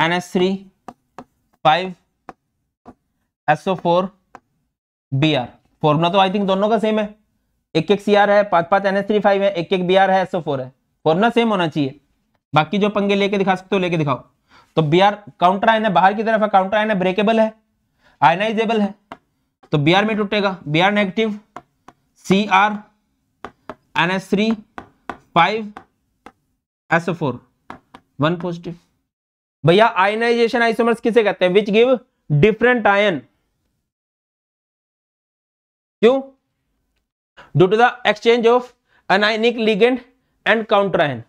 N S three five SO four B R formula तो आई थिंक दोनों का सेम है एक एक सी आर है पांच पांच एन एस थ्री फाइव है एक एक बी आर है एसओ फोर है फॉर्मूला सेम होना चाहिए बाकी जो पंगे लेके दिखा सकते हो लेके दिखाओ तो बी आर काउंटर आयन है बाहर की तरफ है काउंटर आयन है ब्रेकेबल है आयनाइजेबल है तो बी आर में टूटेगा B R negative C R N S three five S O four one positive भैया आयनाइजेशन आइसोमर्स किसे कहते हैं विच गिव डिफरेंट आयन क्यों due to the exchange of anionic ligand and counterion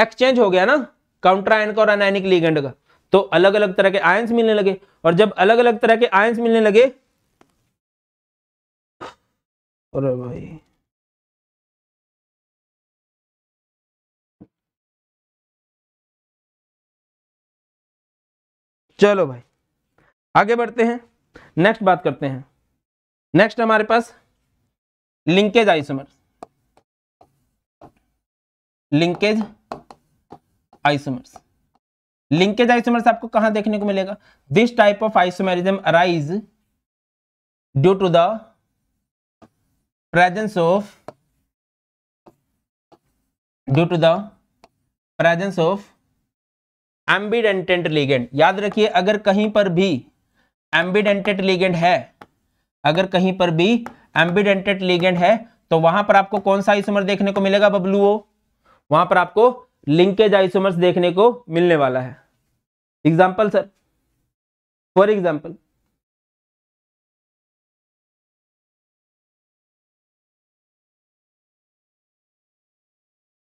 exchange हो गया ना काउंट्राइन का और अनाइनिक लिगेंड का तो अलग अलग तरह के आयंस मिलने लगे और जब अलग अलग तरह के आयंस मिलने लगे और भाई चलो भाई आगे बढ़ते हैं नेक्स्ट बात करते हैं नेक्स्ट हमारे पास linkage isomer linkage isomers linkage isomers आपको कहां देखने को मिलेगा this type of isomerism arise due to the presence of due to the presence of ambidentate ligand याद रखिए अगर कहीं पर भी एम्बिडेंटेंट लिगेंड है अगर कहीं पर भी एम्बिडेंटेड लिगेंड है तो वहां पर आपको कौन सा आइसोमर देखने को मिलेगा ओ वहां पर आपको लिंकेज आइसोमर्स देखने को मिलने वाला है example sir for example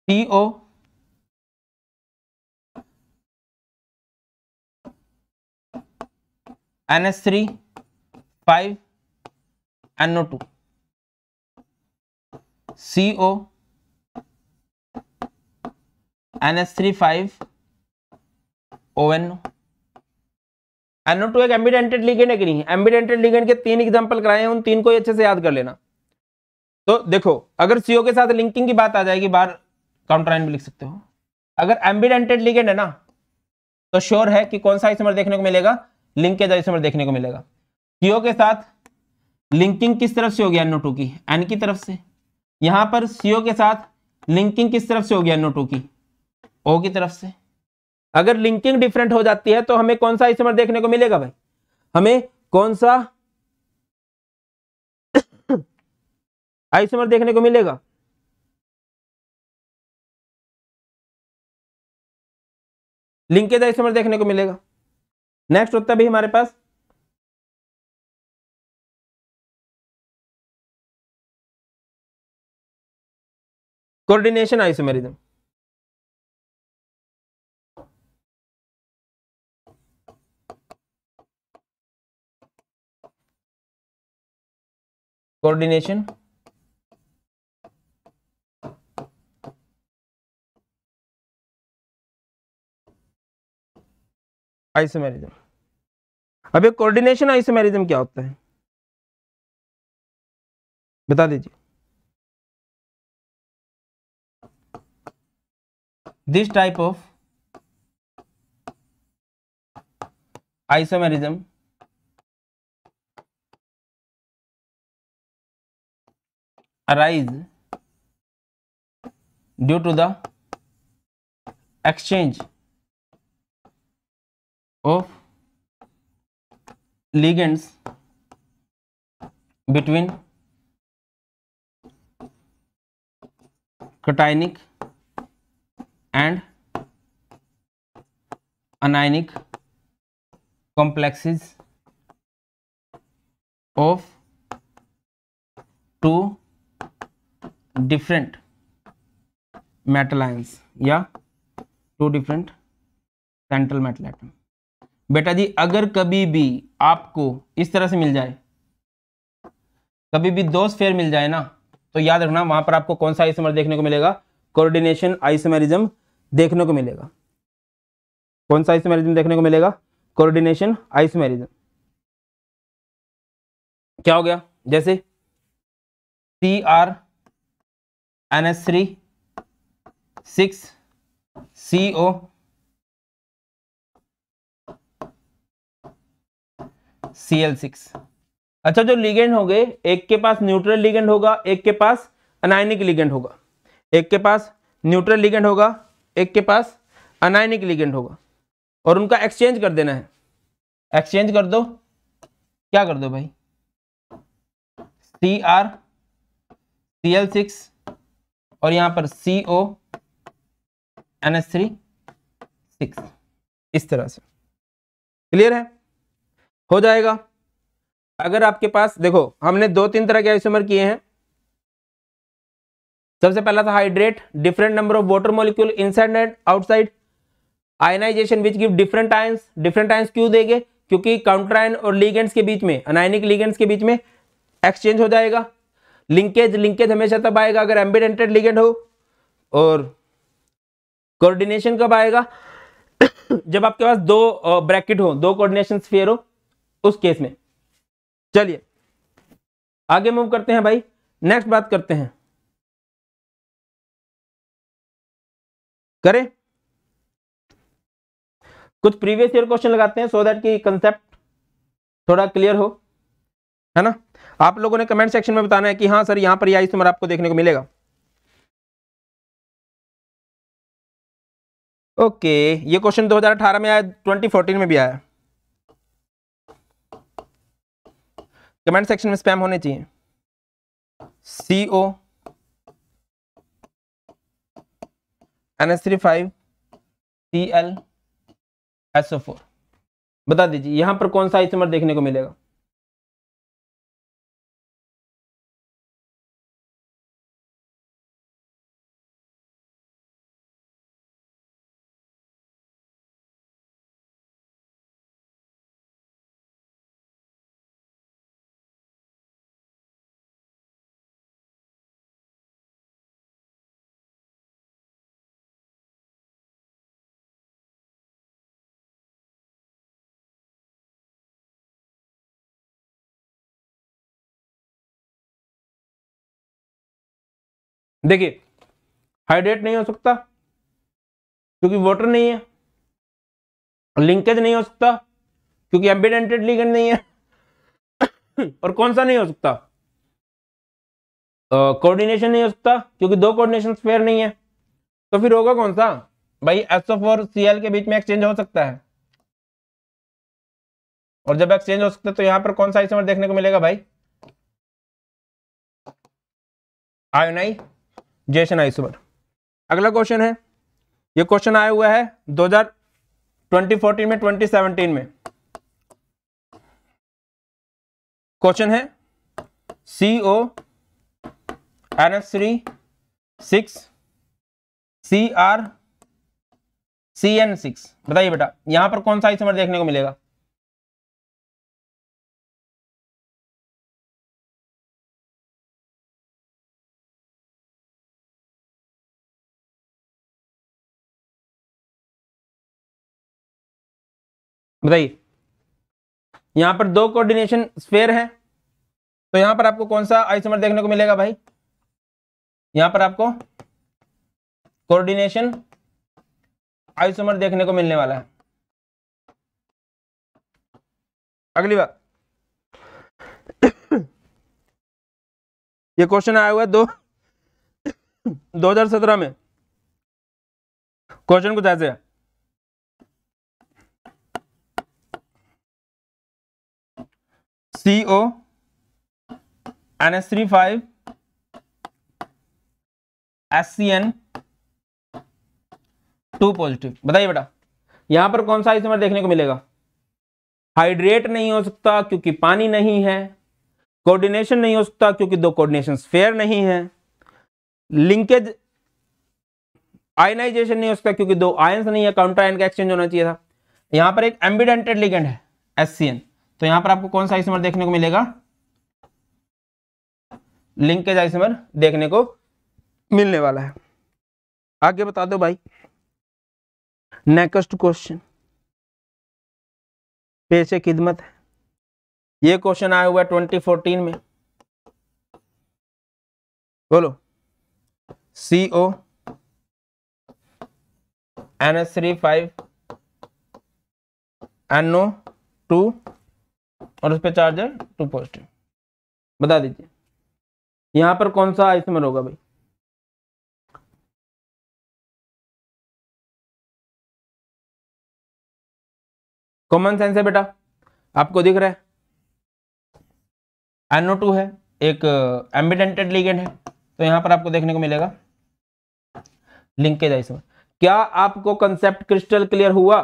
CO N S three five NO two three NO2 CO NH35 NO two एक एम्बिडेंटेड लिगेंड है कि नहीं एम्बिडेंटेड लिगेंड के तीन एग्जांपल कराए हैं उन तीन को अच्छे से याद कर लेना तो देखो अगर सीओ के साथ लिंकिंग की बात आ जाएगी बार काउंटर आइन भी लिख सकते हो अगर एम्बिडेंटेड लिगेंड है ना तो श्योर है कि कौन सा आइसोमर देखने को मिलेगा लिंकेज आइसोमर देखने को मिलेगा सीओ के साथ लिंकिंग किस तरफ से हो गया एनओ की एन की तरफ से यहां पर सीओ के साथ लिंकिंग किस तरफ से हो गया एनओ की ओ की तरफ से अगर लिंकिंग डिफरेंट हो जाती है तो हमें कौन सा इसमें देखने को मिलेगा भाई हमें कौन सा आइसमर देखने को मिलेगा लिंकेज आइसमर देखने को मिलेगा नेक्स्ट होता है भी हमारे पास coordination isomerism coordination आइसोमेरिज्म अब ये कोऑर्डिनेशन आइसोमेरिज्म क्या होता है बता दीजिए this type of isomerism arise due to the exchange of ligands between cationic and anionic complexes of two different metal ions या two different central metal item बेटा जी अगर कभी भी आपको इस तरह से मिल जाए कभी भी दो स्फेयर मिल जाए ना तो याद रखना वहां पर आपको कौन सा इसमर देखने को मिलेगा कोऑर्डिनेशन आइसोमेरिज्म देखने को मिलेगा कौन सा आइसोमेरिज्म देखने को मिलेगा कोऑर्डिनेशन आइसोमेरिज्म क्या हो गया जैसे C R N S three six C O C L six अच्छा जो लिगेंड हो गए एक के पास न्यूट्रल लिगेंड होगा एक के पास अनायनिक लिगेंड होगा एक के पास न्यूट्रल लिगेंड होगा एक के पास अनायनिक लिगेंड होगा और उनका एक्सचेंज कर देना है एक्सचेंज कर दो क्या कर दो भाई C R C L six और यहां पर C O N S three six इस तरह से क्लियर है हो जाएगा अगर आपके पास देखो हमने दो तीन तरह के आइसोमर किए हैं सबसे पहला था hydrate different number of molecule molecule inside and outside ionisation which give different ions different ions क्यों देंगे क्योंकि काउंटर आयन और लीगेंट्स के बीच में अनायनिक लीगेंट्स के बीच में एक्सचेंज हो जाएगा लिंकेज लिंकेज हमेशा तब आएगा अगर एम्बिडेंटेड लिगेंड हो और कोऑर्डिनेशन कब आएगा जब आपके पास दो ब्रैकेट हो दो कोऑर्डिनेशन स्फीयर हो उस केस में चलिए आगे मूव करते हैं भाई नेक्स्ट बात करते हैं करें कुछ प्रीवियस ईयर क्वेश्चन लगाते हैं सो दैट कि कंसेप्ट थोड़ा क्लियर हो है ना आप लोगों ने कमेंट सेक्शन में बताना है कि हाँ सर यहां पर यह सुमर आपको देखने को मिलेगा ओके ये क्वेश्चन 2018 में आया 2014 में भी आया कमेंट सेक्शन में स्पैम होने चाहिए CO N S three five C L S O four बता दीजिए यहां पर कौन सा आइसोमर देखने को मिलेगा देखिए हाइड्रेट नहीं हो सकता क्योंकि वाटर नहीं है लिंकेज नहीं हो सकता क्योंकि एम्बिडेंटेड लिगेंड नहीं है और कौन सा नहीं हो सकता कोऑर्डिनेशन uh, नहीं हो सकता क्योंकि दो कोऑर्डिनेशन फेयर नहीं है तो फिर होगा कौन सा भाई एसओ और सीएल के बीच में एक्सचेंज हो सकता है और जब एक्सचेंज हो सकता है तो यहां पर कौन सा आइसोमर देखने को मिलेगा भाई आयोनाई जैशन आइसबर्ग अगला क्वेश्चन है ये क्वेश्चन आया हुआ है 2014 में 2017 में क्वेश्चन है C O N F three six C R C N six बताइए बेटा यहां पर कौन सा आइसमर देखने को मिलेगा बताइए यहां पर दो कोऑर्डिनेशन स्फेयर है तो यहां पर आपको कौन सा आइसोमर देखने को मिलेगा भाई यहां पर आपको कोऑर्डिनेशन आइसोमर देखने को मिलने वाला है अगली बात ये क्वेश्चन आया हुआ है दो 2017 में क्वेश्चन कुछ ऐसे है CO O N S three five S C N two positive बताइए बेटा यहां पर कौन सा आइसोमर देखने को मिलेगा हाइड्रेट नहीं हो सकता क्योंकि पानी नहीं है कोऑर्डिनेशन नहीं हो सकता क्योंकि दो कोऑर्डिनेशन फेयर नहीं है लिंकेज आयनाइजेशन नहीं हो सकता क्योंकि दो आयन नहीं है काउंटर आयन का एक्सचेंज होना चाहिए था यहां पर एक एम्बिडेंटेड लिगेंड है एस सी एन तो यहां पर आपको कौन सा आइसमर देखने को मिलेगा लिंकेज आइसमर देखने को मिलने वाला है आगे बता दो भाई नेक्स्ट क्वेश्चन पेशे खिदमत है ये क्वेश्चन आया हुआ है 2014 में बोलो C O N S three five N O two और उस पर चार्ज है टू पॉजिटिव बता दीजिए यहां पर कौन सा आइसमर होगा भाई कॉमन सेंस है बेटा आपको दिख रहा है एनो टू है एक एम्बिडेंटेड uh, लिगेंड है तो यहां पर आपको देखने को मिलेगा लिंकेज आइसमर क्या आपको कंसेप्ट क्रिस्टल क्लियर हुआ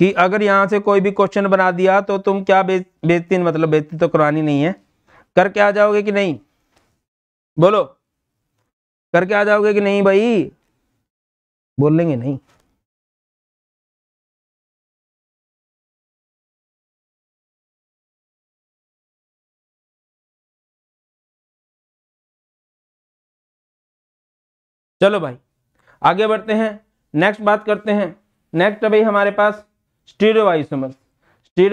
कि अगर यहाँ से कोई भी क्वेश्चन बना दिया तो तुम क्या बेचती मतलब बेचती तो करानी नहीं है करके आ जाओगे कि नहीं बोलो करके आ जाओगे कि नहीं भाई बोल लेंगे नहीं चलो भाई आगे बढ़ते हैं नेक्स्ट बात करते हैं नेक्स्ट अभी हमारे पास स्टीरियोआइसोमर्स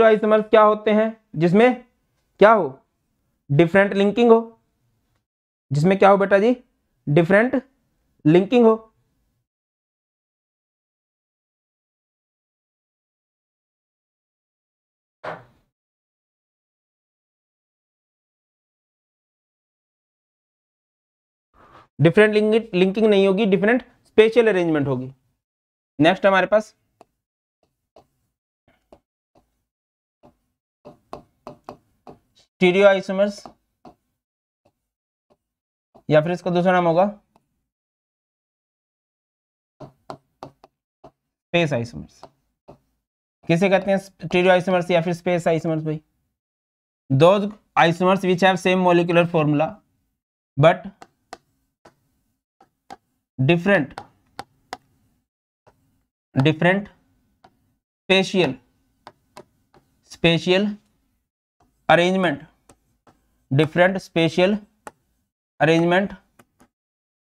आइसोमर्स क्या होते हैं जिसमें क्या हो डिफरेंट लिंकिंग हो जिसमें क्या हो बेटा जी डिफरेंट लिंकिंग हो डिफरेंट लिंकिंग नहीं होगी डिफरेंट स्पेशल अरेंजमेंट होगी नेक्स्ट हमारे पास स्टीरियो आइसोमर्स या फिर इसका दूसरा नाम होगा स्पेस आइसोमर्स किसे कहते हैं स्टीरियो आइसोमर्स या फिर स्पेस आइसोमर्स भाई दो isomers which have same molecular formula but different different spatial spatial arrangement different special arrangement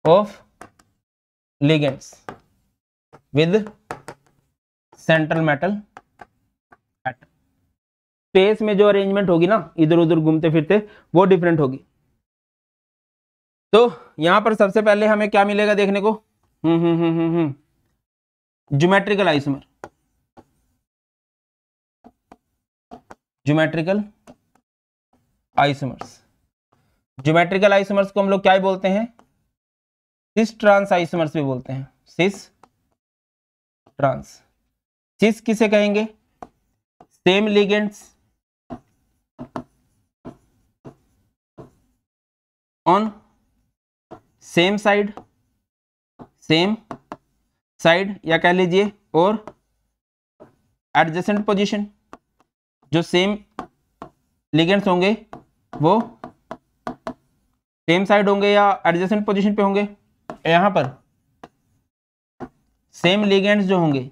of ligands with central metal at space में जो अरेंजमेंट होगी ना इधर उधर घूमते फिरते वो डिफरेंट होगी तो यहां पर सबसे पहले हमें क्या मिलेगा देखने को हम्म हम्म geometrical isomer geometrical isomers geometrical isomers को हम लोग क्या बोलते हैं सिस ट्रांस आइसोमर्स भी बोलते हैं सिस ट्रांस सिस किसे कहेंगे same ligands on same side same side या कह लीजिए और एडजेसेंट पोजीशन जो सेम लिगेंड्स होंगे वो सेम साइड होंगे या एडजेसेंट पोजीशन पे होंगे यहां पर सेम लिगेंड्स जो होंगे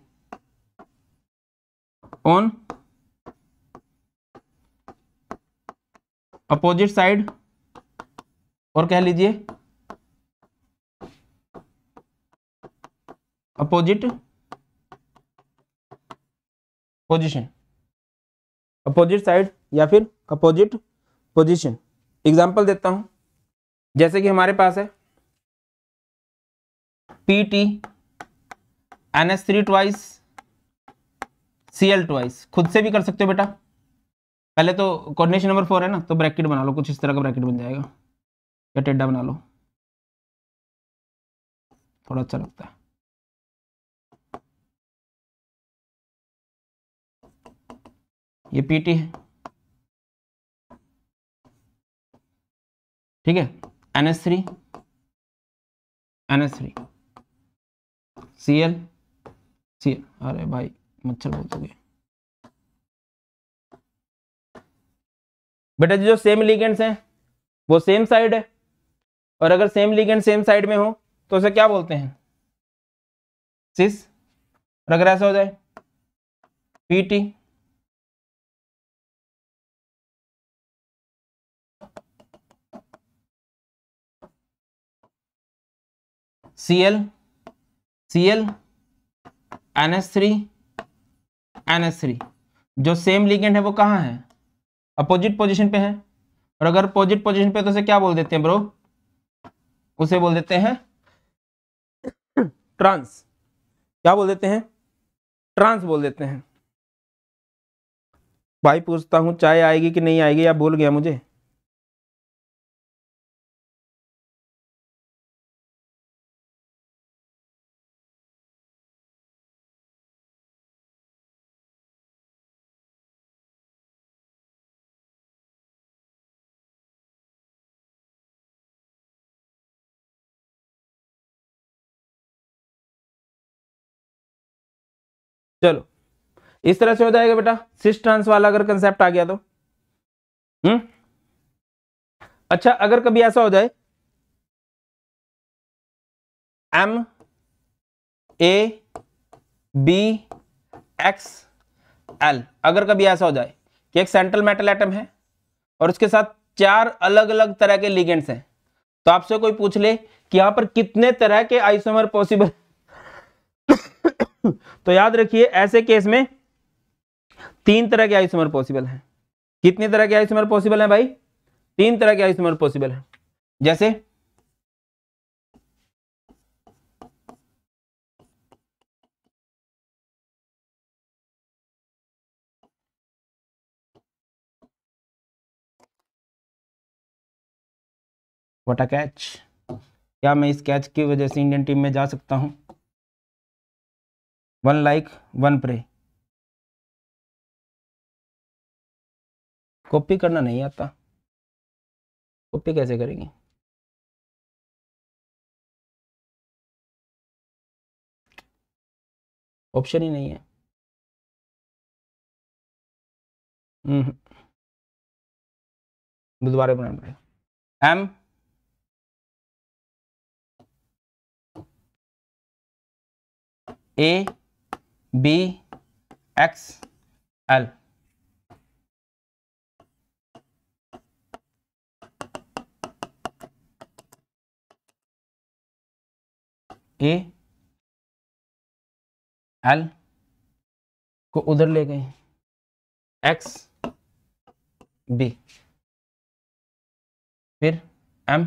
ऑन अपोजिट साइड और कह लीजिए अपोजिट पोजीशन अपोजिट साइड या फिर अपोजिट पोजीशन एग्जांपल देता हूं जैसे कि हमारे पास है P T N S three twice C L twice खुद से भी कर सकते हो बेटा पहले तो कोऑर्डिनेशन नंबर फोर है ना तो ब्रैकेट बना लो कुछ इस तरह का ब्रैकेट बन जाएगा या टेडा बना लो थोड़ा अच्छा लगता है ये पीटी है ठीक है N S three N S three C L C L अरे भाई मच्छर बोल दोगे बेटा जी जो सेम लिगेंड्स हैं वो सेम साइड है और अगर सेम लिगेंड सेम साइड में हो तो उसे क्या बोलते हैं सिस और अगर ऐसा हो जाए PT C L C L N S three N S three जो सेम लिगेंड है वो कहाँ है अपोजिट पोजिशन पे है और अगर अपोजिट पोजिशन पे तो उसे क्या बोल देते हैं ब्रो उसे बोल देते हैं ट्रांस क्या बोल देते हैं ट्रांस बोल देते हैं भाई पूछता हूँ चाय आएगी कि नहीं आएगी या भूल गया मुझे चलो इस तरह से हो जाएगा बेटा सिस ट्रांस वाला अगर कंसेप्ट आ गया तो हम्म अच्छा अगर कभी ऐसा हो जाए M A B X L अगर कभी ऐसा हो जाए कि एक सेंट्रल मेटल एटम है और उसके साथ चार अलग अलग तरह के लिगेंड्स हैं तो आपसे कोई पूछ ले कि यहां पर कितने तरह के आइसोमर पॉसिबल तो याद रखिए ऐसे केस में तीन तरह के आयुष्मर पॉसिबल है कितने तरह के आयुष्मर पॉसिबल है भाई तीन तरह के आयुष्मर पॉसिबल है जैसे वट कैच क्या मैं इस कैच की वजह से इंडियन टीम में जा सकता हूं वन लाइक वन प्रे कॉपी करना नहीं आता कॉपी कैसे करेंगे ऑप्शन ही नहीं है हम्म। बुधवार बनाना पड़ेगा M A B X L A L को उधर ले गए एक्स बी फिर एम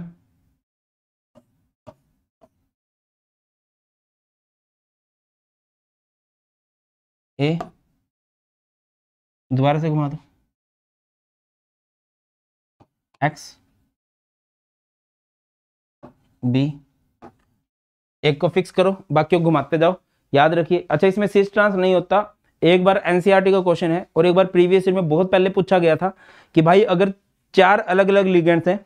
ए दोबारा से घुमा दो एक्स बी एक को फिक्स करो बाकी घुमाते जाओ याद रखिए अच्छा इसमें सिस ट्रांस नहीं होता एक बार एनसीईआरटी e का क्वेश्चन है और एक बार प्रीवियस ईयर में बहुत पहले पूछा गया था कि भाई अगर चार अलग अलग लिगेंड्स हैं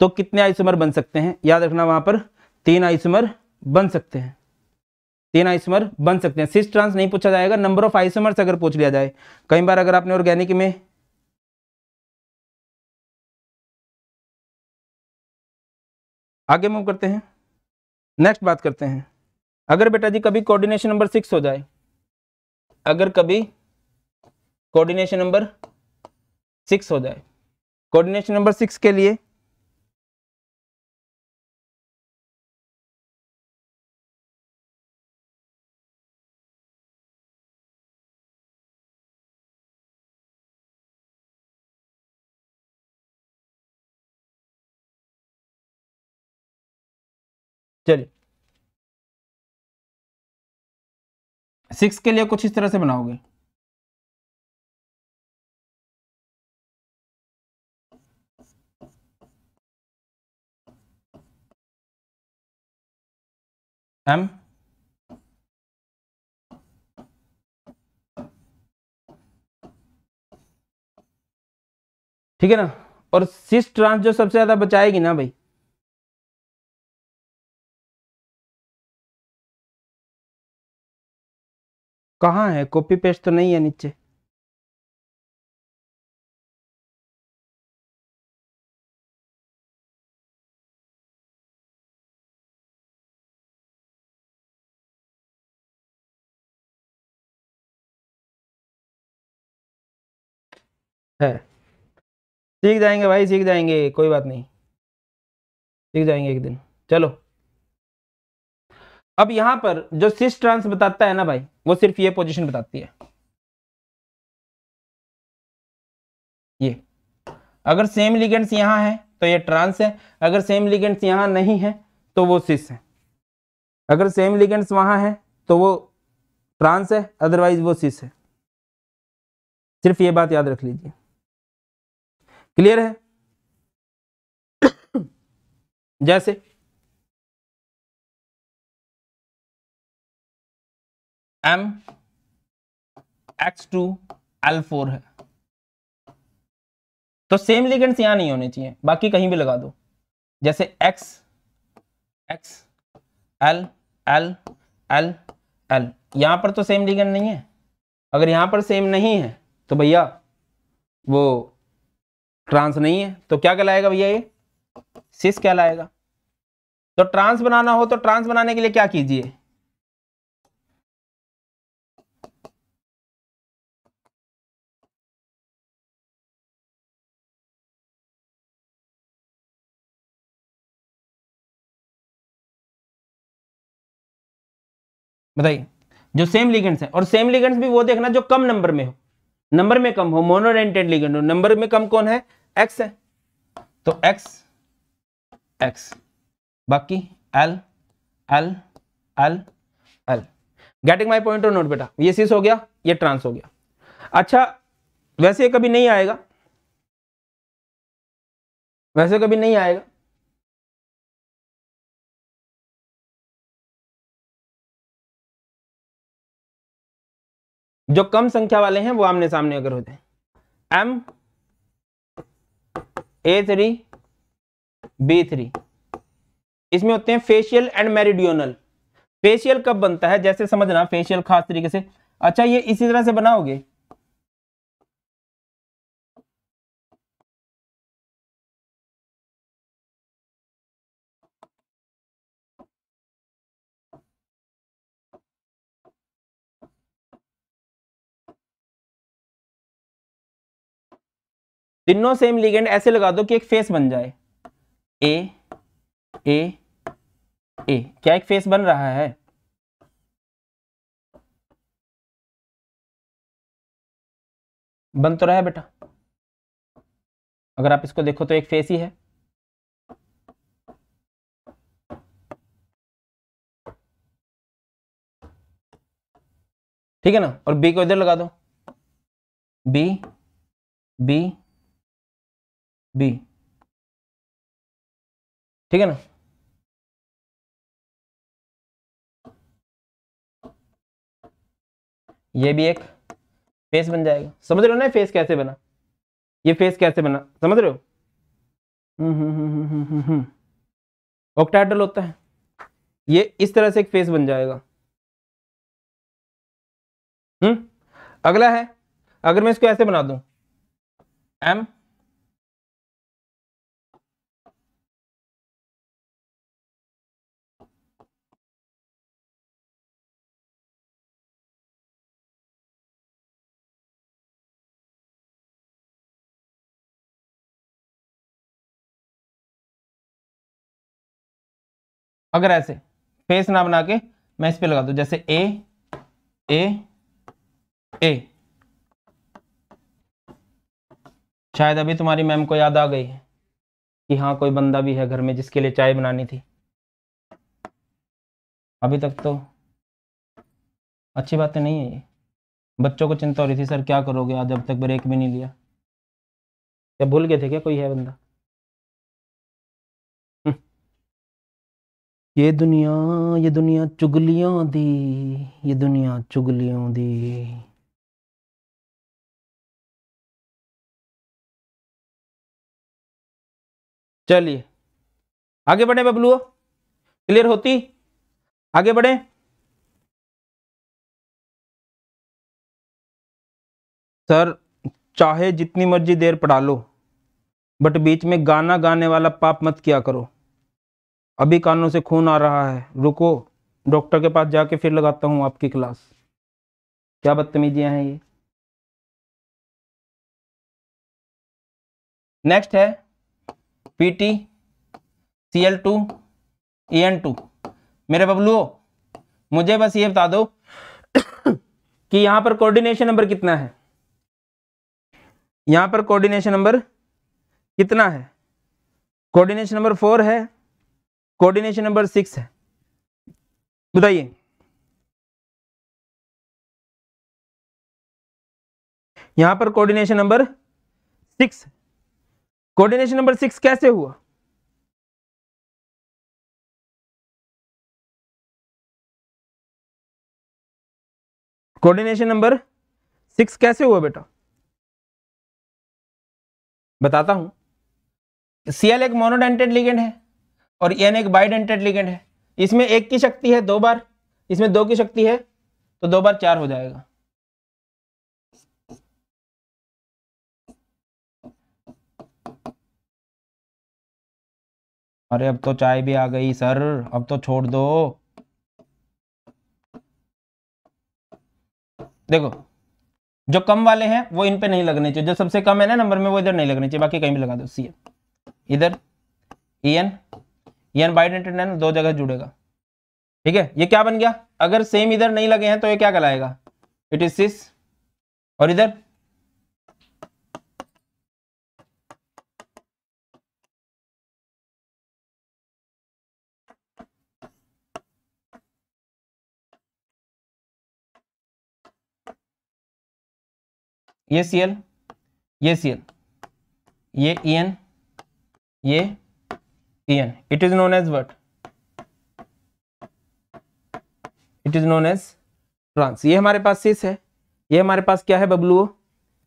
तो कितने आइसोमर बन सकते हैं याद रखना वहां पर तीन आइसोमर बन सकते हैं तीन आइसमर बन सकते हैं सिक्स ट्रांस नहीं पूछा जाएगा नंबर ऑफ आइसमर्स अगर पूछ लिया जाए कई बार अगर आपने ऑर्गेनिक में आगे मूव करते हैं नेक्स्ट बात करते हैं अगर बेटा जी कभी कोऑर्डिनेशन नंबर सिक्स हो जाए अगर कभी कोऑर्डिनेशन नंबर सिक्स हो जाए कोऑर्डिनेशन नंबर सिक्स के लिए चलिए सिक्स के लिए कुछ इस तरह से बनाओगे एम ठीक है ना और सिक्स ट्रांस जो सबसे ज्यादा बचाएगी ना भाई कहाँ है कॉपी पेस्ट तो नहीं है नीचे है सीख जाएंगे भाई सीख जाएंगे कोई बात नहीं सीख जाएंगे एक दिन चलो अब यहां पर जो सिस ट्रांस बताता है ना भाई वो सिर्फ ये पोजीशन बताती है ये अगर सेम लिगेंड्स यहां है तो ये ट्रांस है अगर सेम लिगेंड्स यहां नहीं है तो वो सिस है अगर सेम लिगेंड्स वहां है तो वो ट्रांस है अदरवाइज वो सिस है सिर्फ ये बात याद रख लीजिए क्लियर है जैसे M X two L four है तो सेम लिगेंड्स यहां नहीं होने चाहिए बाकी कहीं भी लगा दो जैसे X X L L L L यहां पर तो सेम लिगेंड नहीं है अगर यहां पर सेम नहीं है तो भैया वो ट्रांस नहीं है तो क्या कहलाएगा भैया ये सिस कहलाएगा तो ट्रांस बनाना हो तो ट्रांस बनाने के लिए क्या कीजिए बताइए जो सेम लिगेंड्स हैं और सेम लिगेंड्स भी वो देखना जो कम नंबर में हो नंबर में कम हो मोनोरेंटेड लिगेंड हो नंबर में कम कौन है एक्स है तो एक्स एक्स बाकी L L L L getting my point और नोट बेटा ये सिस हो गया ये ट्रांस हो गया अच्छा वैसे कभी नहीं आएगा वैसे कभी नहीं आएगा जो कम संख्या वाले हैं वो आमने सामने अगर होते हैं M A three B three इसमें होते हैं फेशियल एंड मेरिडियोनल फेशियल कब बनता है जैसे समझना फेशियल खास तरीके से अच्छा ये इसी तरह से बनाओगे तीनों सेम लिगेंड ऐसे लगा दो कि एक फेस बन जाए ए ए ए क्या एक फेस बन रहा है बन तो रहा है बेटा अगर आप इसको देखो तो एक फेस ही है ठीक है ना और बी को इधर लगा दो बी बी बी ठीक है ना ये भी एक फेस बन जाएगा समझ रहे हो ना फेस कैसे बना ये फेस कैसे बना समझ रहे हो ऑक्टाइडल हम्म, हम्म, हम्म, होता है ये इस तरह से एक फेस बन जाएगा हम्म अगला है अगर मैं इसको ऐसे बना दूं एम अगर ऐसे फेस ना बना के मैं इस पर लगा दू जैसे ए ए ए शायद अभी तुम्हारी मैम को याद आ गई है कि हाँ कोई बंदा भी है घर में जिसके लिए चाय बनानी थी अभी तक तो अच्छी बातें नहीं है ये बच्चों को चिंता हो रही थी सर क्या करोगे आज अब तक ब्रेक भी नहीं लिया क्या भूल गए थे क्या कोई है बंदा ये दुनिया ये दुनिया चुगलियों दी ये दुनिया चुगलियों दी चलिए आगे बढ़े बबलुओ क्लियर होती आगे बढ़े सर चाहे जितनी मर्जी देर पढ़ा लो बट बीच में गाना गाने वाला पाप मत किया करो अभी कानों से खून आ रहा है रुको डॉक्टर के पास जाके फिर लगाता हूँ आपकी क्लास क्या बदतमीजियाँ हैं ये नेक्स्ट है PT C L two E N two मेरे बबलू मुझे बस ये बता दो कि यहाँ पर कोऑर्डिनेशन नंबर कितना है यहाँ पर कोऑर्डिनेशन नंबर कितना है कोऑर्डिनेशन नंबर फोर है कोऑर्डिनेशन नंबर सिक्स है बताइए यहां पर coordination number six coordination number six कैसे हुआ कोऑर्डिनेशन नंबर सिक्स कैसे हुआ बेटा बताता हूं सीएल एक मोनोडेंटेड लिगेंड है और एन एक बाइडेंटेड लिगेंड है इसमें एक की शक्ति है दो बार इसमें दो की शक्ति है तो दो बार चार हो जाएगा अरे अब तो चाय भी आ गई सर अब तो छोड़ दो देखो जो कम वाले हैं वो इन पे नहीं लगने चाहिए जो सबसे कम है ना नंबर में वो इधर नहीं लगने चाहिए बाकी कहीं भी लगा दो सी इधर ई e एन ये अनबाइडेंटेड ना दो जगह जुड़ेगा ठीक है ये क्या बन गया अगर सेम इधर नहीं लगे हैं तो ये क्या कहलाएगा इट इज सिस और इधर ये सी एल ये सी एल ये ई e एन ये ion it is known as what it is known as trans ये हमारे पास सिस है ये हमारे पास क्या है बबलू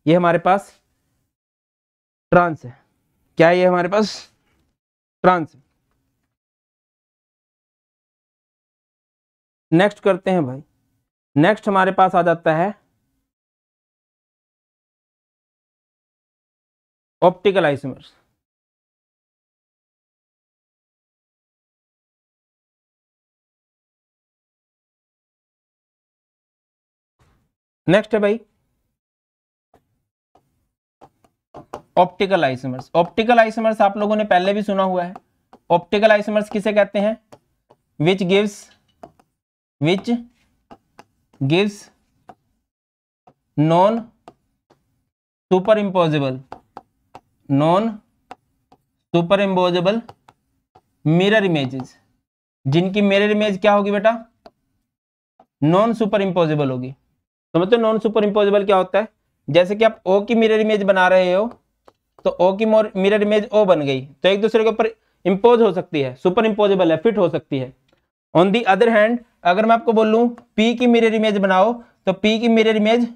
ये हमारे पास ट्रांस है क्या ये हमारे पास ट्रांस है नेक्स्ट करते हैं भाई नेक्स्ट हमारे पास आ जाता है ऑप्टिकल आइसोमर्स नेक्स्ट है भाई ऑप्टिकल आइसमर्स ऑप्टिकल आइसमर्स आप लोगों ने पहले भी सुना हुआ है ऑप्टिकल आइसमर्स किसे कहते हैं which gives which gives non super impossible non super imposable mirror images जिनकी मिरर इमेज क्या होगी बेटा नॉन सुपर इंपॉजिबल होगी समझते हो नॉन सुपर इम्पोजेबल क्या होता है जैसे कि आप ओ की मिरर इमेज बना रहे हो तो ओ की मिरर इमेज ओ बन गई तो एक दूसरे के ऊपर इम्पोज हो सकती है सुपर इम्पोजेबल है फिट हो सकती है ऑन दी अदर हैंड अगर मैं आपको बोलूँ पी की मिरर इमेज बनाओ तो पी की मिरर इमेज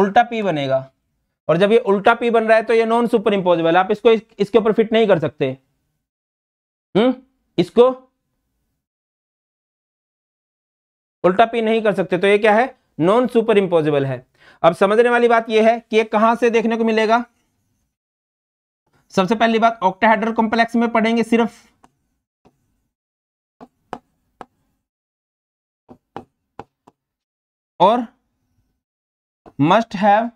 उल्टा पी बनेगा और जब ये उल्टा पी बन रहा है तो ये नॉन सुपर इम्पोजेबल आप इसको इस, इसके ऊपर फिट नहीं कर सकते हम्म इसको उल्टा पी नहीं कर सकते तो ये क्या है नॉन सुपर इम्पोजिबल है अब समझने वाली बात यह है कि ये कहां से देखने को मिलेगा सबसे पहली बात ऑक्टाहाइड्रल कॉम्प्लेक्स में पढ़ेंगे सिर्फ और must have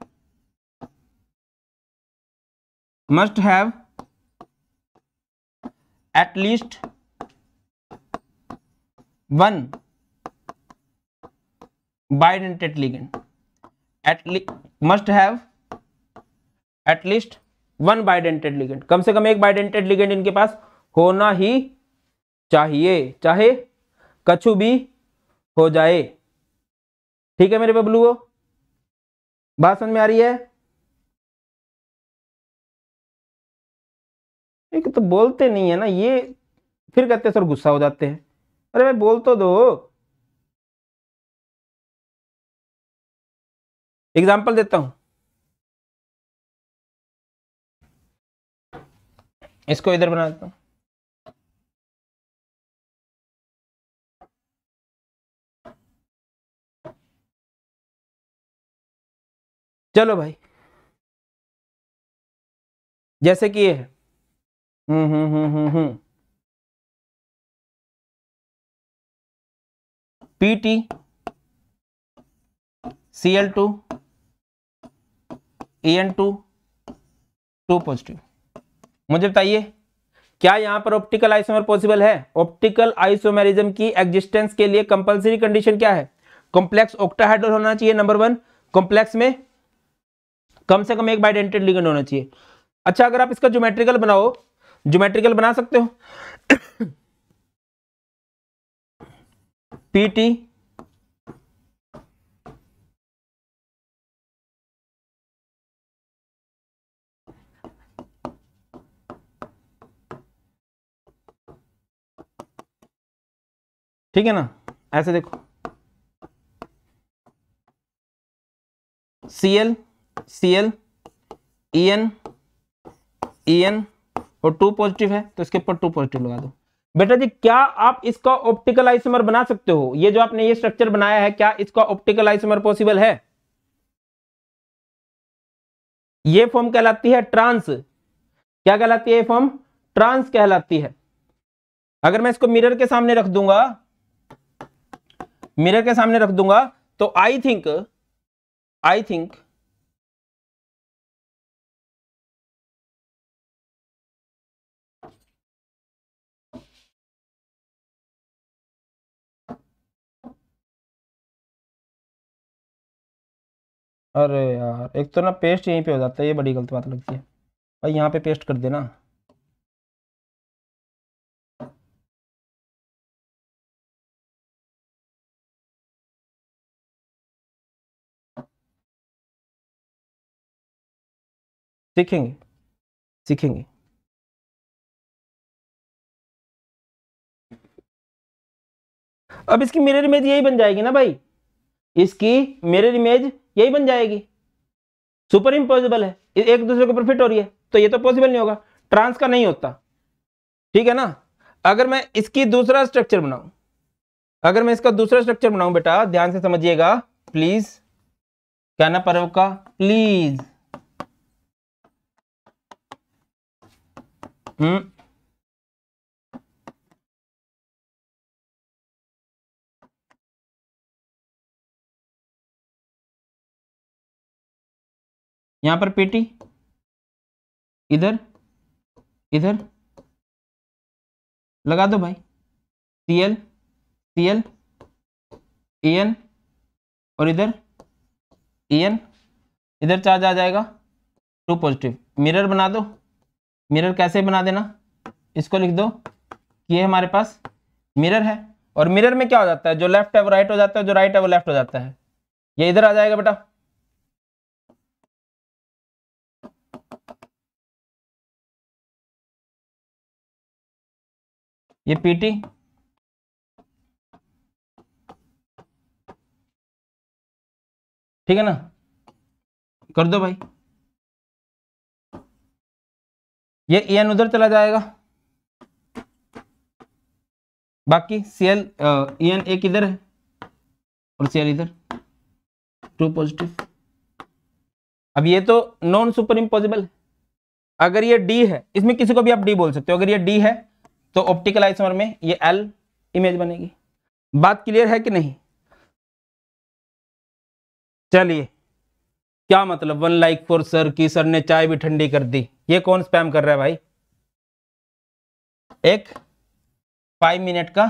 must have at least one bidentate ligand at must have at least one bidentate ligand कम से कम एक बाइडेंटेड लिगेंड इनके पास होना ही चाहिए चाहे कछु भी हो जाए ठीक है मेरे बबलू बात समझ में आ रही है एक तो बोलते नहीं है ना ये फिर कहते सर गुस्सा हो जाते हैं अरे भाई बोल तो दो एग्जाम्पल देता हूं इसको इधर बना देता हूं चलो भाई जैसे कि ये है हम्म हम्म हम्म हम्म PT C L two N two two positive मुझे बताइए क्या यहां पर ऑप्टिकल आइसोमर पॉसिबल है ऑप्टिकल आइसोमेरिज्म की एग्जिस्टेंस के लिए कंपलसरी कंडीशन क्या है कॉम्प्लेक्स ऑक्टाहाइड्रल होना चाहिए नंबर वन कॉम्प्लेक्स में कम से कम एक बाइडेंटेड लिगेंड होना चाहिए अच्छा अगर आप इसका ज्योमेट्रिकल बनाओ ज्योमेट्रिकल बना सकते हो पीटी ठीक है ना ऐसे देखो C L C L E N E N और टू पॉजिटिव है तो इसके ऊपर टू पॉजिटिव लगा दो बेटा जी क्या आप इसका ऑप्टिकल आइसोमर बना सकते हो ये जो आपने ये स्ट्रक्चर बनाया है क्या इसका ऑप्टिकल आइसोमर पॉसिबल है ये फॉर्म कहलाती है ट्रांस क्या कहलाती है ये फॉर्म ट्रांस कहलाती है अगर मैं इसको मिरर के सामने रख दूंगा मिरर के सामने रख दूंगा तो आई थिंक आई थिंक अरे यार एक तो ना पेस्ट यहीं पे हो जाता है ये बड़ी गलत बात लगती है भाई यहाँ पे पेस्ट कर देना सीखेंगे सीखेंगे अब इसकी मिरर इमेज यही बन जाएगी ना भाई इसकी मिरर इमेज यही बन जाएगी सुपर इम्पॉसिबल है एक दूसरे के ऊपर फिट हो रही है तो ये तो पॉसिबल नहीं होगा ट्रांस का नहीं होता ठीक है ना अगर मैं इसकी दूसरा स्ट्रक्चर बनाऊं अगर मैं इसका दूसरा स्ट्रक्चर बनाऊं बेटा ध्यान से समझिएगा प्लीज क्या ना पर्व का प्लीज हम्म hmm? यहां पर पेटी इधर इधर लगा दो भाई C L C L A N और इधर ए एन इधर चार्ज आ जाएगा टू पॉजिटिव मिरर बना दो मिरर कैसे बना देना इसको लिख दो ये हमारे पास मिरर है और मिरर में क्या हो जाता है जो लेफ्ट है वो राइट हो जाता है जो राइट है वो लेफ्ट हो जाता है ये इधर आ जाएगा बेटा ये पीटी ठीक है ना कर दो भाई ये एन उधर चला जाएगा बाकी सी एल एन एक इधर है और सी एल इधर ट्रू पॉजिटिव अब ये तो नॉन सुपर इम्पॉसिबल है अगर ये डी है इसमें किसी को भी आप डी बोल सकते हो अगर ये डी है तो ऑप्टिकल आइसमर में ये एल इमेज बनेगी बात क्लियर है कि नहीं चलिए क्या मतलब वन लाइक फॉर सर की सर ने चाय भी ठंडी कर दी ये कौन स्पैम कर रहा है भाई एक फाइव मिनट का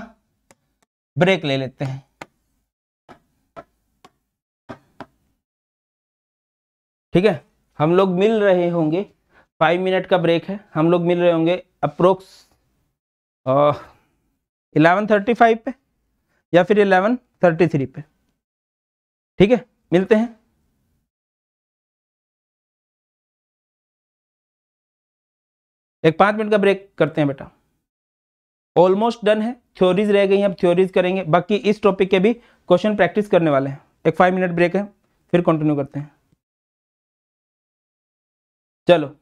ब्रेक ले लेते हैं ठीक है हम लोग मिल रहे होंगे फाइव मिनट का ब्रेक है हम लोग मिल रहे होंगे अप्रोक्स इलेवन थर्टी फाइव पे या फिर इलेवन थर्टी थ्री पे ठीक है मिलते हैं एक पांच मिनट का ब्रेक करते हैं बेटा ऑलमोस्ट डन है थ्योरीज रह गई हैं अब थ्योरीज करेंगे बाकी इस टॉपिक के भी क्वेश्चन प्रैक्टिस करने वाले हैं एक फाइव मिनट ब्रेक है फिर कंटिन्यू करते हैं चलो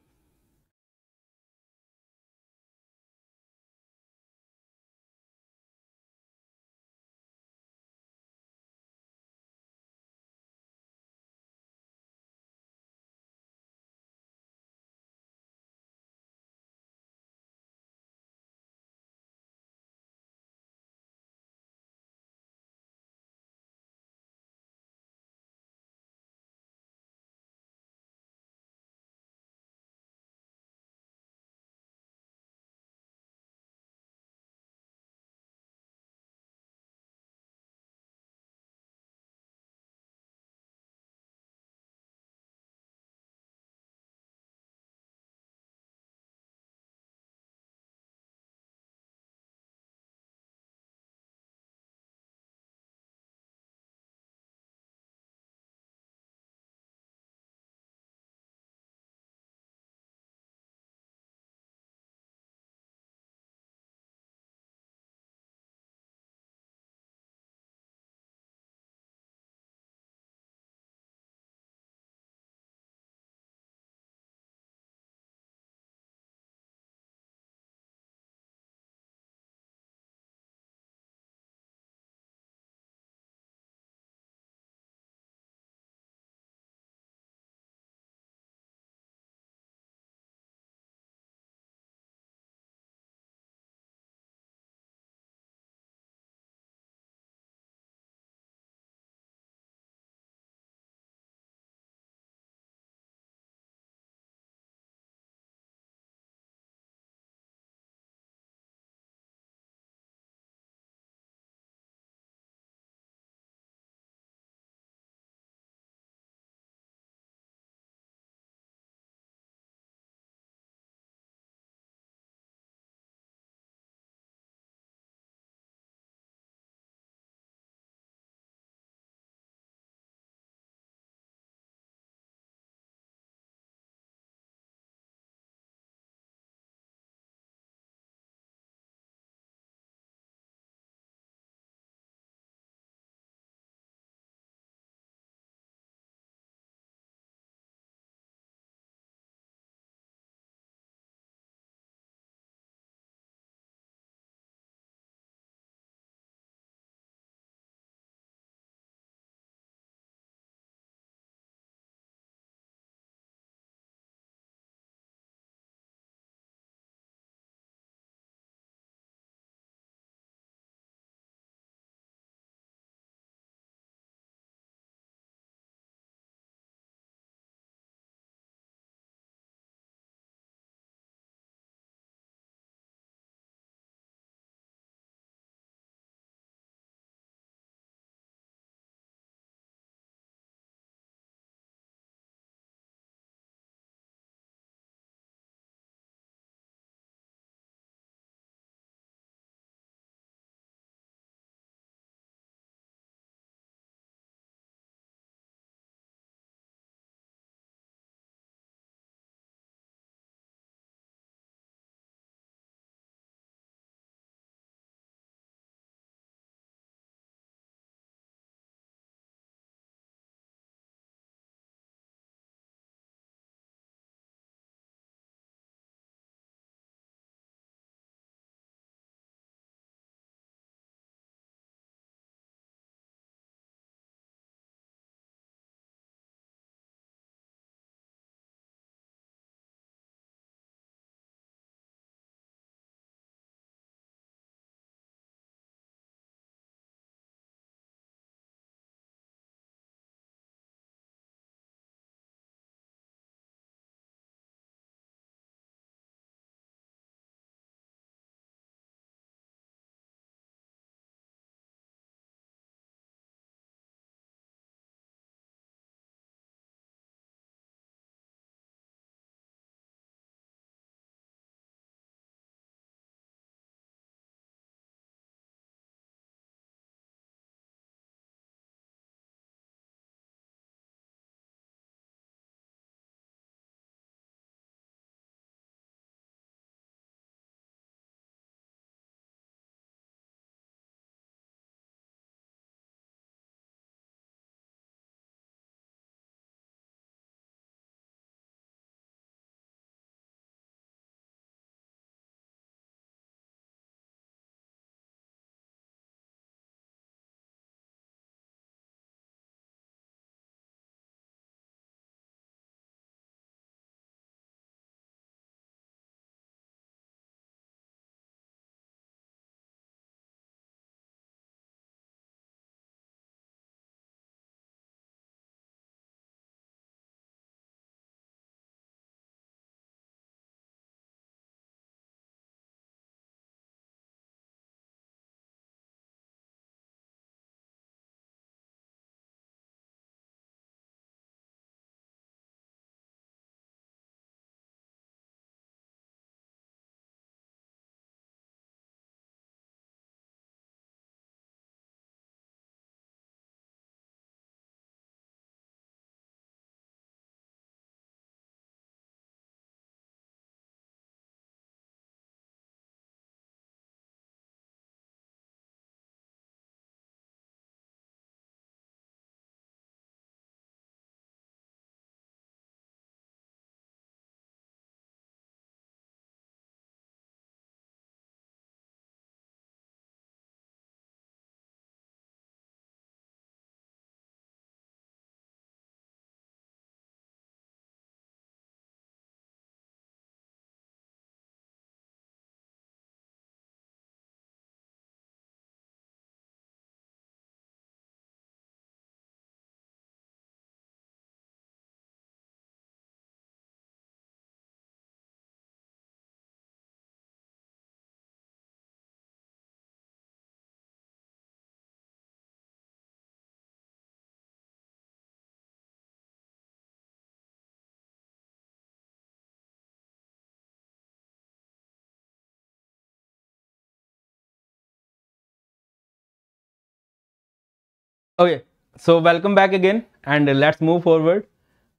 okay so welcome back again and let's move forward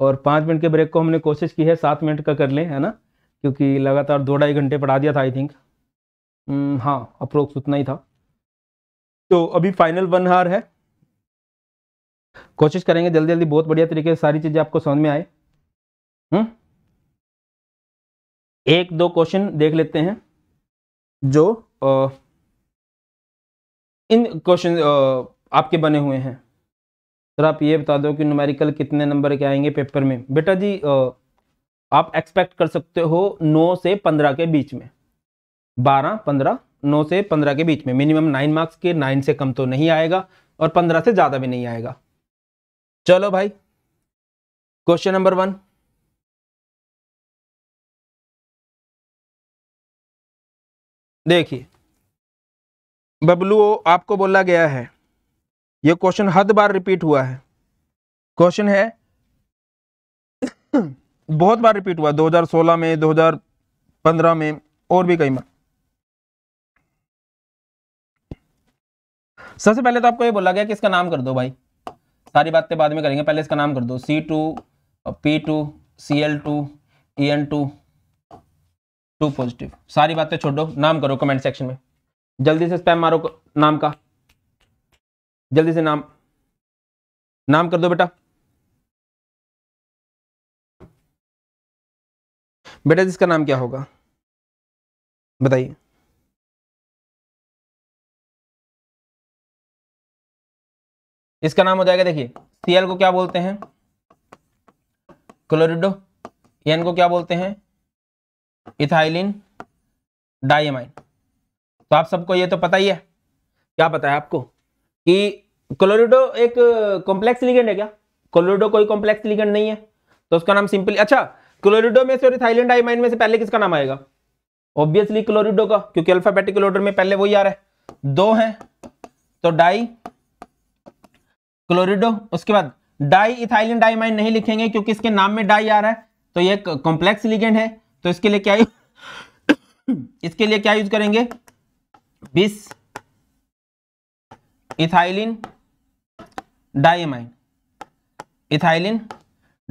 और पाँच मिनट के ब्रेक को हमने कोशिश की है सात मिनट का कर लें है ना क्योंकि लगातार दो ढाई घंटे पढ़ा दिया था आई थिंक हम्म, हाँ अप्रोक्स उतना ही था तो अभी फाइनल वन हार है कोशिश करेंगे जल्दी जल्दी बहुत बढ़िया तरीके से सारी चीज़ें आपको समझ में आए हुँ? हम्म? एक दो क्वेश्चन देख लेते हैं जो आ, इन क्वेश्चन आपके बने हुए हैं सर आप ये बता दो कि नुमेरिकल कितने नंबर के आएंगे पेपर में बेटा जी आप एक्सपेक्ट कर सकते हो नौ से पंद्रह के बीच में बारह पंद्रह नौ से पंद्रह के बीच में मिनिमम नाइन मार्क्स के नाइन से कम तो नहीं आएगा और पंद्रह से ज़्यादा भी नहीं आएगा चलो भाई क्वेश्चन नंबर वन देखिए बबलू आपको बोला गया है यह क्वेश्चन हद बार रिपीट हुआ है क्वेश्चन है बहुत बार रिपीट हुआ 2016 में 2015 में और भी कई बार सबसे पहले तो आपको ये बोला गया कि इसका नाम कर दो भाई सारी बातें बाद में करेंगे पहले इसका नाम कर दो C two P two C L two E N two two positive सारी बातें छोड़ दो नाम करो कमेंट सेक्शन में जल्दी से स्पैम मारो नाम का जल्दी से नाम नाम कर दो बेटा बेटा इसका नाम क्या होगा बताइए इसका नाम हो जाएगा देखिए सीएल को क्या बोलते हैं क्लोरिडो एन को क्या बोलते हैं इथाइलिन डाइमाइन तो आप सबको ये तो पता ही है क्या पता है आपको कि क्लोरिडो एक कॉम्प्लेक्स लिगेंड है क्या क्लोरिडो कोई कॉम्प्लेक्स लिगेंड नहीं है तो उसका नाम सिंपली अच्छा क्लोरिडो में से और थाइलैंड डाइमाइन में से पहले किसका नाम आएगा ऑब्वियसली क्लोरिडो का क्योंकि अल्फाबेटिकल ऑर्डर में पहले वही आ रहा है दो हैं तो डाई क्लोरिडो उसके बाद डाई इथाइलिन डाइमाइन नहीं लिखेंगे क्योंकि इसके नाम में डाई आ रहा है तो ये कॉम्प्लेक्स लिगेंड है तो इसके लिए क्या इसके लिए क्या यूज करेंगे bis ethylene diamine ethylene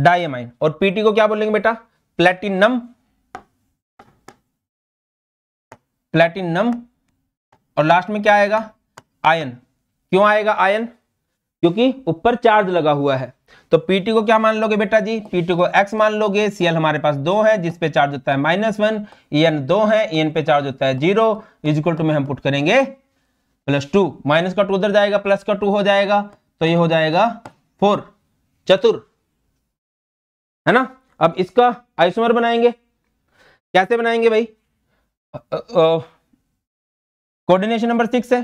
diamine और पीटी को क्या बोलेंगे बेटा प्लेटिनम प्लेटिनम और लास्ट में क्या आएगा आयन क्यों आएगा आयन क्योंकि ऊपर चार्ज लगा हुआ है तो पीटी को क्या मान लोगे बेटा जी पीटी को एक्स मान लोगे सीएल हमारे पास दो है जिस पे चार्ज होता है माइनस वन एन दो है एन पे चार्ज होता है जीरो इज इक्वल टू में हम पुट करेंगे प्लस टू माइनस का टू उधर जाएगा प्लस का टू हो जाएगा तो ये हो जाएगा फोर चतुर है ना अब इसका आयुष्मर बनाएंगे कैसे बनाएंगे भाई कोऑर्डिनेशन नंबर सिक्स है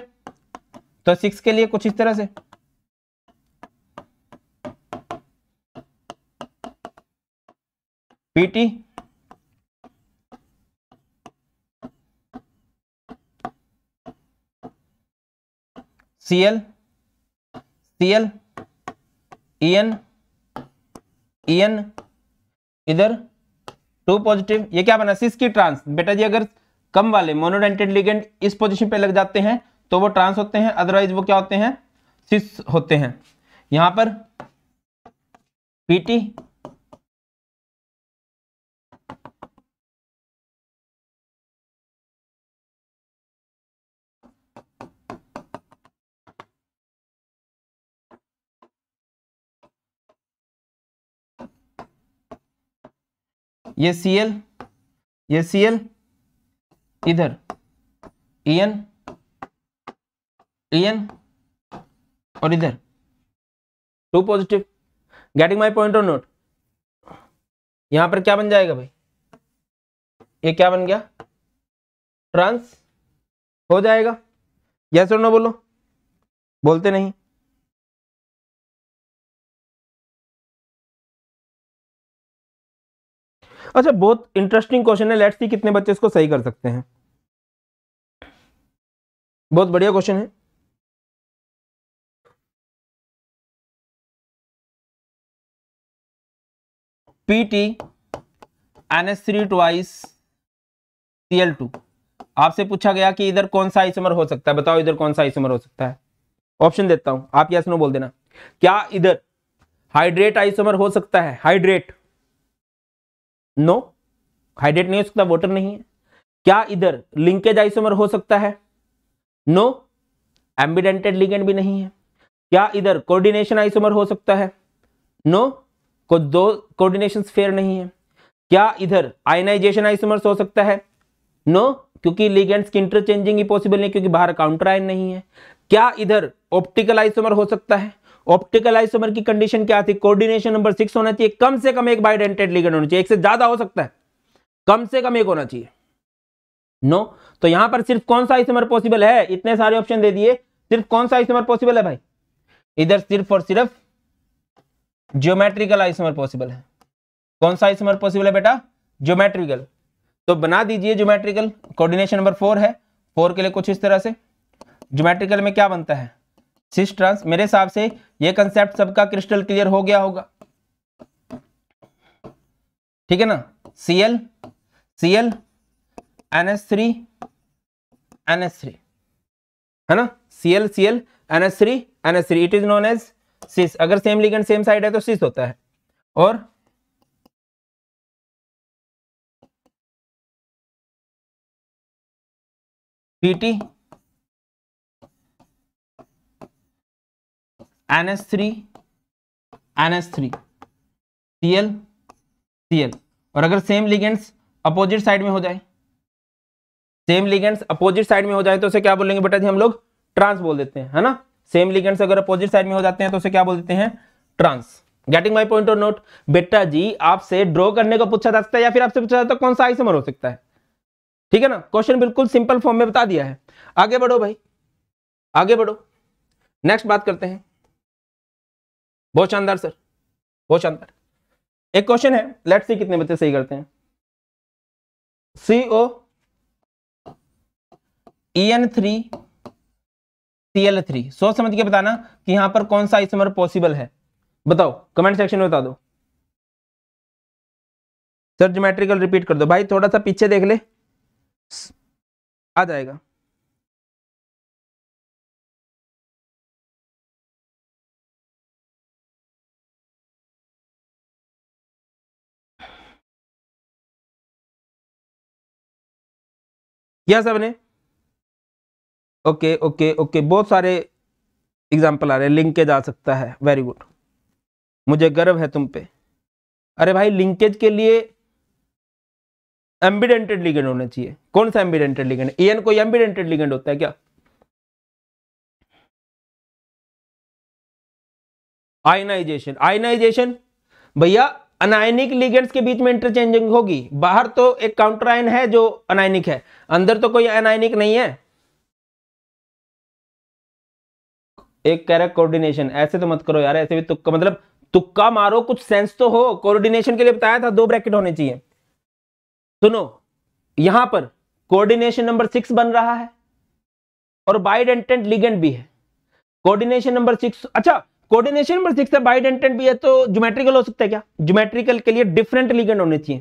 तो सिक्स के लिए कुछ इस तरह से PT CL C L E N E N इधर टू पॉजिटिव ये क्या बना सिस की ट्रांस बेटा जी अगर कम वाले मोनोडेंटेड लिगेंड इस पोजीशन पे लग जाते हैं तो वो ट्रांस होते हैं अदरवाइज वो क्या होते हैं सिस होते हैं यहां पर पीटी ये सी एल ये सी एल इधर ई एन ई एन और इधर two positive getting my point और नोट यहां पर क्या बन जाएगा भाई ये क्या बन गया ट्रांस हो जाएगा यस और नो बोलो बोलते नहीं अच्छा बहुत इंटरेस्टिंग क्वेश्चन है लेट्स सी कितने बच्चे इसको सही कर सकते हैं बहुत बढ़िया क्वेश्चन है PT NS three twice C L two आपसे पूछा गया कि इधर कौन सा आइसमर हो सकता है बताओ इधर कौन सा आइसमर हो सकता है ऑप्शन देता हूं आप यस नो बोल देना क्या इधर हाइड्रेट आइसोमर हो सकता है हाइड्रेट नो हाइड्रेट नहीं हो सकता वाटर नहीं है क्या इधर लिंकेज आइसोमर हो सकता है नो एम्बिडेंटेड लिगेंड भी नहीं है क्या इधर कोऑर्डिनेशन आइसोमर हो सकता है नो no, को दो कोऑर्डिनेशन फेयर नहीं है क्या इधर आयनाइजेशन आइसोमर्स हो सकता है नो no, क्योंकि लिगेंड्स की इंटरचेंजिंग ही पॉसिबल नहीं क्योंकि बाहर काउंटर आयन नहीं है क्या इधर ऑप्टिकल आइसोमर हो सकता है ऑप्टिकल आइसोमर की कंडीशन क्या थी कोऑर्डिनेशन नंबर सिक्स होना चाहिए कम से कम एक बाइडेंटेड लिगेंड होना चाहिए एक से ज्यादा हो सकता है कम से कम एक होना चाहिए नो तो यहां पर सिर्फ कौन सा आइसोमर पॉसिबल है इतने सारे ऑप्शन दे दिए सिर्फ कौन सा आइसोमर पॉसिबल है भाई इधर सिर्फ और सिर्फ ज्योमेट्रिकल आइसोमर पॉसिबल है कौन सा आइसोमर पॉसिबल है बेटा ज्योमेट्रिकल तो बना दीजिए ज्योमेट्रिकल कोऑर्डिनेशन नंबर फोर है फोर के लिए कुछ इस तरह से ज्योमेट्रिकल में क्या बनता है सिस्ट्रस मेरे हिसाब से ये कंसेप्ट सबका क्रिस्टल क्लियर हो गया होगा ठीक है ना C L C L N S three N S three है ना C L C L N S three N S three it is known as cis अगर सेम लिगेंड सेम साइड है तो सिस होता है और PT N S three N S three C L C L और अगर सेम लिगेंड्स अपोजिट साइड में हो जाए सेम लिगेंड्स अपोजिट साइड में हो जाए तो उसे क्या बोलेंगे बेटा जी हम लोग ट्रांस बोल देते हैं है ना सेम लिगेंड्स अगर अपोजिट साइड में हो जाते हैं तो उसे क्या बोल देते हैं ट्रांस गेटिंग माई पॉइंट और नोट बेटा जी आपसे ड्रॉ करने को पूछा जा सकता है या फिर आपसे पूछा जाता है कौन सा आइसमर हो सकता है ठीक है ना क्वेश्चन बिल्कुल सिंपल फॉर्म में बता दिया है आगे बढ़ो भाई आगे बढ़ो नेक्स्ट बात करते हैं बहुत शानदार सर बहुत शानदार एक क्वेश्चन है लेट सी कितने बच्चे सही करते हैं C O E N three C L three सोच समझ के बताना कि यहां पर कौन सा इसमर पॉसिबल है बताओ कमेंट सेक्शन में बता दो सर जोमेट्रिकल रिपीट कर दो भाई थोड़ा सा पीछे देख ले आ जाएगा किया सबने ओके ओके ओके बहुत सारे एग्जाम्पल आ रहे हैं लिंकेज आ सकता है वेरी गुड मुझे गर्व है तुम पे अरे भाई लिंकेज के लिए एम्बिडेंटेड लिगेंड होना चाहिए कौन सा एम्बिडेंटेड लिगेंड ए एन कोई एम्बिडेंटेड लिगेंड होता है क्या आयनाइजेशन आयनाइजेशन भैया अनायनिक लिगेंड्स के बीच में इंटरचेंजिंग होगी बाहर तो एक काउंटर आयन है जो अनायनिक है अंदर तो कोई अनायनिक नहीं है एक कह रहा कोऑर्डिनेशन ऐसे तो मत करो यार ऐसे भी तुक्का मतलब तुक्का मारो कुछ सेंस तो हो कोऑर्डिनेशन के लिए बताया था दो ब्रैकेट होने चाहिए सुनो यहां पर कोऑर्डिनेशन नंबर सिक्स बन रहा है और बाइडेंटेंट लिगेंड भी है कोऑर्डिनेशन नंबर सिक्स अच्छा कोऑर्डिनेशन पर सिक्स है भी है तो ज्योमेट्रिकल हो सकता है क्या ज्योमेट्रिकल के लिए डिफरेंट लिगेंड होने चाहिए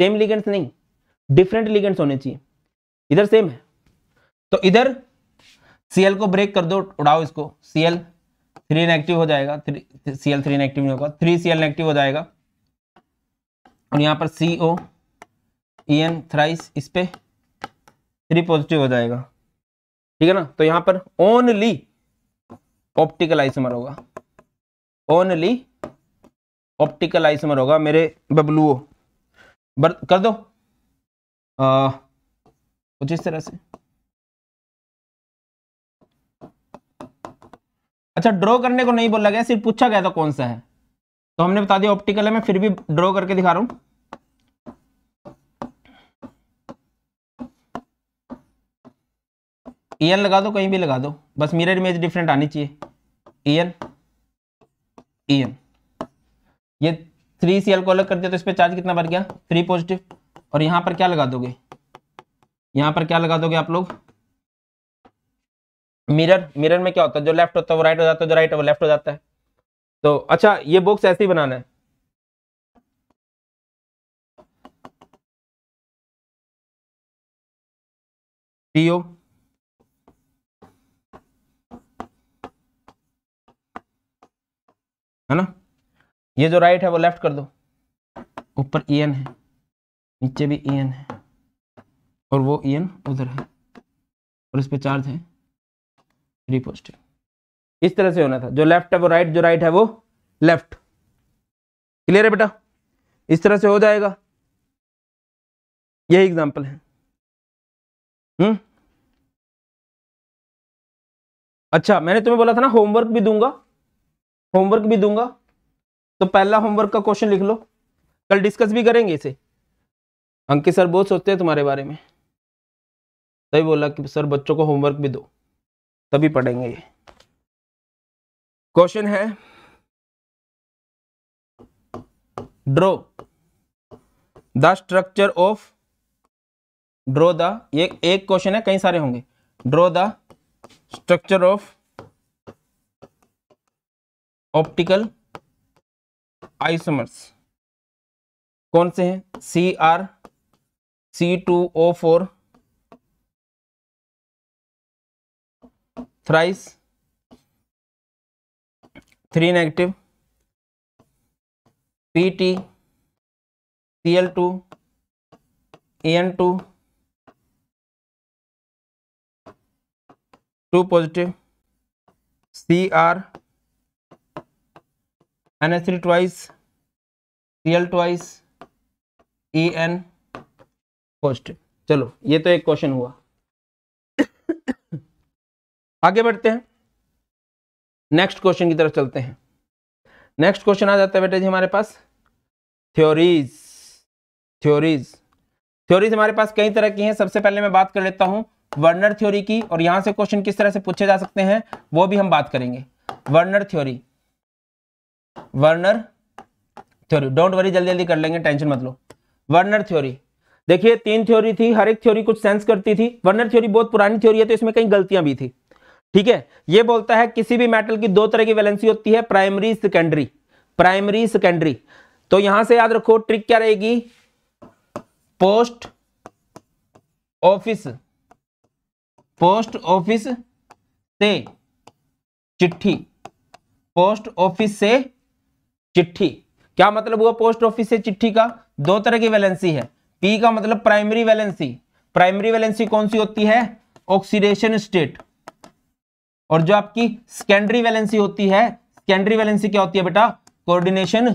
सेम लिगेंड्स नहीं डिफरेंट लिगेंड्स होने चाहिए इधर सेम है तो इधर सीएल को ब्रेक कर दो उड़ाओ इसको सीएल थ्री नेगेटिव हो जाएगा थ्री सीएल थ्री नेगेटिव नहीं होगा थ्री सीएल नेगेटिव हो जाएगा और यहाँ पर C O E N thrice इस पे थ्री पॉजिटिव हो जाएगा ठीक है ना तो यहाँ पर ओनली ऑप्टिकल आइसोमर होगा ओनली ऑप्टिकल आइसमर होगा मेरे बबलू बर कर दो आ, कुछ इस तरह से अच्छा ड्रॉ करने को नहीं बोला गया सिर्फ पूछा गया था कौन सा है तो हमने बता दिया ऑप्टिकल है मैं फिर भी ड्रॉ करके दिखा रहा हूं ईयन लगा दो कहीं भी लगा दो बस मिरर इमेज डिफरेंट आनी चाहिए ईयन एम ये थ्री सी एल को अलग कर दिया तो इस पर चार्ज कितना बढ़ गया थ्री पॉजिटिव और यहां पर क्या लगा दोगे यहां पर क्या लगा दोगे आप लोग मिरर मिरर में क्या होता है जो लेफ्ट होता है वो राइट हो जाता है जो राइट है वो लेफ्ट हो जाता है तो अच्छा ये बॉक्स ऐसे ही बनाना है पीओ है ना ये जो राइट है वो लेफ्ट कर दो ऊपर ई एन है नीचे भी ई एन है और वो ई एन उधर है और इस पर चार्ज है थ्री पॉजिटिव इस तरह से होना था जो लेफ्ट है वो राइट जो राइट है वो लेफ्ट क्लियर है बेटा इस तरह से हो जाएगा यही एग्जाम्पल है हम्म अच्छा मैंने तुम्हें बोला था ना होमवर्क भी दूंगा होमवर्क भी दूंगा तो पहला होमवर्क का क्वेश्चन लिख लो कल डिस्कस भी करेंगे इसे अंकित सर बहुत सोचते हैं तुम्हारे बारे में तभी बोला कि सर बच्चों को होमवर्क भी दो तभी पढ़ेंगे ये क्वेश्चन है draw the structure of draw the एक क्वेश्चन है कई सारे होंगे draw the structure of optical isomers कौन से हैं C R C two O four thrice three negative P T C L two N two two positive C R N S C L twice E N post चलो ये तो एक question हुआ आगे बढ़ते हैं नेक्स्ट क्वेश्चन की तरफ चलते हैं नेक्स्ट क्वेश्चन आ जाता है बेटा जी हमारे पास थ्योरीज थ्योरीज थ्योरीज हमारे पास कई तरह की हैं सबसे पहले मैं बात कर लेता हूं वर्नर थ्योरी की और यहां से क्वेश्चन किस तरह से पूछे जा सकते हैं वो भी हम बात करेंगे Werner theory Werner theory don't worry जल्दी जल्दी कर लेंगे टेंशन मत लो वर्नर थ्योरी देखिए तीन थ्योरी थी हर एक थ्योरी कुछ सेंस करती थी वर्नर थ्योरी बहुत पुरानी थ्योरी है तो इसमें कई गलतियां भी थी ठीक है ये बोलता है किसी भी मेटल की दो तरह की वैलेंसी होती है प्राइमरी सेकेंडरी प्राइमरी सेकेंडरी तो यहां से याद रखो ट्रिक क्या रहेगी पोस्ट ऑफिस पोस्ट ऑफिस से चिट्ठी पोस्ट ऑफिस से चिट्ठी क्या मतलब हुआ पोस्ट ऑफिस से चिट्ठी का दो तरह की वैलेंसी है पी का मतलब प्राइमरी वैलेंसी प्राइमरी वैलेंसी कौन सी होती है ऑक्सीडेशन स्टेट और जो आपकी सेकेंडरी वैलेंसी होती है सेकेंडरी वैलेंसी क्या होती है बेटा कोऑर्डिनेशन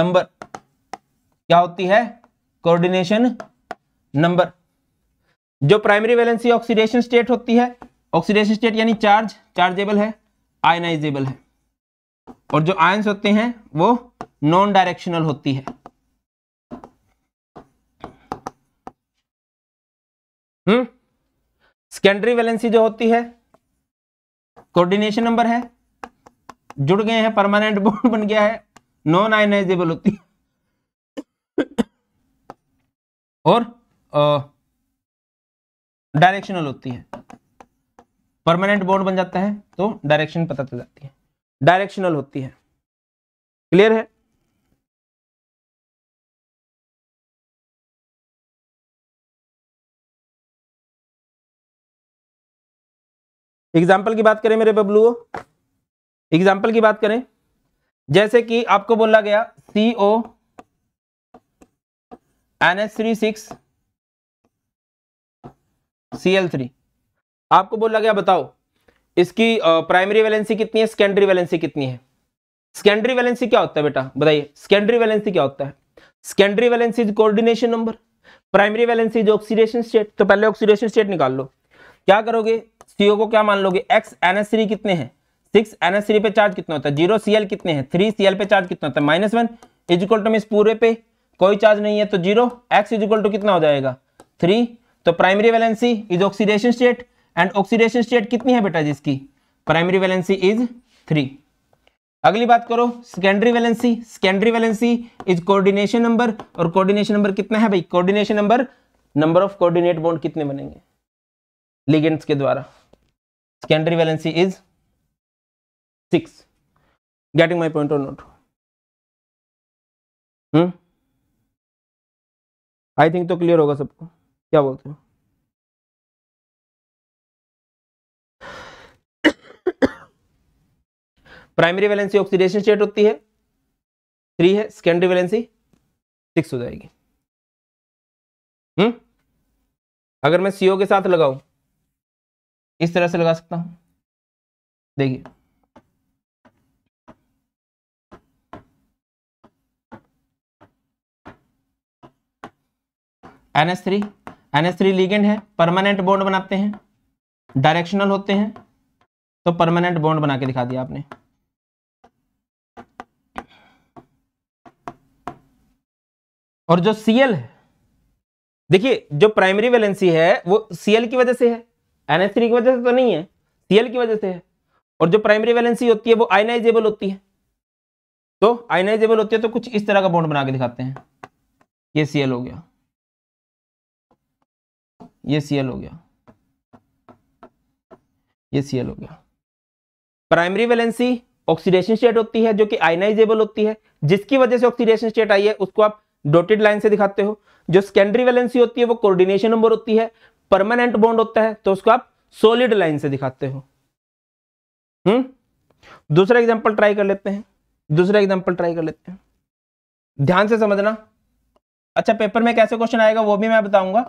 नंबर क्या होती है कोऑर्डिनेशन नंबर जो प्राइमरी वैलेंसी ऑक्सीडेशन स्टेट होती है ऑक्सीडेशन स्टेट यानी चार्ज चार्जेबल है आयनाइजेबल है और जो आयंस होते हैं वो नॉन डायरेक्शनल होती है हम्म सेकेंडरी वैलेंसी जो होती है कोऑर्डिनेशन नंबर है जुड़ गए हैं परमानेंट बोर्ड बन गया है नॉन आयनाइजेबल होती है और डायरेक्शनल होती है परमानेंट बोर्ड बन जाता है तो डायरेक्शन पता चल जाती है डायरेक्शनल होती है क्लियर है एग्जाम्पल की बात करें मेरे बबलू एग्जाम्पल की बात करें जैसे कि आपको बोला गया C O N S three six C L three आपको बोला गया बताओ इसकी प्राइमरी वैलेंसी कितनी है सेकेंडरी वैलेंसी कितनी है सेकेंडरी वैलेंसी क्या होता है बेटा बताइए सेकेंडरी वैलेंसी क्या होता है secondary valency is coordination number primary valency is oxidation state तो पहले ऑक्सीडेशन स्टेट निकाल लो क्या करोगे सीओ को क्या मान लोगे एक्स एनएस कितने हैं सिक्स एनएस पे चार्ज कितना होता है जीरो सीएल कितने हैं थ्री सीएल पे चार्ज कितना होता है minus one is equal to में पूरे पे कोई चार्ज नहीं है तो zero x is equal to कितना हो जाएगा थ्री तो primary valency is oxidation state and oxidation state कितनी है बेटा जिसकी प्राइमरी वैलेंसी इज थ्री अगली बात करो secondary valency secondary valency is coordination number और कोऑर्डिनेशन नंबर कितना है भाई coordination number number of coordinate bond कितने बनेंगे लिगेंड्स के द्वारा secondary valency is six getting my point और नोट आई थिंक तो क्लियर होगा सबको क्या बोलते हो प्राइमरी वैलेंसी ऑक्सीडेशन स्टेट होती है थ्री है सेकेंडरी वैलेंसी सिक्स हो जाएगी हम्म अगर मैं सीओ के साथ लगाऊं इस तरह से लगा सकता हूं देखिए NS three NS three ligand है परमानेंट बॉन्ड बनाते हैं डायरेक्शनल होते हैं तो परमानेंट बॉन्ड बना के दिखा दिया आपने और जो सीएल है देखिए जो प्राइमरी वैलेंसी है वो सीएल की वजह से है एनएस की वजह से तो नहीं है सीएल की वजह से है और जो प्राइमरी वैलेंसी होती है वो आइनाइजेबल होती है तो आइनाइजेबल होती है तो कुछ इस तरह का बॉन्ड बना के दिखाते हैं ये सीएल हो गया ये सीएल हो गया ये सीएल हो गया प्राइमरी वैलेंसी ऑक्सीडेशन स्टेट होती है जो कि आइनाइजेबल होती है जिसकी वजह से ऑक्सीडेशन स्टेट आई है उसको आप डोटेड लाइन से दिखाते हो जो सेकेंडरी वैलेंसी होती है वो कोऑर्डिनेशन नंबर होती है परमानेंट बॉन्ड होता है तो उसको आप सोलिड लाइन से दिखाते हो हम्म दूसरा एग्जांपल ट्राई कर लेते हैं दूसरा एग्जांपल ट्राई कर लेते हैं ध्यान से समझना अच्छा पेपर में कैसे क्वेश्चन आएगा वो भी मैं बताऊंगा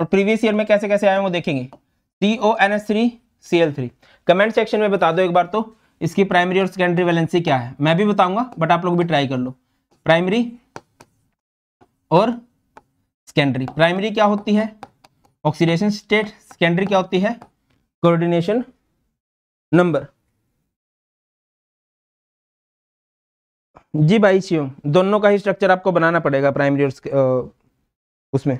और प्रीवियस ईयर में कैसे कैसे आए वो देखेंगे C O N S three C L three comment section में बता दो एक बार तो इसकी प्राइमरी और सेकेंडरी वैलेंसी क्या है मैं भी बताऊंगा बट आप लोग भी ट्राई कर लो प्राइमरी और सेकेंडरी प्राइमरी क्या होती है ऑक्सीडेशन स्टेट सेकेंडरी क्या होती है कोऑर्डिनेशन नंबर जी भाई सीओ दोनों का ही स्ट्रक्चर आपको बनाना पड़ेगा प्राइमरी और उसमें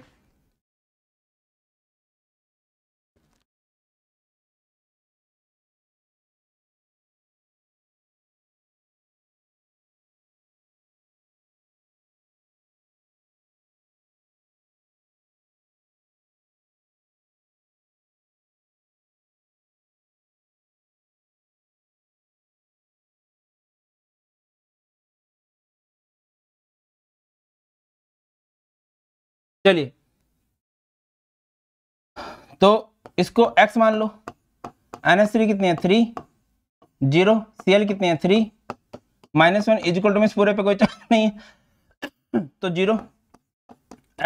चलिए तो इसको x मान लो एन एस थ्री कितनी है थ्री जीरो सी एल कितनी है three minus one is equal to में इस पूरे पे कोई चार्ज नहीं है तो zero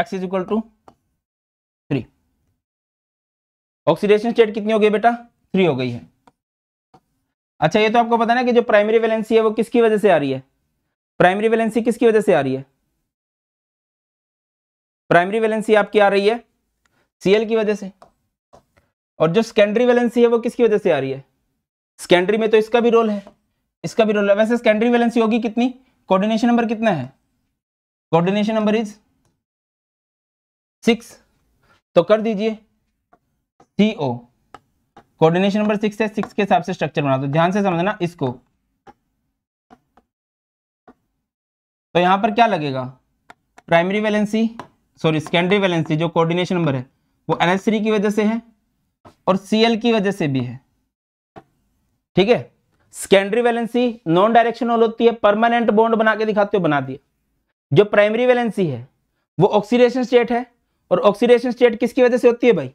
x is equal to three oxidation state कितनी हो गई बेटा थ्री हो गई है अच्छा ये तो आपको पता ना कि जो प्राइमरी वैलेंसी है वो किसकी वजह से आ रही है प्राइमरी वैलेंसी किसकी वजह से आ रही है प्राइमरी वैलेंसी आपकी आ रही है सीएल की वजह से और जो सेकेंडरी वैलेंसी है वो किसकी वजह से आ रही है सेकेंडरी में तो इसका भी रोल है इसका भी रोल है वैसे सेकेंडरी वैलेंसी होगी कितनी कोऑर्डिनेशन नंबर कितना है कोऑर्डिनेशन नंबर इज सिक्स तो कर दीजिए C O coordination number six है सिक्स के हिसाब से स्ट्रक्चर बना दो ध्यान से समझना इसको तो यहां पर क्या लगेगा primary valency sorry secondary valency जो कोऑर्डिनेशन नंबर है वो एन की वजह से है और सी की वजह से भी है ठीक है सेकेंडरी वैलेंसी नॉन डायरेक्शनल होती है परमानेंट बॉन्ड बना के दिखाते हो बना दिया जो प्राइमरी वैलेंसी है वो ऑक्सीडेशन स्टेट है और ऑक्सीडेशन स्टेट किसकी वजह से होती है भाई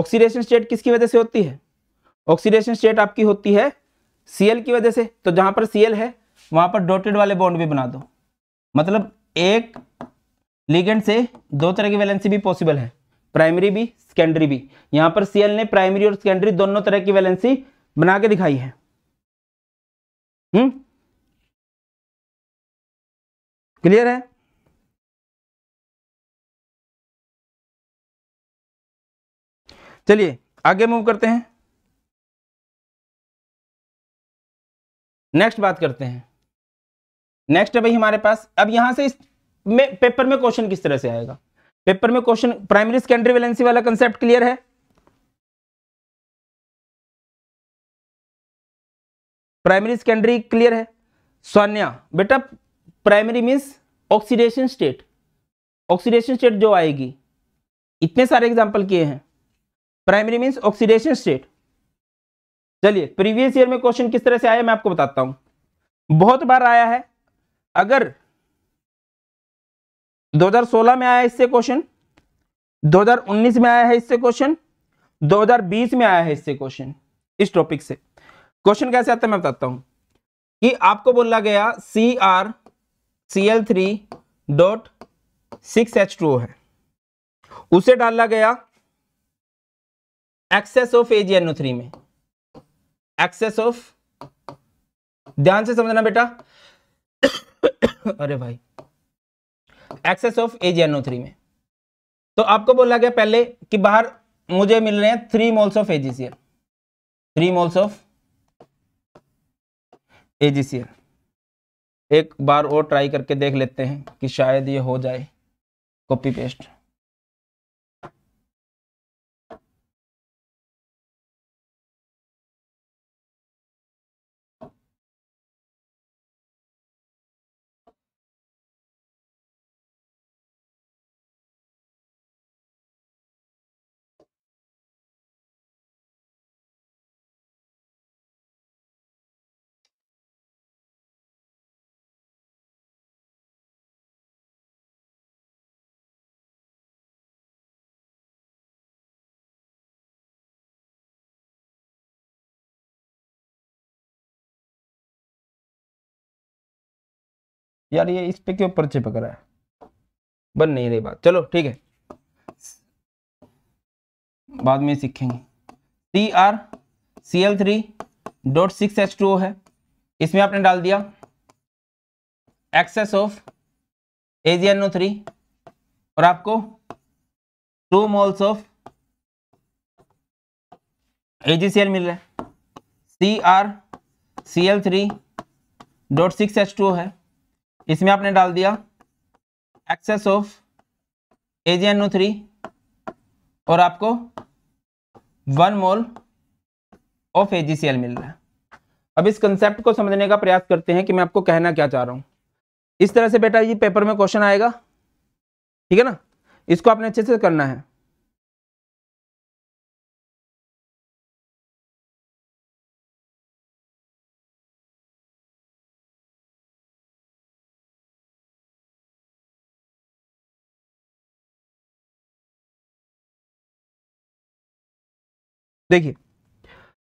ऑक्सीडेशन स्टेट किसकी वजह से होती है ऑक्सीडेशन स्टेट आपकी होती है सीएल की वजह से तो जहां पर सीएल है वहां पर डॉटेड वाले बॉन्ड भी बना दो मतलब एक लिगेंड से दो तरह की वैलेंसी भी पॉसिबल है प्राइमरी भी सेकेंडरी भी यहां पर सीएल ने प्राइमरी और सेकेंडरी दोनों तरह की वैलेंसी बना के दिखाई है हुँ? हम्म? क्लियर है चलिए आगे मूव करते हैं नेक्स्ट बात करते हैं नेक्स्ट है भाई हमारे पास अब यहां से में पेपर में क्वेश्चन किस तरह से आएगा पेपर में क्वेश्चन प्राइमरी सेकेंडरी वैलेंसी वाला कंसेप्ट क्लियर है प्राइमरी सेकेंडरी क्लियर है सोन्या बेटा primary means oxidation state oxidation state जो आएगी इतने सारे एग्जाम्पल किए हैं प्राइमरी मीन्स ऑक्सीडेशन स्टेट चलिए प्रीवियस ईयर में क्वेश्चन किस तरह से आया मैं आपको बताता हूं बहुत बार आया है अगर 2016 में आया इससे क्वेश्चन 2019 में आया है इससे क्वेश्चन 2020 में आया है इससे क्वेश्चन इस टॉपिक से क्वेश्चन कैसे आता है मैं बताता हूं कि आपको बोला गया C R C L three dot six H two है उसे डाला गया एक्सेस ऑफ एजीएन थ्री में एक्सेस ऑफ ध्यान से समझना बेटा अरे भाई एक्सेस ऑफ ए जी में तो आपको बोला गया पहले कि बाहर मुझे मिल रहे हैं three moles of AgCl three moles of AgCl एक बार और ट्राई करके देख लेते हैं कि शायद ये हो जाए कॉपी पेस्ट यार ये इस पे क्यों पर्चे पकड़ा है बन नहीं रही बात चलो ठीक है बाद में सीखेंगे C R C L three dot six H two है इसमें आपने डाल दिया एक्सेस ऑफ एजीएनओ थ्री और आपको टू मोल्स ऑफ एजीसीएल मिल रहा है C R C L three dot six H two है इसमें आपने डाल दिया एक्सेस ऑफ एजीएनओ थ्री और आपको वन मोल ऑफ एजीसीएल मिल रहा है अब इस कंसेप्ट को समझने का प्रयास करते हैं कि मैं आपको कहना क्या चाह रहा हूं इस तरह से बेटा ये पेपर में क्वेश्चन आएगा ठीक है ना इसको आपने अच्छे से करना है देखिए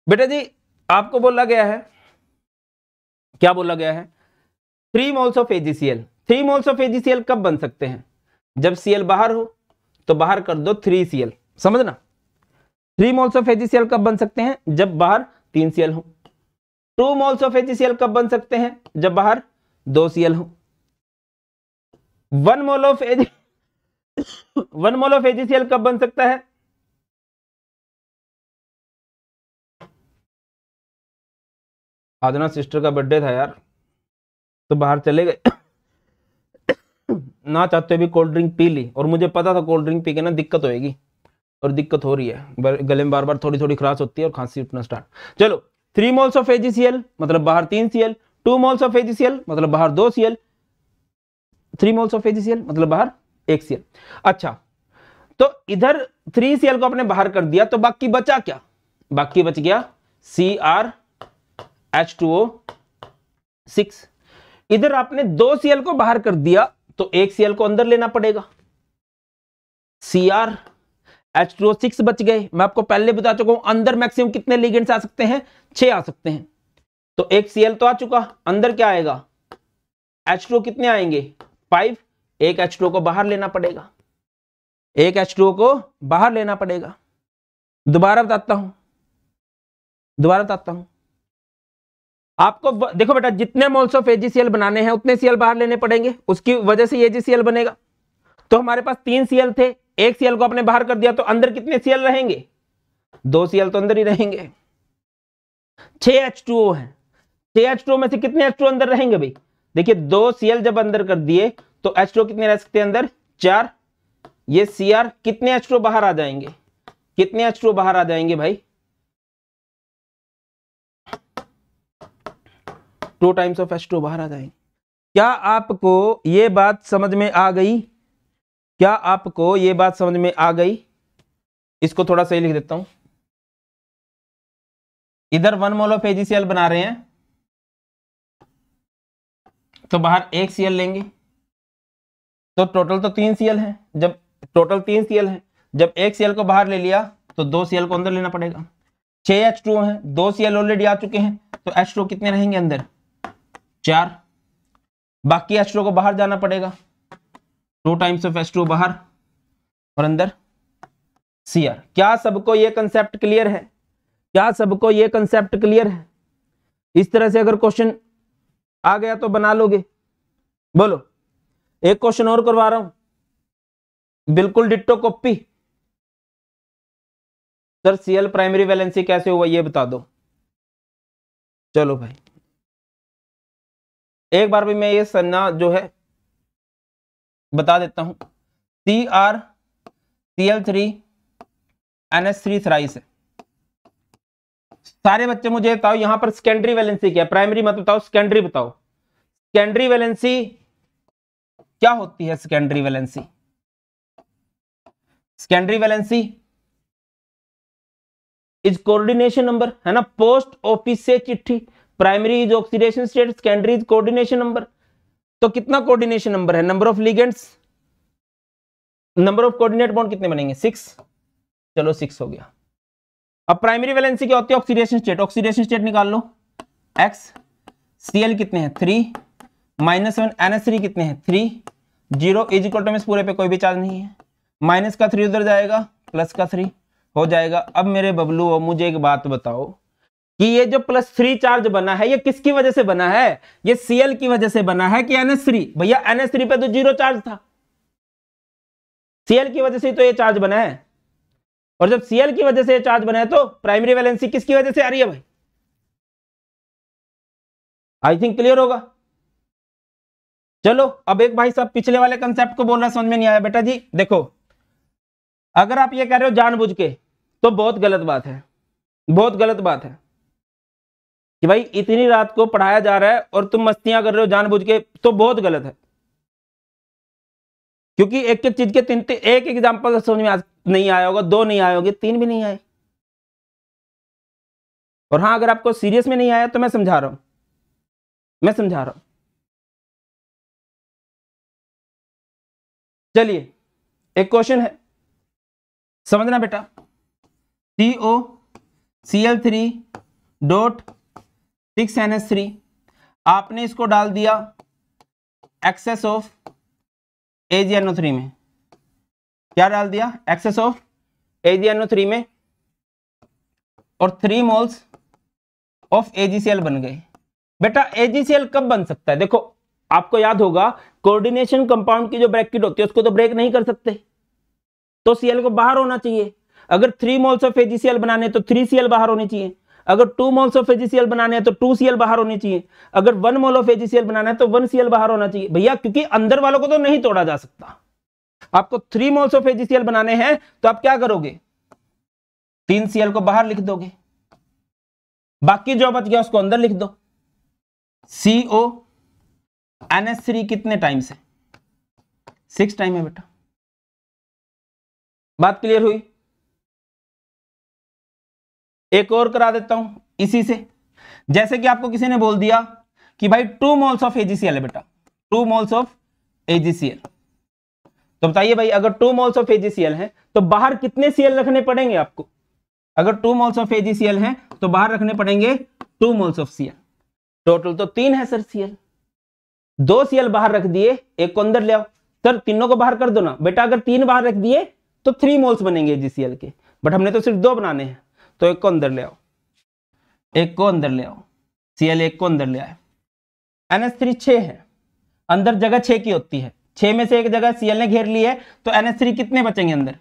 बेटा जी आपको बोला गया है क्या बोला गया है three moles of AgCl three moles of AgCl कब बन सकते हैं जब सीएल बाहर हो तो बाहर कर दो थ्री सीएल समझना थ्री मोल्स ऑफ एजीसीएल कब बन सकते हैं जब बाहर तीन सीएल हो टू मोल्स ऑफ एजीसीएल कब बन सकते हैं जब बाहर दो सीएल हो one mole of Ag one mole of AgCl कब बन सकता है आज ना सिस्टर का बर्थडे था यार तो बाहर चले गए ना चाहते हुए भी कोल्ड ड्रिंक पी ली और मुझे पता था कोल्ड ड्रिंक पी के ना दिक्कत होएगी और दिक्कत हो रही है गले में बार बार थोड़ी थोड़ी खराश होती है और खांसी उठना स्टार्ट चलो थ्री मोल्स ऑफ एजीसीएल मतलब बाहर तीन Cl two moles of AgCl मतलब बाहर दो Cl three moles of AgCl मतलब बाहर एक सीएल अच्छा तो इधर थ्री सीएल को अपने बाहर कर दिया तो बाकी बचा क्या बाकी बच गया C R H two O six इधर आपने दो सीएल को बाहर कर दिया तो एक सीएल को अंदर लेना पड़ेगा C R H two O six बच गए मैं आपको पहले बता चुका हूं अंदर मैक्सिमम कितने लिगेंड्स आ सकते हैं छह आ सकते हैं तो एक सीएल तो आ चुका अंदर क्या आएगा एच टू कितने आएंगे फाइव एक एच टू को बाहर लेना पड़ेगा एक एच टू को बाहर लेना पड़ेगा दोबारा बताता हूं दोबारा बताता हूं आपको देखो बेटा जितने मोल्स ऑफ एजीसीएल बनाने हैं उतने सीएल बाहर लेने पड़ेंगे उसकी वजह से एजीसीएल बनेगा तो हमारे पास तीन सीएल थे एक सीएल को आपने बाहर कर दिया तो अंदर कितने सीएल रहेंगे दो सीएल तो अंदर ही रहेंगे छह एच टू ओ है छह एच टू में से कितने एच टू अंदर रहेंगे भाई देखिए दो सीएल जब अंदर कर दिए तो एच टू कितने रह सकते हैं अंदर चार ये सीआर कितने एच टू बाहर आ जाएंगे कितने एच टू बाहर आ जाएंगे भाई two times of S two बाहर आ जाएंगे क्या आपको ये बात समझ में आ गई क्या आपको ये बात समझ में आ गई इसको थोड़ा सही लिख देता हूं इधर वन मोल ऑफ एजीसीएल बना रहे हैं तो बाहर एक सीएल लेंगे तो टोटल तो तीन सीएल है जब टोटल तीन सीएल है जब एक सीएल को बाहर ले लिया तो दो सीएल को अंदर लेना पड़ेगा छह एच टू है दो सीएल ऑलरेडी आ चुके हैं तो एच टू कितने रहेंगे अंदर चार बाकी एच को बाहर जाना पड़ेगा टू टाइम्स ऑफ एस्ट्रो बाहर और अंदर सी क्या सबको ये कंसेप्ट क्लियर है क्या सबको ये कंसेप्ट क्लियर है इस तरह से अगर क्वेश्चन आ गया तो बना लोगे बोलो एक क्वेश्चन और करवा रहा हूं बिल्कुल ditto copy sir Cl primary valency कैसे हुआ ये बता दो चलो भाई एक बार भी मैं ये संज्ञा जो है बता देता हूं C R C L three N S three thrice सारे बच्चे मुझे बताओ यहां पर सेकेंडरी वैलेंसी क्या प्राइमरी मत बताओ सेकेंडरी बताओ सेकेंडरी वैलेंसी क्या होती है secondary valency secondary valency is coordination number है ना पोस्ट ऑफिस से चिट्ठी primary is oxidation state secondary is coordination number तो कितना कोऑर्डिनेशन नंबर है number of ligands number of coordinate bond कितने बनेंगे सिक्स चलो सिक्स हो गया अब प्राइमरी वैलेंसी क्या होती है ऑक्सीडेशन स्टेट ऑक्सीडेशन स्टेट निकाल लो एक्स सी कितने हैं three minus seven N S कितने हैं three zero is equal to में पूरे पे कोई भी चार्ज नहीं है माइनस का थ्री उधर जाएगा प्लस का थ्री हो जाएगा अब मेरे बबलू मुझे एक बात बताओ कि ये जो प्लस थ्री चार्ज बना है ये किसकी वजह से बना है ये सीएल की वजह से बना है कि एनएस थ्री भैया एनएस थ्री पे तो जीरो चार्ज था सीएल की वजह से तो ये चार्ज बना है और जब सीएल की वजह से ये चार्ज बना है तो प्राइमरी वैलेंसी किसकी वजह से आ रही है भाई आई थिंक क्लियर होगा चलो अब एक भाई साहब पिछले वाले कंसेप्ट को बोलना समझ में नहीं आया बेटा जी देखो अगर आप ये कह रहे हो जानबूझ के तो बहुत गलत बात है बहुत गलत बात है कि भाई इतनी रात को पढ़ाया जा रहा है और तुम मस्तियां कर रहे हो जानबूझ के तो बहुत गलत है क्योंकि एक एक चीज के तीन एक एग्जाम्पल तो समझ में आज नहीं आया होगा दो नहीं आए होंगे तीन भी नहीं आए और हाँ अगर आपको सीरियस में नहीं आया तो मैं समझा रहा हूं मैं समझा रहा हूं चलिए एक क्वेश्चन है समझना बेटा C O C L three dot six N S three आपने इसको डाल दिया excess of A G N O three में क्या डाल दिया excess of A G O three में और थ्री मोल्स ऑफ एजीसीएल बन गए बेटा एजीसीएल कब बन सकता है देखो आपको याद होगा कोऑर्डिनेशन कंपाउंड की जो ब्रैकेट होती है उसको तो ब्रेक नहीं कर सकते तो सीएल को बाहर होना चाहिए अगर थ्री मोल्स ऑफ एजीसीएल बनाने तो थ्री सीएल बाहर होने चाहिए अगर टू मोल्स ऑफ एजीसीएल बनाने हैं तो टू सीएल बाहर होनी चाहिए अगर वन मोल ऑफ एजीसीएल बनाना है तो वन सीएल बाहर होना चाहिए भैया क्योंकि अंदर वालों को तो नहीं तोड़ा जा सकता आपको थ्री मोल्स ऑफ एजीसीएल बनाने हैं तो आप क्या करोगे तीन सीएल को बाहर लिख दोगे बाकी जो बच गया उसको अंदर लिख दो सीओ एस थ्री कितने टाइम से सिक्स टाइम है बेटा बात क्लियर हुई एक और करा देता हूं इसी से जैसे कि आपको किसी ने बोल दिया कि भाई टू मोल्स ऑफ एजीसीएल है बेटा टू मोल्स ऑफ एजीसीएल तो बताइए भाई अगर टू मोल्स ऑफ एजीसीएल है तो बाहर कितने सीएल रखने पड़ेंगे आपको अगर टू मोल्स ऑफ एजीसीएल है तो बाहर रखने पड़ेंगे two moles of Cl total तो तीन है सर सीएल दो सीएल बाहर रख दिए एक को अंदर ले आओ सर तीनों को बाहर कर दो ना बेटा अगर तीन बाहर रख दिए तो थ्री मोल्स बनेंगे एजीसीएल के बट हमने तो सिर्फ दो बनाने हैं तो एक को अंदर ले आओ एक को अंदर ले आओ सी एल एक को अंदर ले आए एन एस थ्री छ है अंदर जगह छ की होती है छः में से एक जगह सी ने घेर ली है तो एन एस थ्री कितने बचेंगे अंदर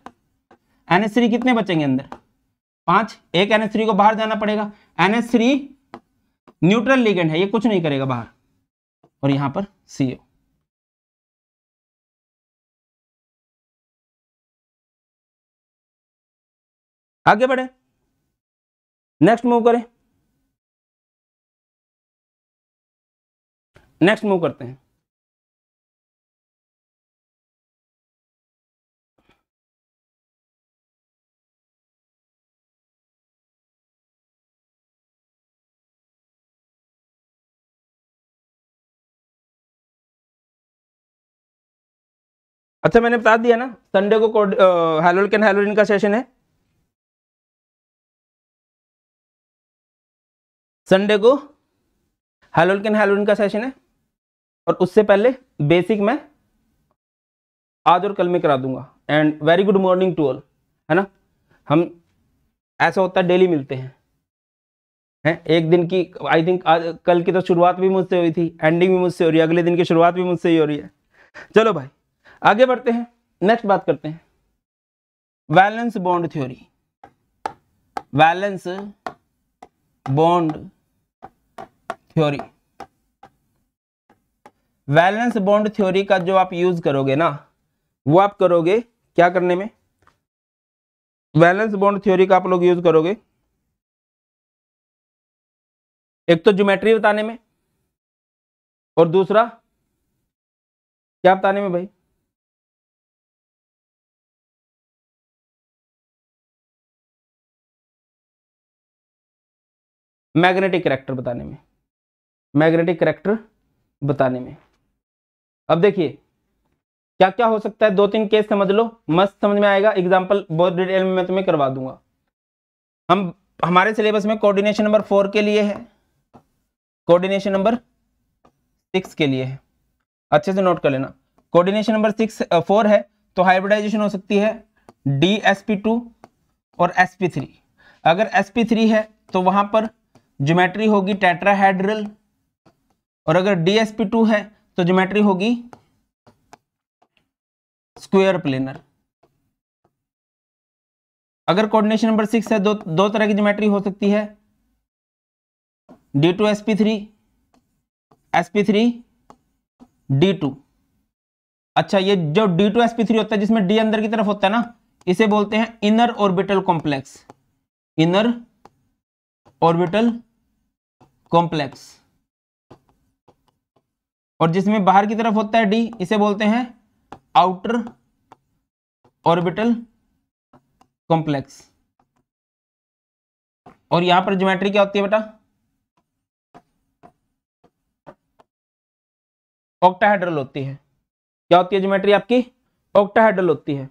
एन एस थ्री कितने बचेंगे अंदर पांच एक एन एस थ्री को बाहर जाना पड़ेगा N S three neutral ligand है ये कुछ नहीं करेगा बाहर और यहां पर सी ओ आगे बढ़े नेक्स्ट मूव करें नेक्स्ट मूव करते हैं अच्छा मैंने बता दिया ना संडे को हेलोल कैन हेलोरिन का सेशन है संडे को हेलोल कैन हेलोन का सेशन है और उससे पहले बेसिक मैं आज और कल में करा दूंगा and very good morning to all है ना हम ऐसा होता है डेली मिलते हैं हैं एक दिन की आई थिंक कल की तो शुरुआत भी मुझसे हुई थी एंडिंग भी मुझसे हो रही है अगले दिन की शुरुआत भी मुझसे ही हो रही है चलो भाई आगे बढ़ते हैं नेक्स्ट बात करते हैं valence bond theory valence bond theory valence bond theory का जो आप यूज करोगे ना वो आप करोगे क्या करने में वैलेंस बॉन्ड थ्योरी का आप लोग यूज करोगे एक तो ज्योमेट्री बताने में और दूसरा क्या बताने में भाई मैग्नेटिक करेक्टर बताने में मैग्नेटिक करेक्टर बताने में अब देखिए क्या क्या हो सकता है दो तीन केस समझ लो मस्त समझ में आएगा एग्जाम्पल बहुत डिटेल में मैं तुम्हें करवा दूंगा हम हमारे सिलेबस में कोऑर्डिनेशन नंबर फोर के लिए है कोऑर्डिनेशन नंबर सिक्स के लिए है अच्छे से नोट कर लेना कोऑर्डिनेशन नंबर सिक्स फोर है तो हाइब्रिडाइजेशन हो सकती है डी एस पी टू और एस पी थ्री अगर एस पी थ्री है तो वहां पर ज्योमेट्री होगी टेट्राहेड्रल और अगर डीएसपी टू है तो ज्योमेट्री होगी स्क्वायर प्लेनर अगर कोऑर्डिनेशन नंबर सिक्स है दो दो तरह की ज्योमेट्री हो सकती है D two S P three S P three D two अच्छा ये जो D two S P three होता है जिसमें डी अंदर की तरफ होता है ना इसे बोलते हैं inner orbital complex inner orbital complex और जिसमें बाहर की तरफ होता है डी इसे बोलते हैं आउटर ऑर्बिटल कॉम्प्लेक्स और यहां पर ज्योमेट्री क्या होती है बेटा ऑक्टाहेड्रल होती है क्या होती है ज्योमेट्री आपकी ऑक्टाहेड्रल होती है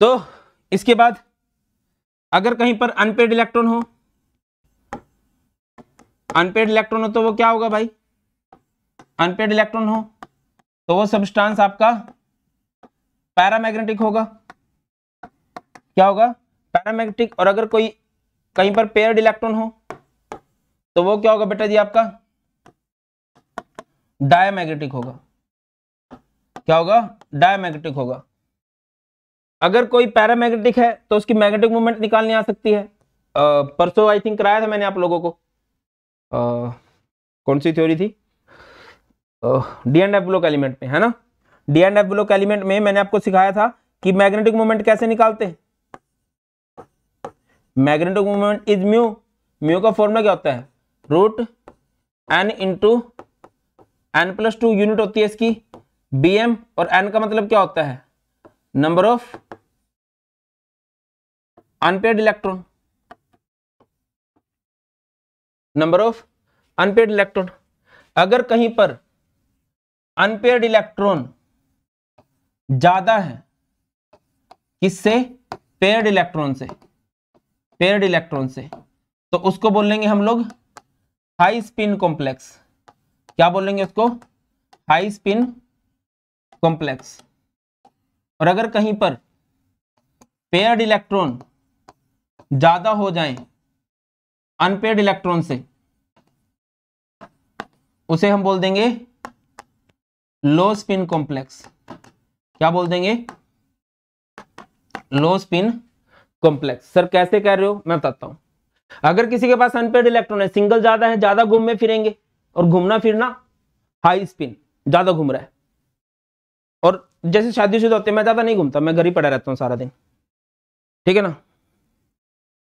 तो इसके बाद अगर कहीं पर अनपेड इलेक्ट्रॉन हो अनपेड इलेक्ट्रॉन हो तो वो क्या होगा भाई अनपेड इलेक्ट्रॉन हो तो वो सब्सटेंस आपका पैरामैग्नेटिक होगा क्या होगा पैरामैग्नेटिक और अगर कोई कहीं पर पेयर्ड इलेक्ट्रॉन हो तो वो क्या होगा बेटा जी आपका डायमैग्नेटिक होगा क्या होगा डायमैग्नेटिक होगा अगर कोई पैरामैग्नेटिक है तो उसकी मैग्नेटिक मूवमेंट निकालनी आ सकती है परसों आई थिंक कराया था मैंने आप लोगों को आ, कौन सी थ्योरी थी D and F block element में है ना D and F block element में मैंने आपको सिखाया था कि मैग्नेटिक मोमेंट कैसे निकालते हैं magnetic moment is mu mu का फॉर्मूला क्या होता है root N into N plus two unit होती है इसकी बी एम और एन का मतलब क्या होता है number of unpaired electron number of unpaired electron अगर कहीं पर अनपेयर्ड इलेक्ट्रॉन ज्यादा है किससे पेयर्ड इलेक्ट्रॉन से पेयर्ड इलेक्ट्रॉन से तो उसको बोलेंगे हम लोग हाई स्पिन कॉम्प्लेक्स क्या बोलेंगे उसको हाई स्पिन कॉम्प्लेक्स और अगर कहीं पर पेयर्ड इलेक्ट्रॉन ज्यादा हो जाए अनपेयर्ड इलेक्ट्रॉन से उसे हम बोल देंगे लो स्पिन कॉम्प्लेक्स क्या बोल देंगे लो स्पिन कॉम्प्लेक्स सर कैसे कह रहे हो मैं बताता हूं अगर किसी के पास अनपेड इलेक्ट्रॉन है सिंगल ज्यादा है ज्यादा घूम में फिरेंगे और घूमना फिरना हाई स्पिन ज्यादा घूम रहा है और जैसे शादीशुदा होते हैं मैं ज्यादा नहीं घूमता मैं घर ही पड़ा रहता हूँ सारा दिन ठीक है ना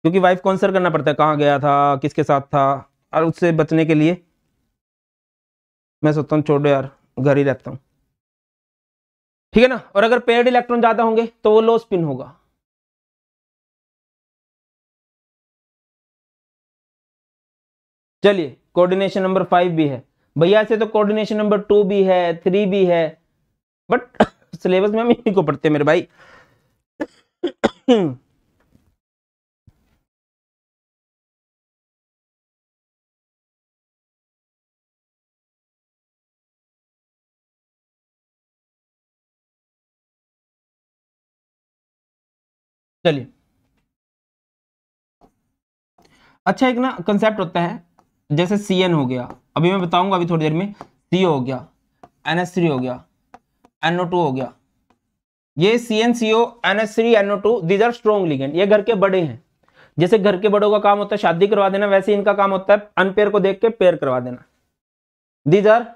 क्योंकि वाइफ सर करना पड़ता है कहाँ गया था किसके साथ था और उससे बचने के लिए मैं सोचता हूँ छोड़ो यार घर ही रहता हूं ठीक है ना और अगर पेड इलेक्ट्रॉन ज्यादा होंगे तो वो लो स्पिन होगा चलिए कोऑर्डिनेशन नंबर फाइव भी है भैया से तो कोऑर्डिनेशन नंबर टू भी है थ्री भी है बट सिलेबस में हम इन्हीं को पढ़ते हैं मेरे भाई चलिए अच्छा एक ना कंसेप्ट होता है जैसे सी एन हो गया अभी मैं बताऊंगा अभी थोड़ी देर में सी हो गया एन एस थ्री हो गया एनओ टू हो गया ये C N C O N S three NO two these are strong ligand ये घर के बड़े हैं जैसे घर के बड़ों का काम होता है शादी करवा देना वैसे इनका काम होता है अनपेयर को देख के पेयर करवा देना these are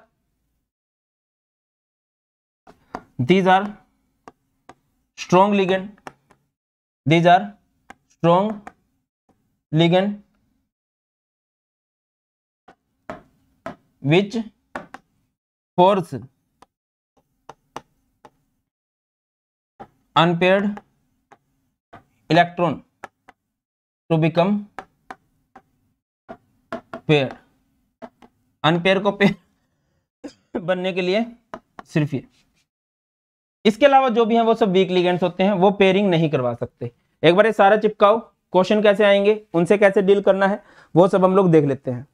these are strong ligand these are strong ligand which force unpaired electron to become pair unpair को पेयर बनने के लिए सिर्फ ये इसके अलावा जो भी है वो सब वीक लिगेंड्स होते हैं वो पेयरिंग नहीं करवा सकते एक बार ये सारा चिपकाओ क्वेश्चन कैसे आएंगे उनसे कैसे डील करना है वो सब हम लोग देख लेते हैं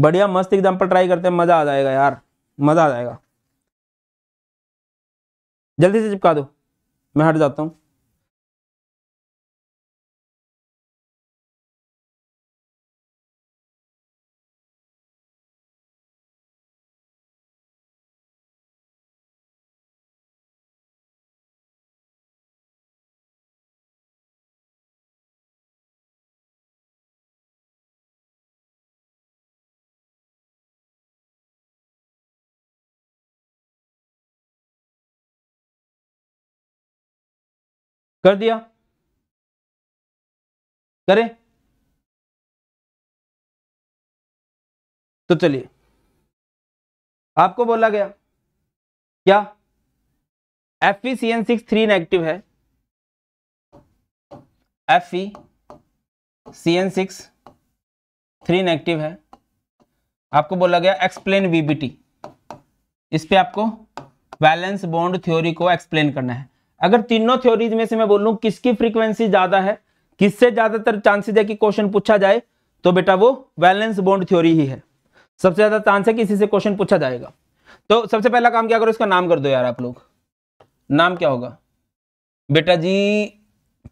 बढ़िया मस्त एग्जाम्पल ट्राई करते हैं मजा आ जाएगा यार मजा आ जाएगा जल्दी से चिपका दो मैं हट जाता हूँ कर दिया करें तो चलिए आपको बोला गया क्या F E C N six three negative है F E C N six three negative है आपको बोला गया एक्सप्लेन वीबीटी इस पे आपको बैलेंस बॉन्ड थ्योरी को एक्सप्लेन करना है अगर तीनों थ्योरीज में से मैं बोलू किसकी फ्रीक्वेंसी ज्यादा है किससे ज्यादातर चांसेस है कि क्वेश्चन पूछा जाए तो बेटा वो बैलेंस बोन्ड थ्योरी ही है सबसे ज्यादा चांस है कि इसी से क्वेश्चन पूछा जाएगा तो सबसे पहला काम क्या करो इसका नाम कर दो यार आप लोग नाम क्या होगा बेटा जी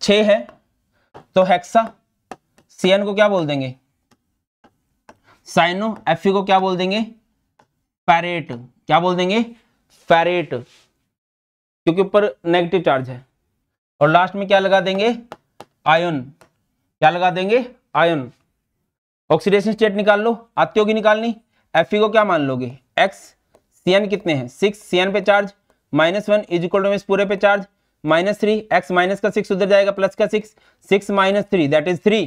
छ है तो हेक्सा सीएन को क्या बोल देंगे साइनो एफ को क्या बोल देंगे पैरेट क्या बोल देंगे पैरेट क्योंकि ऊपर नेगेटिव चार्ज है और लास्ट में क्या लगा देंगे आयन क्या लगा देंगे आयन ऑक्सीडेशन स्टेट निकाल लो आती होगी निकालनी एफ को क्या मान लोगे एक्स सी कितने हैं सिक्स सी पे charge minus one is equal to पूरे पे charge minus three x minus का सिक्स उधर जाएगा प्लस का six six minus three that is three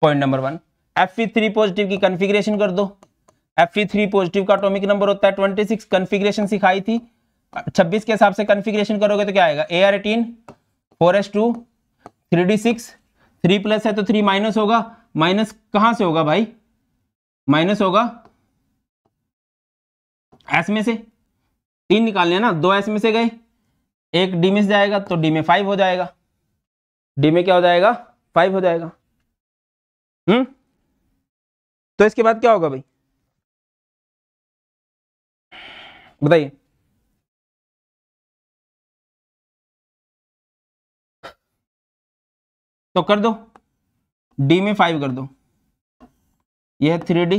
point number one F three positive की कन्फिग्रेशन कर दो Fe3 पॉजिटिव का एटॉमिक नंबर होता है 26 कॉन्फ़िगरेशन सिखाई थी 26 के हिसाब से कॉन्फ़िगरेशन करोगे तो क्या आएगा Ar18 4s2 3d6 3 प्लस है तो 3 माइनस होगा माइनस कहां से होगा भाई माइनस होगा एस में से तीन निकाल लिया ना दो एस में से गए एक डी में से जाएगा तो डी में फाइव हो जाएगा डी में क्या हो जाएगा फाइव हो जाएगा हम्म तो इसके बाद क्या होगा भाई बताइए तो कर दो डी में फाइव कर दो यह है थ्री डी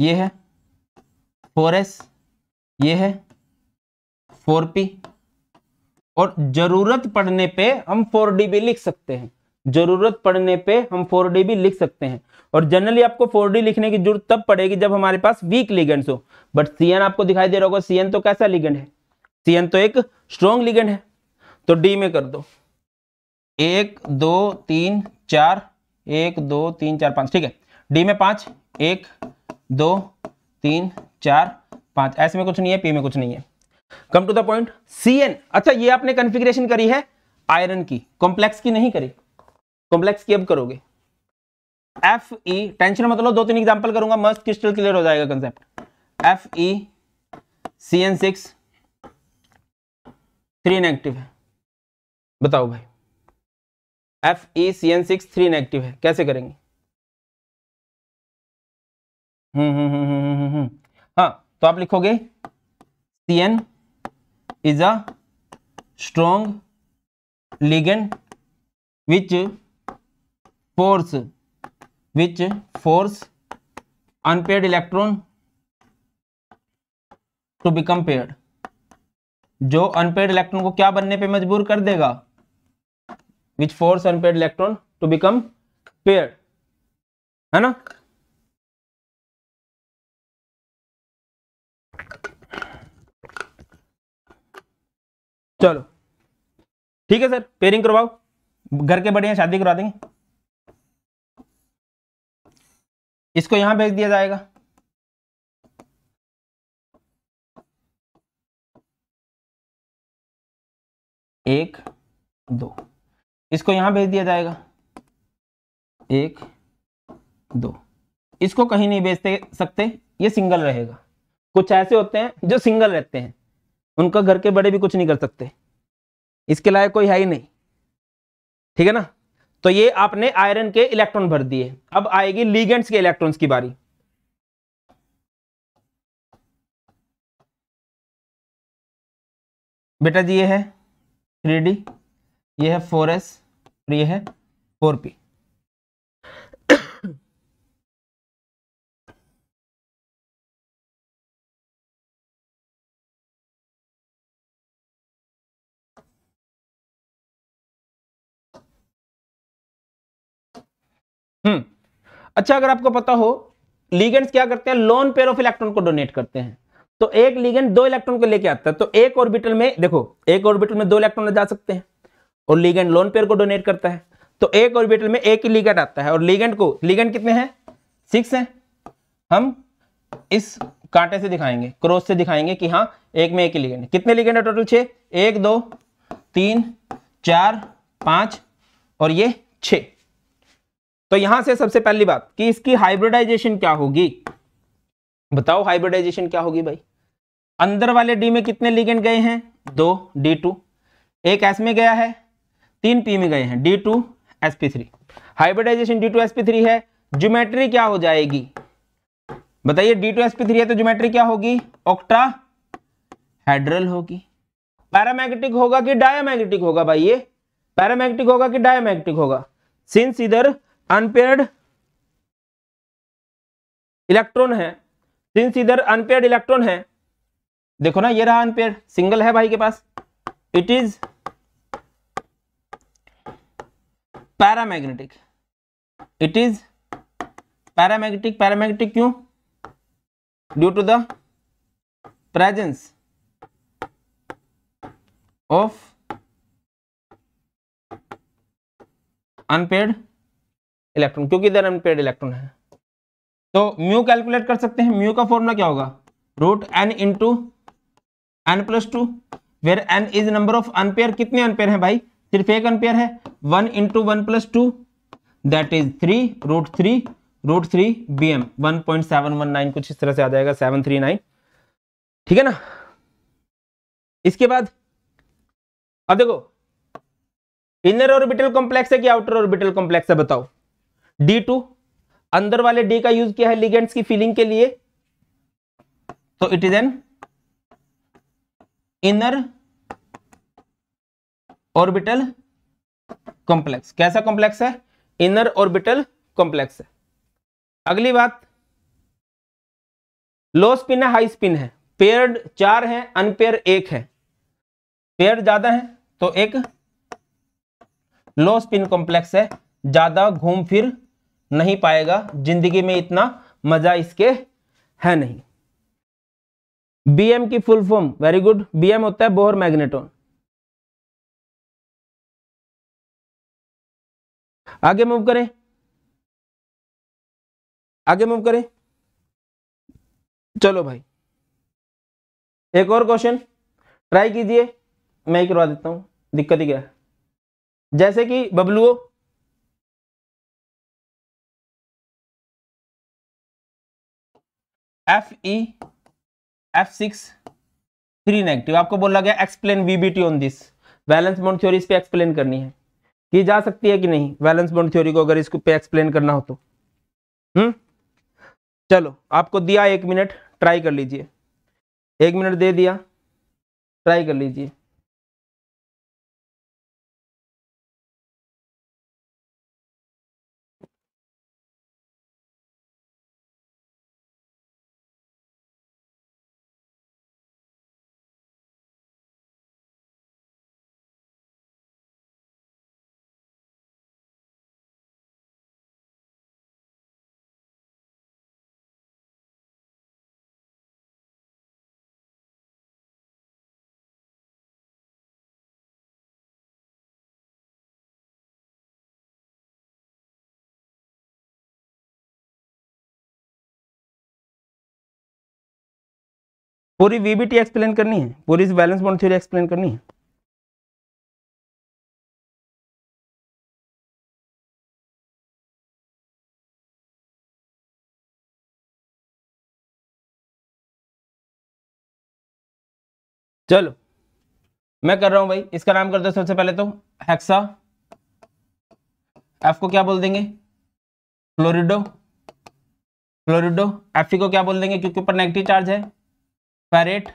ये है फोर एस ये है फोर पी और जरूरत पड़ने पे हम फोर डी भी लिख सकते हैं जरूरत पड़ने पे हम फोर डी भी लिख सकते हैं और जनरली आपको फोर डी लिखने की जरूरत तब पड़ेगी जब हमारे पास वीक लिगेंड्स हो बट एन आपको दिखाई दे रहा होगा एन तो कैसा लिगेंड है एन तो एक स्ट्रॉन्ग लिगेंड है तो डी में कर दो एक दो तीन चार एक दो तीन चार पांच ठीक है डी में पांच एक दो तीन चार पांच ऐसे में कुछ नहीं है पी में कुछ नहीं है come to the point C N अच्छा ये आपने कन्फिग्रेशन करी है आयरन की कॉम्प्लेक्स की नहीं करी कॉम्प्लेक्स की अब करोगे एफ ई टेंशन मतलब दो तीन एग्जाम्पल करूंगा मस्त क्रिस्टल क्लियर हो जाएगा concept F E C N six three negative है बताओ भाई F E C N six three negative है कैसे करेंगे हम्म हम्म, हम्म, हम्म हम्म हाँ तो आप लिखोगे C N is a strong ligand which force which force unpaired electron to become paired जो अनपेड इलेक्ट्रॉन को क्या बनने पे मजबूर कर देगा which force unpaired electron to become paired है ना चलो ठीक है सर पेयरिंग करवाओ घर के बड़े हैं शादी करवा देंगे इसको यहां भेज दिया जाएगा एक दो इसको यहां भेज दिया जाएगा एक दो इसको कहीं नहीं भेज सकते ये सिंगल रहेगा कुछ ऐसे होते हैं जो सिंगल रहते हैं उनका घर के बड़े भी कुछ नहीं कर सकते इसके लायक कोई है ही नहीं ठीक है ना तो ये आपने आयरन के इलेक्ट्रॉन भर दिए अब आएगी लीगेंट्स के इलेक्ट्रॉन्स की बारी बेटा जी ये है थ्री डी ये है फोर एस और ये है फोर पी हम्म अच्छा अगर आपको पता हो लीगेंड्स क्या करते हैं लोन पेयर ऑफ इलेक्ट्रॉन को डोनेट करते हैं तो एक लीगेंड दो इलेक्ट्रॉन को लेके आता है तो एक ऑर्बिटल में देखो एक ऑर्बिटल में दो इलेक्ट्रॉन जा सकते हैं और लीगेंड लोन पेयर को डोनेट करता है तो एक ऑर्बिटल में एक ही लीगेंड आता है और लीगेंड को लीगेंड कितने हैं सिक्स हैं हम इस कांटे से दिखाएंगे क्रॉस से दिखाएंगे कि हाँ एक में एक ही लिगेंड कितने लीगेंट है टोटल छे एक दो तीन चार पांच और ये छे तो यहां से सबसे पहली बात कि इसकी हाइब्रिडाइजेशन क्या होगी बताओ हाइब्रिडाइजेशन क्या होगी भाई अंदर वाले डी में कितने लिगेंड गए हैं दो डी टू एक एस में गया है तीन पी में गए हैं D two S P three hybridization D two S P three है ज्योमेट्री क्या हो जाएगी बताइए D two S P three है तो ज्योमेट्री क्या होगी ऑक्ट्रा हाइड्रल होगी पैरामैग्नेटिक होगा कि डायमैग्नेटिक होगा भाई ये पैरामैग्नेटिक होगा कि डायमैग्नेटिक होगा सिंस इधर अनपेयर्ड इलेक्ट्रॉन है सिंस इधर अनपेयर्ड इलेक्ट्रॉन है देखो ना ये रहा अनपेयर्ड सिंगल है भाई के पास it is paramagnetic it is paramagnetic paramagnetic क्यों due to the presence of unpaired electron क्योंकि इधर अनपेड इलेक्ट्रॉन है तो म्यू कैलकुलेट कर सकते हैं म्यू का फॉर्मूला क्या होगा root N into N plus two where N is number of unpaired कितने अनपेयर हैं भाई सिर्फ एक अनपेयर है one into one plus two that is three root three root three B M one point seven one nine कुछ इस तरह से आ जाएगा सेवन थ्री नाइन ठीक है ना इसके बाद अब देखो इनर ऑर्बिटल कॉम्प्लेक्स है कि आउटर ऑर्बिटल कॉम्प्लेक्स है बताओ डी टू अंदर वाले डी का यूज किया है लिगेंड्स की फिलिंग के लिए तो it is an inner orbital complex कैसा कॉम्प्लेक्स है इनर ऑर्बिटल कॉम्प्लेक्स है अगली बात लो स्पिन है हाई स्पिन है पेयर्ड चार है अनपेयर एक है पेयर ज्यादा है तो एक लो स्पिन कॉम्प्लेक्स है ज्यादा घूम फिर नहीं पाएगा जिंदगी में इतना मजा इसके है नहीं बीएम की full form very good BM होता है बोहर मैग्नेटोन आगे मूव करें आगे मूव करें चलो भाई एक और क्वेश्चन ट्राई कीजिए मैं ही करवा देता हूं दिक्कत ही क्या है जैसे कि बबलुओ F E F six three negative आपको बोला गया explain VBT on this valence bond theory इस पे एक्सप्लेन करनी है की जा सकती है कि नहीं बैलेंस बॉन्ड थ्योरी को अगर इसको पे एक्सप्लेन करना हो तो हम्म चलो आपको दिया एक मिनट ट्राई कर लीजिए एक मिनट दे दिया ट्राई कर लीजिए पूरी वीबीटी एक्सप्लेन करनी है पूरी बैलेंस बॉन्ड थ्योरी एक्सप्लेन करनी है चलो मैं कर रहा हूं भाई इसका नाम कर दो सबसे पहले तो हेक्सा एफ को क्या बोल देंगे फ्लोरिडो फ्लोरिडो एफ को क्या बोल देंगे क्योंकि ऊपर नेगेटिव चार्ज है फेरेट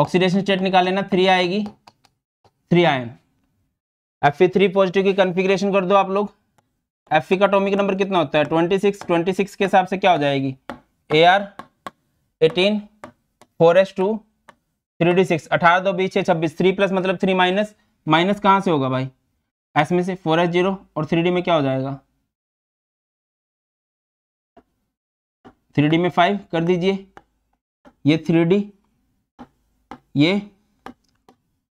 ऑक्सीडेशन स्टेट निकाल लेना थ्री आएगी three ion F three positive की कन्फिग्रेशन कर दो आप लोग एफ का टॉमिक नंबर कितना होता है ट्वेंटी सिक्स ट्वेंटी सिक्स के हिसाब से क्या हो जाएगी A R eighteen four S two three D six अठारह दो बीस छः छब्बीस थ्री प्लस मतलब थ्री माइनस माइनस कहाँ से होगा भाई एस में से फोर एस जीरो और थ्री डी में क्या हो जाएगा थ्री डी में फाइव कर दीजिए ये थ्री डी ये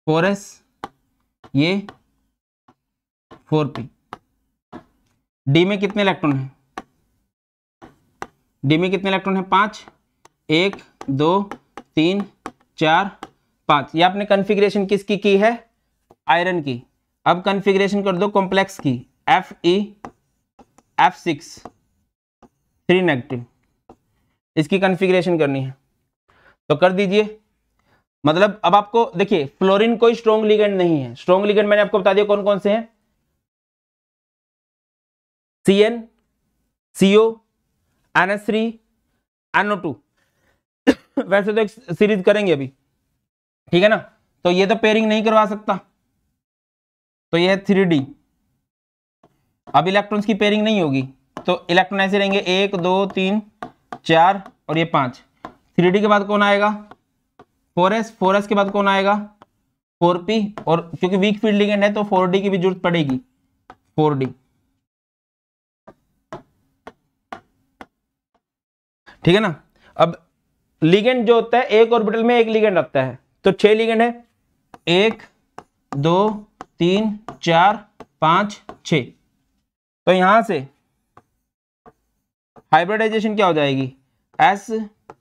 फोर एस ये फोर पी डी में कितने इलेक्ट्रॉन हैं डी में कितने इलेक्ट्रॉन हैं पांच एक दो तीन चार पांच ये आपने कॉन्फ़िगरेशन किसकी की है आयरन की अब कॉन्फ़िगरेशन कर दो कॉम्प्लेक्स की F E F six three negative इसकी कॉन्फ़िगरेशन करनी है तो कर दीजिए मतलब अब आपको देखिए फ्लोरिन कोई स्ट्रॉन्ग लिगेंड नहीं है स्ट्रॉन्ग लिगेंड मैंने आपको बता दिया कौन कौन से हैं C N CO S three NO two वैसे तो एक सीरीज करेंगे अभी ठीक है ना तो ये तो पेयरिंग नहीं करवा सकता तो ये है थ्री डी अब इलेक्ट्रॉन्स की पेयरिंग नहीं होगी तो इलेक्ट्रॉन ऐसे रहेंगे एक दो तीन चार और ये पांच थ्री के बाद कौन आएगा फोर एस फोर एस के बाद कौन आएगा फोर पी और क्योंकि वीक फील्ड है तो फोर डी की भी जरूरत पड़ेगी फोर डी ठीक है ना अब लिगेंड जो होता है एक ऑर्बिटल में एक लिगेंड रखता है तो छह लिगेंड है एक दो तीन चार पांच छ तो यहां से हाइब्रिडाइजेशन क्या हो जाएगी S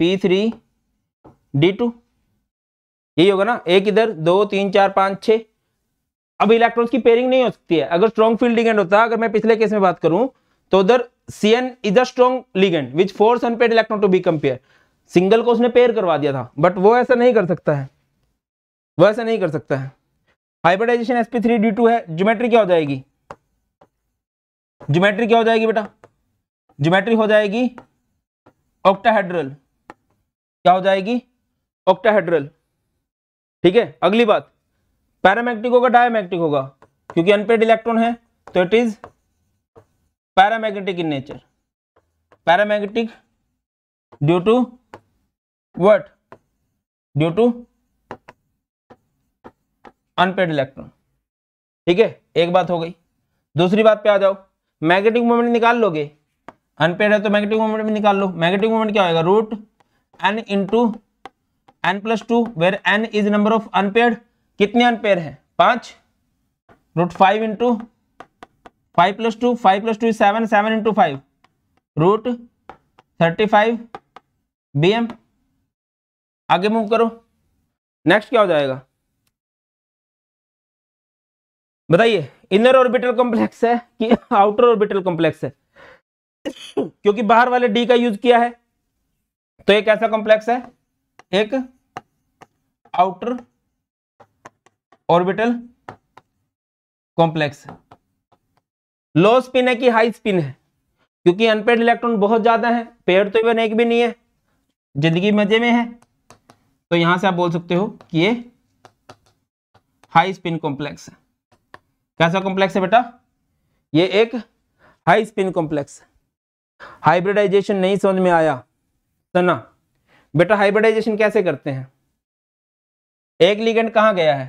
P three D two यही होगा ना एक इधर दो तीन चार पांच छ अब इलेक्ट्रॉन्स की पेयरिंग नहीं हो सकती है अगर स्ट्रॉन्ग फील्ड लिगेंड होता अगर मैं पिछले केस में बात करूं तो उधर C N is a strong ligand which force unpaired electron to be compare single को उसने पेयर करवा दिया था बट वो ऐसा नहीं कर सकता है वो ऐसा नहीं कर सकता है hybridization sp3 three D two है ज्योमेट्री क्या हो जाएगी ज्योमेट्री क्या हो जाएगी बेटा ज्योमेट्री हो जाएगी ऑक्टाहेड्रल क्या हो जाएगी ऑक्टाहेड्रल ठीक है अगली बात पैरामैग्नेटिक होगा डायमैग्नेटिक होगा क्योंकि अनपेड इलेक्ट्रॉन है तो it is paramagnetic in nature paramagnetic due to what due to unpaired electron ठीक है एक बात हो गई दूसरी बात पे आ जाओ मैग्नेटिक मोमेंट निकाल लोगे अनपेड है तो मैग्नेटिक मोमेंट भी निकाल लो मैग्नेटिक मोमेंट क्या होगा root N into N plus two where N is number of unpaired कितने अनपेयर है पांच root five into five plus two five plus two seven seven into five root thirty five B M आगे move करो next क्या हो जाएगा बताइए inner orbital complex है कि आउटर ऑर्बिटल कॉम्प्लेक्स है क्योंकि बाहर वाले डी का यूज किया है तो एक कैसा कॉम्प्लेक्स है एक outer orbital complex low spin है कि हाई स्पिन है क्योंकि अनपेड इलेक्ट्रॉन बहुत ज्यादा है पेयर तो इवन एक भी नहीं है जिंदगी मजे में है तो यहां से आप बोल सकते हो कि ये हाई स्पिन कॉम्प्लेक्स है कैसा कॉम्प्लेक्स है बेटा ये एक हाई स्पिन कॉम्प्लेक्स हाइब्रिडाइजेशन नहीं समझ में आया सना बेटा हाइब्रिडाइजेशन कैसे करते हैं एक लिगेंड कहा गया है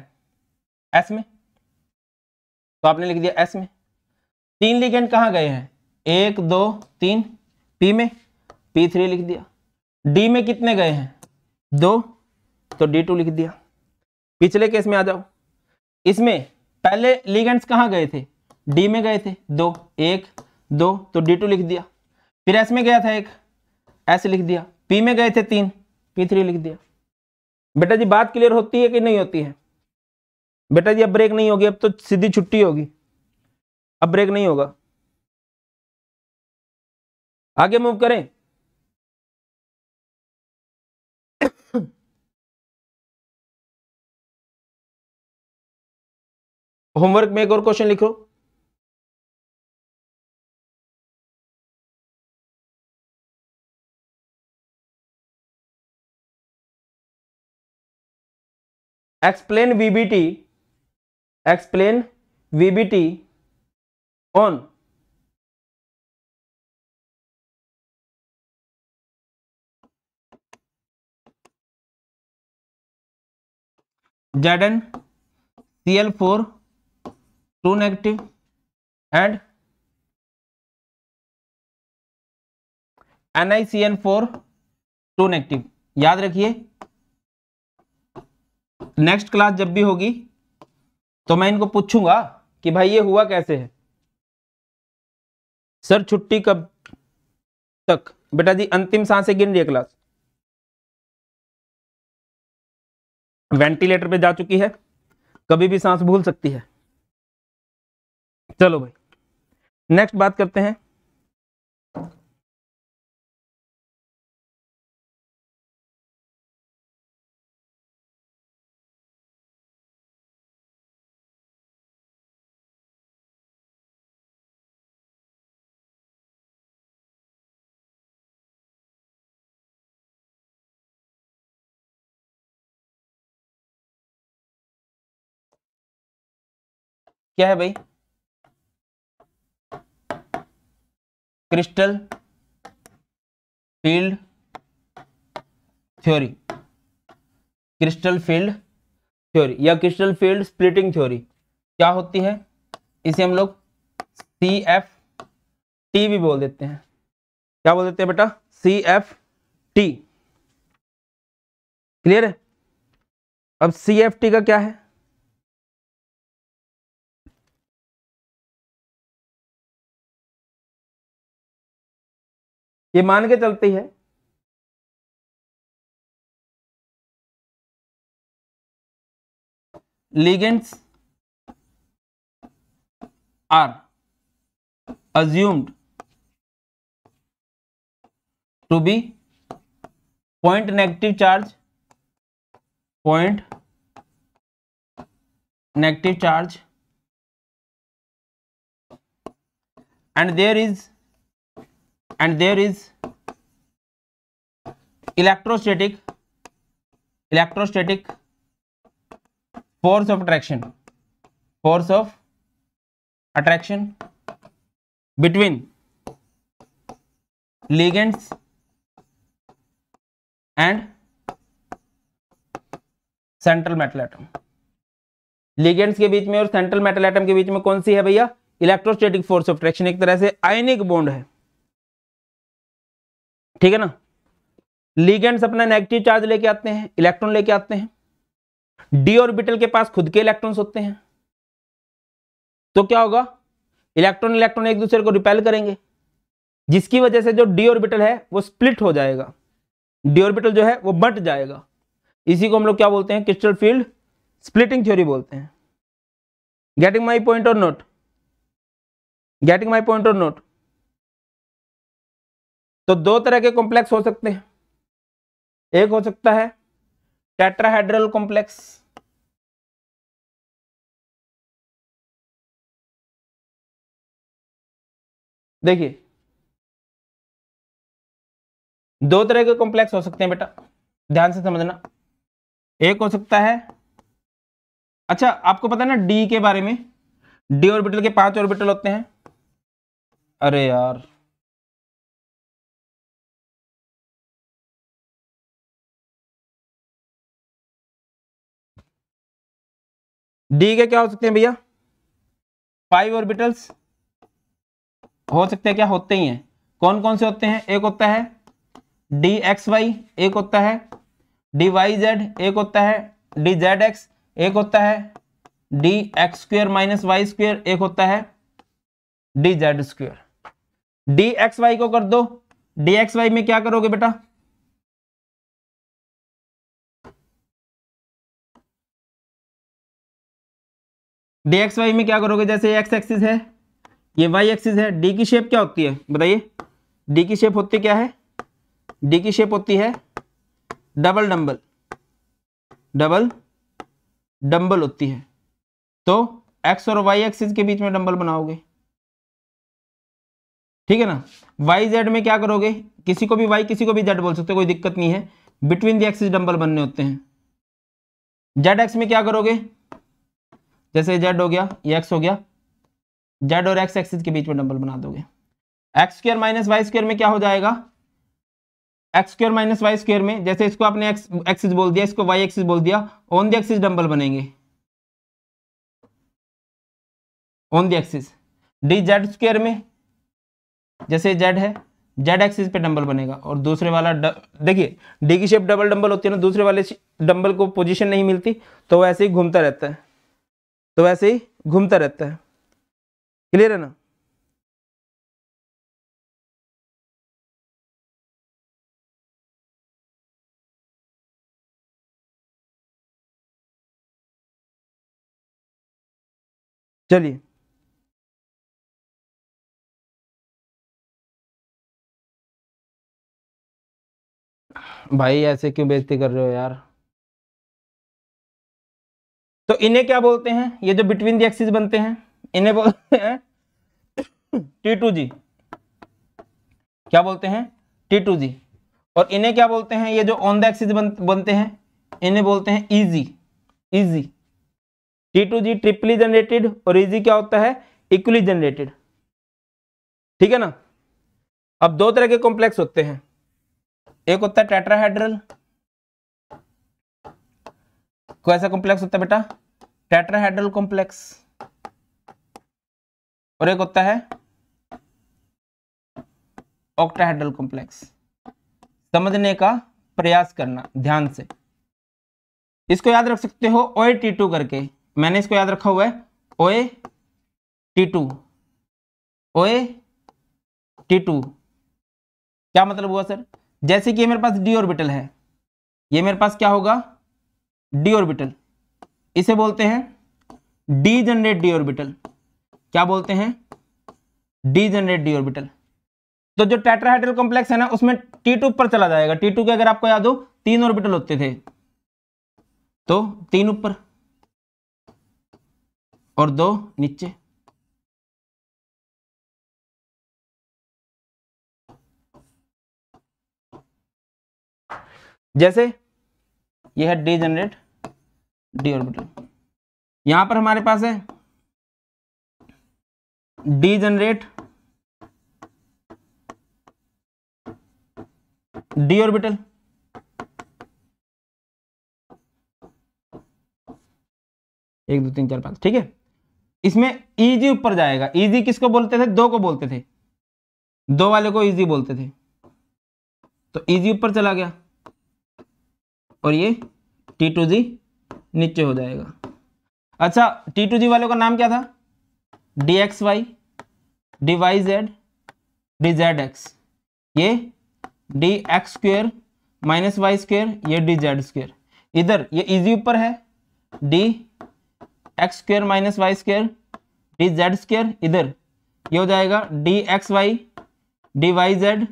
एस में तो आपने लिख दिया एस में तीन लिगेंड कहां गए हैं एक दो तीन पी में पी थ्री लिख दिया डी में कितने गए हैं दो तो डी टू लिख दिया पिछले केस में आ जाओ इसमें पहले लिगेंड्स कहां गए थे डी में गए थे दो एक दो तो डी टू लिख दिया फिर एस में गया था एक एस लिख दिया पी में गए थे तीन पी थ्री लिख दिया बेटा जी बात क्लियर होती है कि नहीं होती है बेटा जी अब ब्रेक नहीं होगी अब तो सीधी छुट्टी होगी अब ब्रेक नहीं होगा आगे मूव करें होमवर्क में एक और क्वेश्चन लिखो explain VBT explain VBT on Z N C L four two negative and NICN four two negative याद रखिए नेक्स्ट क्लास जब भी होगी तो मैं इनको पूछूंगा कि भाई ये हुआ कैसे है सर छुट्टी कब तक बेटा जी अंतिम सांसें गिन रही है क्लास वेंटिलेटर पे जा चुकी है कभी भी सांस भूल सकती है चलो भाई नेक्स्ट बात करते हैं क्या है भाई crystal field theory crystal field theory या क्रिस्टल फील्ड स्प्लिटिंग थ्योरी क्या होती है इसे हम लोग सी एफ टी भी बोल देते हैं क्या बोल देते हैं बेटा सी एफ टी क्लियर है अब सी एफ टी का क्या है ये मान के चलते हैं ligands are assumed to be point negative charge point negative charge and there is and there is electrostatic electrostatic force of attraction force of attraction between ligands and central metal atom ligands के बीच में और central metal atom के बीच में कौन सी है भैया इलेक्ट्रोस्टैटिक फोर्स ऑफ ट्रैक्शन एक तरह से आयनिक बॉन्ड है ठीक है ना लीगेंड्स अपना नेगेटिव चार्ज लेके आते हैं इलेक्ट्रॉन लेके आते हैं डी ऑर्बिटल के पास खुद के इलेक्ट्रॉन्स होते हैं तो क्या होगा इलेक्ट्रॉन इलेक्ट्रॉन एक दूसरे को रिपेल करेंगे जिसकी वजह से जो डी ऑर्बिटल है वो स्प्लिट हो जाएगा डी ऑर्बिटल जो है वो बट जाएगा इसी को हम लोग क्या बोलते हैं क्रिस्टल फील्ड स्प्लिटिंग थ्योरी बोलते हैं गेटिंग माई पॉइंट और नोट गेटिंग माई पॉइंट और नोट तो दो तरह के कॉम्प्लेक्स हो सकते हैं एक हो सकता है टेट्राहेड्रल कॉम्प्लेक्स देखिए दो तरह के कॉम्प्लेक्स हो सकते हैं बेटा ध्यान से समझना एक हो सकता है अच्छा आपको पता है ना डी के बारे में डी ऑर्बिटल के पांच ऑर्बिटल होते हैं अरे यार डी के क्या हो सकते हैं भैया फाइव ऑर्बिटल्स हो सकते हैं क्या होते ही हैं कौन कौन से होते हैं एक होता है डी एक्स वाई एक होता है डी वाई जेड एक होता है डी जेड एक्स एक होता है D x square minus Y square एक होता है D Z square D X Y को कर दो डी एक्स वाई में क्या करोगे बेटा डी एक्स वाई में क्या करोगे जैसे एक्स एक्सिस है ये वाई एक्सिस है डी की शेप क्या होती है बताइए डी की शेप होती क्या है डी की शेप होती है डबल डम्बल डबल डम्बल होती है तो एक्स और वाई एक्सिस के बीच में डम्बल बनाओगे ठीक है ना वाई जेड में क्या करोगे किसी को भी वाई किसी को भी जेड बोल सकते हो कोई दिक्कत नहीं है बिटवीन द एक्सिस डम्बल बनने होते हैं जेड एक्स में क्या करोगे जैसे जेड हो गया ये एक्स हो गया जेड और एक्स एक्सिस के बीच में डबल बना दोगे x square minus Y square में क्या हो जाएगा x square minus Y square में जैसे इसको आपने एक्स एक्सिस बोल दिया इसको वाई एक्सिस बोल दिया ऑन द एक्सिस डम्बल बनेंगे on the axis D Z square में जैसे जेड है जेड एक्सिस पे डंबल बनेगा और दूसरे वाला देखिए डी की शेप डबल डंबल होती है ना दूसरे वाले डंबल को पोजीशन नहीं मिलती तो वैसे ऐसे ही घूमता रहता है तो वैसे ही घूमता रहता है क्लियर है ना चलिए भाई ऐसे क्यों बेइज्जती कर रहे हो यार तो इन्हें क्या बोलते हैं ये जो बिटवीन दी एक्सिस बनते हैं इन्हें बोलते हैं टी टू जी क्या बोलते हैं टी टू जी और इन्हें क्या बोलते हैं ये जो ऑन द एक्सिस बनते हैं इन्हें बोलते हैं easy easy T two G triply generated और इजी क्या होता है इक्वली जनरेटेड ठीक है ना अब दो तरह के कॉम्प्लेक्स होते हैं एक होता है टेट्राहेड्रल कोई ऐसा कॉम्प्लेक्स होता है बेटा टेट्राहेड्रल कॉम्प्लेक्स और एक होता है ऑक्टाहेड्रल कॉम्प्लेक्स समझने का प्रयास करना ध्यान से इसको याद रख सकते हो ओए टी टू करके मैंने इसको याद रखा हुआ है ओए टी टू ओए टी टू क्या मतलब हुआ सर जैसे कि मेरे पास डी ऑर्बिटल है ये मेरे पास क्या होगा डी ऑर्बिटल इसे बोलते हैं डी जनरेट डी ऑर्बिटल क्या बोलते हैं डी जनरेट डी ऑर्बिटल तो जो टेट्राहाइड्रल कॉम्प्लेक्स है ना उसमें टी टू ऊपर चला जाएगा टी टू के अगर आपको याद हो तीन ऑर्बिटल होते थे तो तीन ऊपर और दो नीचे जैसे यह है डी जनरेट डी ऑर्बिटल यहां पर हमारे पास है डी जनरेट डी ऑर्बिटल एक दो तीन चार पांच ठीक है इसमें इजी ऊपर जाएगा इजी किसको बोलते थे दो को बोलते थे दो वाले को इजी बोलते थे तो इजी ऊपर चला गया और ये टी टू जी नीचे हो जाएगा अच्छा टी टू जी वालों का नाम क्या था D X Y D Y Z D Z X ये D X square minus Y square ये डी जेड स्क्वेयर इधर ये इजी ऊपर है D X square minus Y square D Z square इधर ये हो जाएगा D X Y D Y Z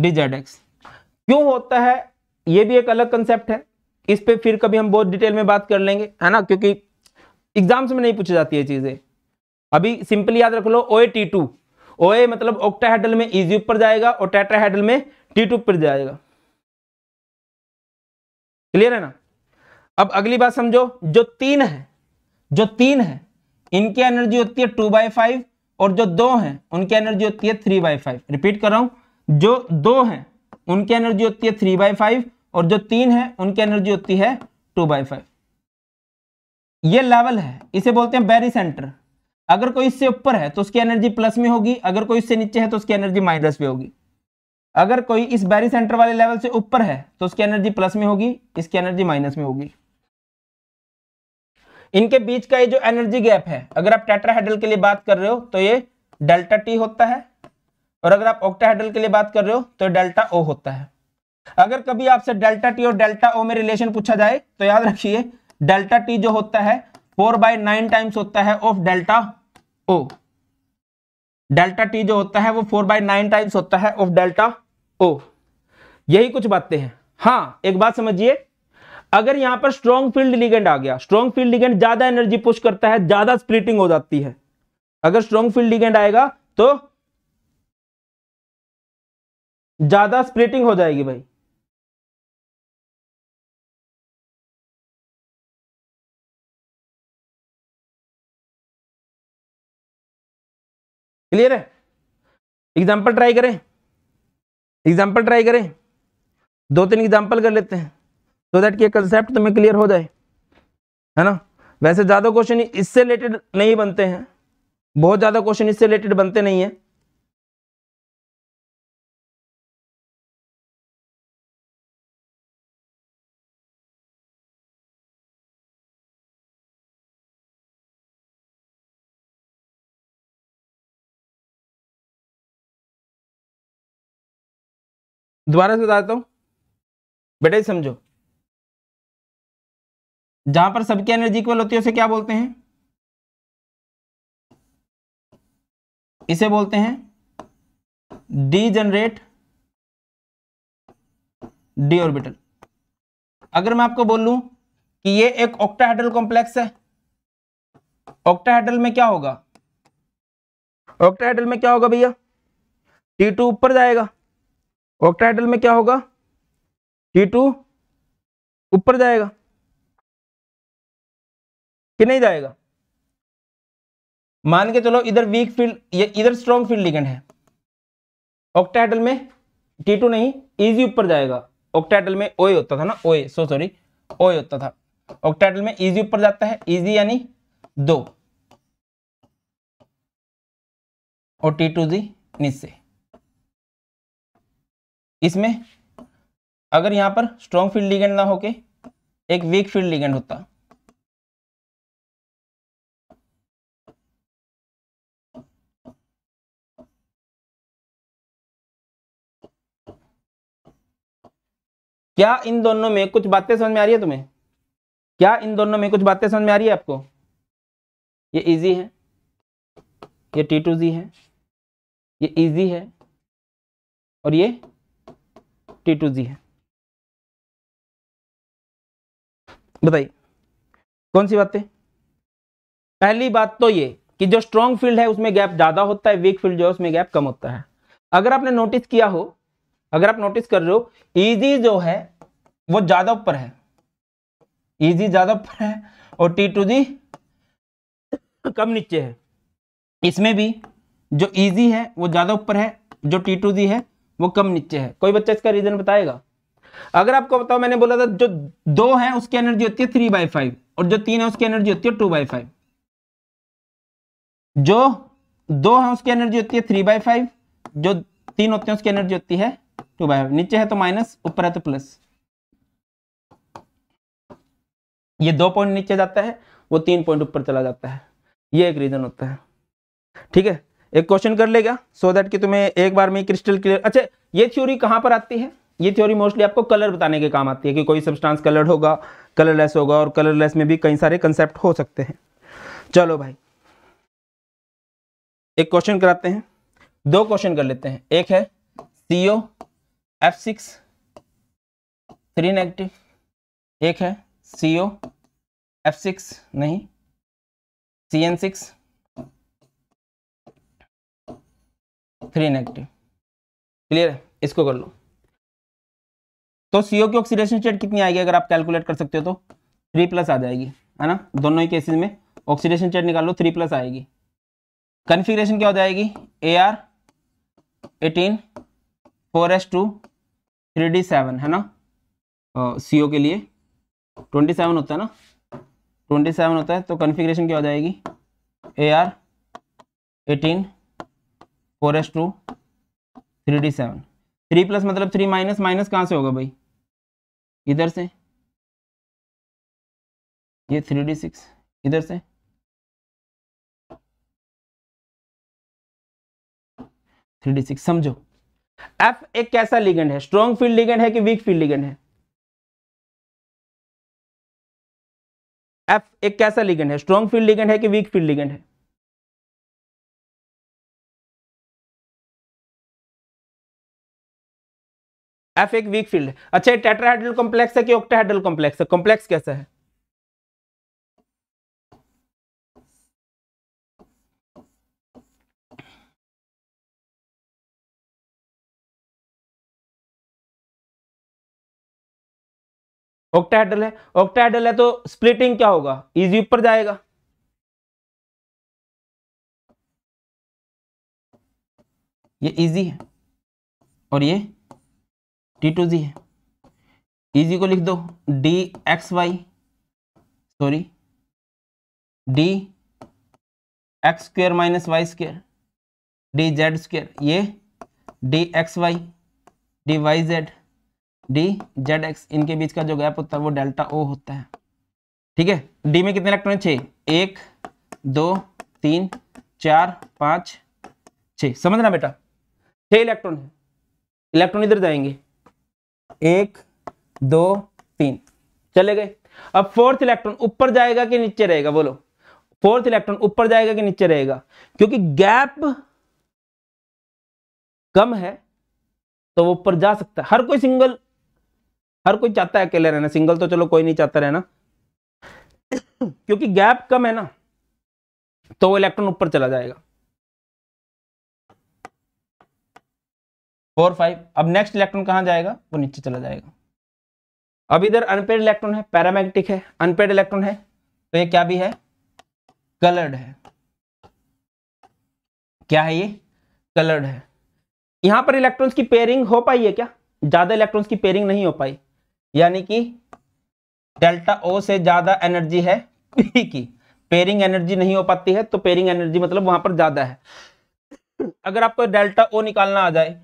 D Z X क्यों होता है ये भी एक अलग कंसेप्ट है इस पर फिर कभी हम बहुत डिटेल में बात कर लेंगे है ना क्योंकि एग्जाम्स में नहीं पूछी जाती है चीज़ें अभी सिंपली याद रख लो ओ ए टी टू ओ ए मतलब हेडल में इजी ऊपर जाएगा और हेडल में टी टू पर जाएगा क्लियर है ना अब अगली बात समझो जो तीन है जो तीन है इनकी एनर्जी होती है टू बाई फाइव और जो दो हैं उनकी एनर्जी होती है थ्री बाय फाइव रिपीट कर रहा हूं जो दो हैं उनकी एनर्जी होती है थ्री बाय फाइव और जो तीन है उनकी एनर्जी होती है टू बाई फाइव ये लेवल है इसे बोलते हैं बैरी सेंटर अगर कोई इससे ऊपर है तो उसकी एनर्जी प्लस में होगी अगर कोई इससे नीचे है तो उसकी एनर्जी माइनस में होगी अगर कोई इस बैरी सेंटर वाले लेवल से ऊपर है तो उसकी एनर्जी प्लस में होगी इसकी एनर्जी माइनस में होगी इनके बीच का ये जो एनर्जी गैप है अगर आप टेट्राहेड्रल के लिए बात कर रहे हो तो ये डेल्टा टी होता है और अगर आप ऑक्टाहेड्रल के लिए बात कर रहे हो तो डेल्टा ओ होता है अगर कभी आपसे डेल्टा टी और डेल्टा ओ में रिलेशन पूछा जाए तो याद रखिए डेल्टा टी जो होता है फोर बाय नाइन टाइम्स होता है of delta O delta T जो होता है वो फोर बाय नाइन टाइम्स होता है ऑफ डेल्टा ओ यही कुछ बातें हैं हाँ एक बात समझिए अगर यहां पर स्ट्रॉन्ग फील्ड लिगेंड आ गया स्ट्रॉन्ग फील्ड लिगेंड ज्यादा एनर्जी पुश करता है ज्यादा स्प्लिटिंग हो जाती है अगर स्ट्रॉन्ग फील्ड लिगेंड आएगा तो ज्यादा स्प्लिटिंग हो जाएगी भाई क्लियर है एग्जाम्पल ट्राई करें एग्जाम्पल ट्राई करें दो तीन एग्जाम्पल कर लेते हैं सो दैट कि कंसेप्ट तुम्हें क्लियर हो जाए है ना वैसे ज़्यादा क्वेश्चन इससे रिलेटेड नहीं बनते हैं बहुत ज़्यादा क्वेश्चन इससे रिलेटेड बनते नहीं है दोबारा से बताता हूं बेटा समझो जहां पर सबकी एनर्जी इक्वल होती है उसे क्या बोलते हैं इसे बोलते हैं डी जनरेट डी ऑर्बिटल अगर मैं आपको बोल कि ये एक ऑक्टाहेड्रल कॉम्प्लेक्स है ऑक्टाहेड्रल में क्या होगा ऑक्टाहेड्रल में क्या होगा भैया टी टू ऊपर जाएगा ऑक्टाइडल में क्या होगा टी टू ऊपर जाएगा कि नहीं जाएगा मान के चलो इधर वीक फील्ड ये इधर स्ट्रॉन्ग फील्ड लिगेंड है ऑक्टाइडल में टी टू नहीं इजी ऊपर जाएगा ऑक्टाइडल में ओए होता था ना ओए सो सॉरी ओए होता था ऑक्टाइडल में इजी ऊपर जाता है इजी यानी दो और टी टू जी नीचे इसमें अगर यहां पर स्ट्रॉन्ग फील्ड लिगेंड ना होके एक वीक फील्ड लिगेंड होता क्या इन दोनों में कुछ बातें समझ में आ रही है तुम्हें क्या इन दोनों में कुछ बातें समझ में आ रही है आपको ये इजी है ये टी टू जी है ये इजी है और ये टी टू जी है बताइए कौन सी बातें पहली बात तो ये कि जो स्ट्रॉन्ग फील्ड है उसमें गैप ज्यादा होता है वीक फील्ड जो है उसमें गैप कम होता है अगर आपने नोटिस किया हो अगर आप नोटिस कर रहे हो ईजी जो है वो ज्यादा ऊपर है ईजी ज्यादा ऊपर है और टी टू जी कम नीचे है इसमें भी जो ईजी है वो ज्यादा ऊपर है जो टी टू जी है वो कम नीचे है कोई बच्चा इसका रीजन बताएगा अगर आपको बताओ मैंने बोला था जो दो है उसकी एनर्जी होती है थ्री बाई फाइव और जो तीन है उसकी एनर्जी होती है टू बाई फाइव जो दो है उसकी एनर्जी होती है थ्री बाई फाइव जो तीन होते हैं उसकी एनर्जी होती है टू बाई फाइव नीचे है तो माइनस ऊपर है तो प्लस ये दो पॉइंट नीचे जाता है वो तीन पॉइंट ऊपर चला जाता है ये एक रीजन होता है ठीक है एक क्वेश्चन कर लेगा सो so दैट कि तुम्हें एक बार में क्रिस्टल क्लियर अच्छा ये थ्योरी कहाँ पर आती है ये थ्योरी मोस्टली आपको कलर बताने के काम आती है कि कोई सब्सटेंस कलर्ड होगा कलरलेस होगा और कलरलेस में भी कई सारे कंसेप्ट हो सकते हैं चलो भाई एक क्वेश्चन कराते हैं दो क्वेश्चन कर लेते हैं एक है CO F six three negative एक है सीओ एफ सिक्स नहीं C N six three negative clear है इसको कर लो तो सीओ की ऑक्सीडेशन स्टेट कितनी आएगी अगर आप कैलकुलेट कर सकते हो तो थ्री प्लस आ जाएगी है ना दोनों ही केसेस में ऑक्सीडेशन स्टेट निकाल लो थ्री प्लस आएगी कन्फिग्रेशन क्या हो जाएगी A R eighteen four S two three D seven है ना सी ओ के लिए ट्वेंटी सेवन होता है ना ट्वेंटी सेवन होता है तो कन्फिग्रेशन क्या हो जाएगी A R eighteen four S two three D seven three plus मतलब थ्री माइनस माइनस कहाँ से होगा भाई इधर से ये थ्री डी सिक्स इधर से थ्री डी सिक्स समझो एफ एक कैसा लिगेंड है स्ट्रॉन्ग फील्ड लिगेंड है कि वीक फील्ड लिगेंड है एफ एक कैसा लिगेंड है स्ट्रॉन्ग फील्ड लिगेंड है कि वीक फील्ड लिगेंड है एफ एक वीक फील्ड है अच्छा टेट्राहेड्रल कॉम्प्लेक्स है कि ऑक्टाहेड्रल कॉम्प्लेक्स है कॉम्प्लेक्स कैसा है ऑक्टाहेड्रल है ऑक्टाहेड्रल है तो स्प्लिटिंग क्या होगा इजी ऊपर जाएगा ये इजी है और ये टी टू जी है इजी e को लिख दो D X Y sorry D x square minus Y square D Z square ये D X Y D Y Z D Z X इनके बीच का जो गैप होता है वो डेल्टा ओ होता है ठीक है डी में कितने इलेक्ट्रॉन छः एक दो तीन चार पाँच छ समझना बेटा छह इलेक्ट्रॉन है इलेक्ट्रॉन इधर जाएंगे एक दो तीन चले गए अब फोर्थ इलेक्ट्रॉन ऊपर जाएगा कि नीचे रहेगा बोलो फोर्थ इलेक्ट्रॉन ऊपर जाएगा कि नीचे रहेगा क्योंकि गैप कम है तो वो ऊपर जा सकता है हर कोई सिंगल हर कोई चाहता है अकेले रहना सिंगल तो चलो कोई नहीं चाहता रहना क्योंकि गैप कम है ना तो वो इलेक्ट्रॉन ऊपर चला जाएगा फोर फाइव अब नेक्स्ट इलेक्ट्रॉन कहाँ जाएगा वो नीचे चला जाएगा अब इधर अनपेड इलेक्ट्रॉन है पैरामैग्नेटिक है अनपेड इलेक्ट्रॉन है तो ये क्या भी है कलर्ड है क्या है ये कलर्ड है यहां पर इलेक्ट्रॉन्स की पेयरिंग हो पाई है क्या ज्यादा इलेक्ट्रॉन्स की पेयरिंग नहीं हो पाई यानी कि डेल्टा ओ से ज्यादा एनर्जी है पी की पेयरिंग एनर्जी नहीं हो पाती है तो पेयरिंग एनर्जी मतलब वहां पर ज्यादा है अगर आपको डेल्टा ओ निकालना आ जाए